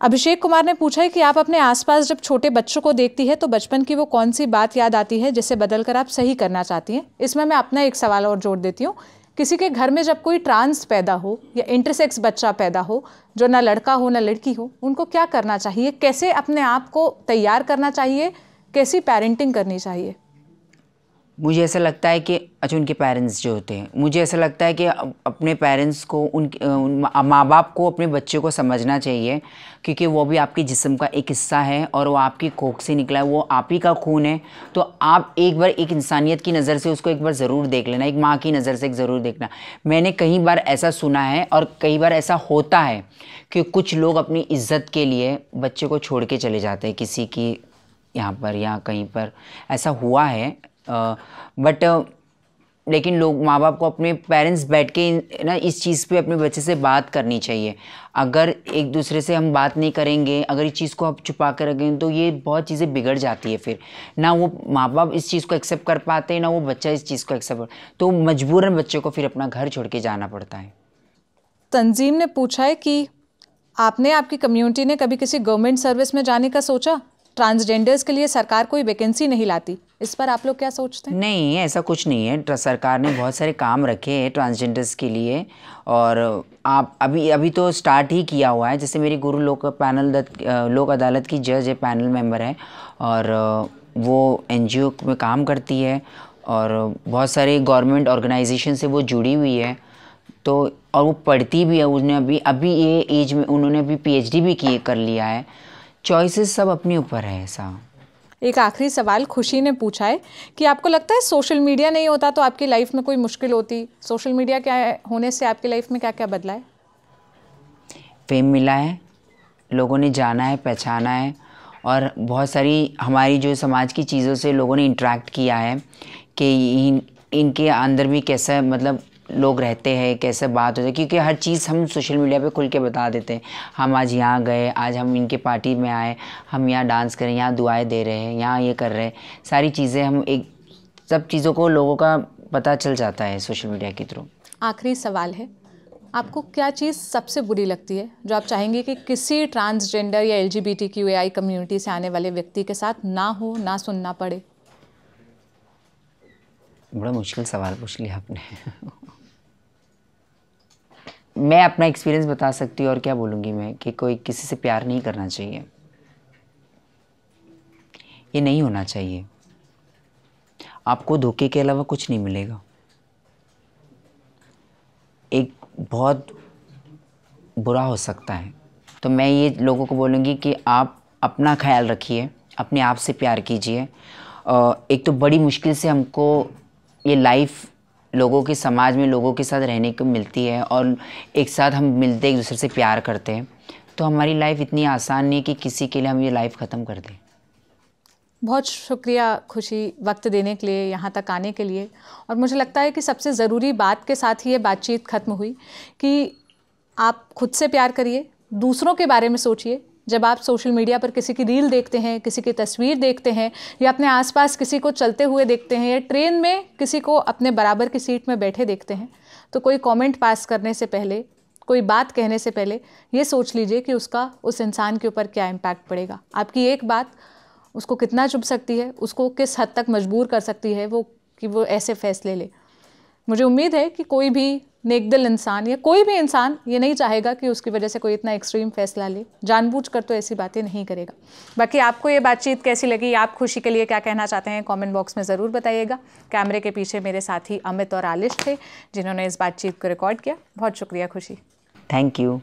अभिषेक कुमार ने पूछा है कि आप अपने आसपास जब छोटे बच्चों को देखती है तो बचपन की वो कौन सी बात याद आती है जिसे बदल कर आप सही करना चाहती हैं इसमें मैं अपना एक सवाल और जोड़ देती हूँ किसी के घर में जब कोई ट्रांस पैदा हो या इंटरसेक्स बच्चा पैदा हो जो ना लड़का हो ना लड़की हो उनको क्या करना चाहिए कैसे अपने आप को तैयार करना चाहिए कैसी पेरेंटिंग करनी चाहिए मुझे ऐसा लगता है कि अच्छा उनके पेरेंट्स जो होते हैं मुझे ऐसा लगता है कि अपने पेरेंट्स को उन, उन माँ बाप को अपने बच्चे को समझना चाहिए क्योंकि वो भी आपके जिस्म का एक हिस्सा है और वो आपकी कोख से निकला है वो आप ही का खून है तो आप एक बार एक इंसानियत की नज़र से उसको एक बार ज़रूर देख लेना एक माँ की नज़र से एक ज़रूर देखना मैंने कई बार ऐसा सुना है और कई बार ऐसा होता है कि कुछ लोग अपनी इज्जत के लिए बच्चे को छोड़ के चले जाते हैं किसी की यहाँ पर या कहीं पर ऐसा हुआ है बट लेकिन लोग माँ बाप को अपने पेरेंट्स बैठ के ना इस चीज़ पे अपने बच्चे से बात करनी चाहिए अगर एक दूसरे से हम बात नहीं करेंगे अगर इस चीज़ को आप छुपा कर रखेंगे तो ये बहुत चीज़ें बिगड़ जाती है फिर ना वो माँ बाप इस चीज़ को एक्सेप्ट कर पाते हैं ना वो बच्चा इस चीज़ को एक्सेप्ट कर तो मजबूरन बच्चों को फिर अपना घर छोड़ के जाना पड़ता है तंजीम ने पूछा है कि आपने आपकी कम्युनिटी ने कभी किसी गवर्नमेंट सर्विस में जाने का सोचा ट्रांसजेंडर्स के लिए सरकार कोई वैकेंसी नहीं लाती इस पर आप लोग क्या सोचते हैं नहीं ऐसा कुछ नहीं है सरकार ने बहुत सारे काम रखे हैं ट्रांसजेंडर्स के लिए और आप अभी अभी तो स्टार्ट ही किया हुआ है जैसे मेरी गुरु लोक पैनल दत, लोक अदालत की जज है पैनल मेंबर है और वो एन में काम करती है और बहुत सारे गवर्नमेंट ऑर्गेनाइजेशन से वो जुड़ी हुई है तो और वो पढ़ती भी है उसने अभी अभी ये एज में उन्होंने अभी पीएचडी भी किए कर लिया है चॉइसेस सब अपने ऊपर है ऐसा एक आखिरी सवाल खुशी ने पूछा है कि आपको लगता है सोशल मीडिया नहीं होता तो आपकी लाइफ में कोई मुश्किल होती सोशल मीडिया क्या होने से आपकी लाइफ में क्या क्या बदला है फेम मिला है लोगों ने जाना है पहचाना है और बहुत सारी हमारी जो समाज की चीज़ों से लोगों ने इंटरेक्ट किया है कि इन इनके अंदर भी कैसा मतलब लोग रहते हैं कैसे बात होती है क्योंकि हर चीज़ हम सोशल मीडिया पे खुल के बता देते हैं हम आज यहाँ गए आज हम इनके पार्टी में आए हम यहाँ डांस करें यहाँ दुआएं दे रहे हैं यहाँ ये कर रहे हैं सारी चीज़ें हम एक सब चीज़ों को लोगों का पता चल जाता है सोशल मीडिया के थ्रू आखिरी सवाल है आपको क्या चीज़ सबसे बुरी लगती है जो आप चाहेंगे कि किसी ट्रांसजेंडर या एल कम्युनिटी से आने वाले व्यक्ति के साथ ना हो ना सुनना पड़े बड़ा मुश्किल सवाल पूछ लिया आपने मैं अपना एक्सपीरियंस बता सकती हूँ और क्या बोलूँगी मैं कि कोई किसी से प्यार नहीं करना चाहिए ये नहीं होना चाहिए आपको धोखे के अलावा कुछ नहीं मिलेगा एक बहुत बुरा हो सकता है तो मैं ये लोगों को बोलूँगी कि आप अपना ख्याल रखिए अपने आप से प्यार कीजिए एक तो बड़ी मुश्किल से हमको ये लाइफ लोगों के समाज में लोगों के साथ रहने को मिलती है और एक साथ हम मिलते एक दूसरे से प्यार करते हैं तो हमारी लाइफ इतनी आसान नहीं है कि किसी के लिए हम ये लाइफ ख़त्म कर दें बहुत शुक्रिया खुशी वक्त देने के लिए यहाँ तक आने के लिए और मुझे लगता है कि सबसे ज़रूरी बात के साथ ही ये बातचीत ख़त्म हुई कि आप खुद से प्यार करिए दूसरों के बारे में सोचिए जब आप सोशल मीडिया पर किसी की रील देखते हैं किसी की तस्वीर देखते हैं या अपने आसपास किसी को चलते हुए देखते हैं या ट्रेन में किसी को अपने बराबर की सीट में बैठे देखते हैं तो कोई कमेंट पास करने से पहले कोई बात कहने से पहले ये सोच लीजिए कि उसका उस इंसान के ऊपर क्या इम्पैक्ट पड़ेगा आपकी एक बात उसको कितना चुभ सकती है उसको किस हद तक मजबूर कर सकती है वो कि वो ऐसे फैसले ले मुझे उम्मीद है कि कोई भी नेकदिल इंसान या कोई भी इंसान ये नहीं चाहेगा कि उसकी वजह से कोई इतना एक्सट्रीम फैसला ले कर तो ऐसी बातें नहीं करेगा बाकी आपको ये बातचीत कैसी लगी आप खुशी के लिए क्या कहना चाहते हैं कमेंट बॉक्स में ज़रूर बताइएगा कैमरे के पीछे मेरे साथी अमित और आलिश थे जिन्होंने इस बातचीत को रिकॉर्ड किया बहुत शुक्रिया खुशी थैंक यू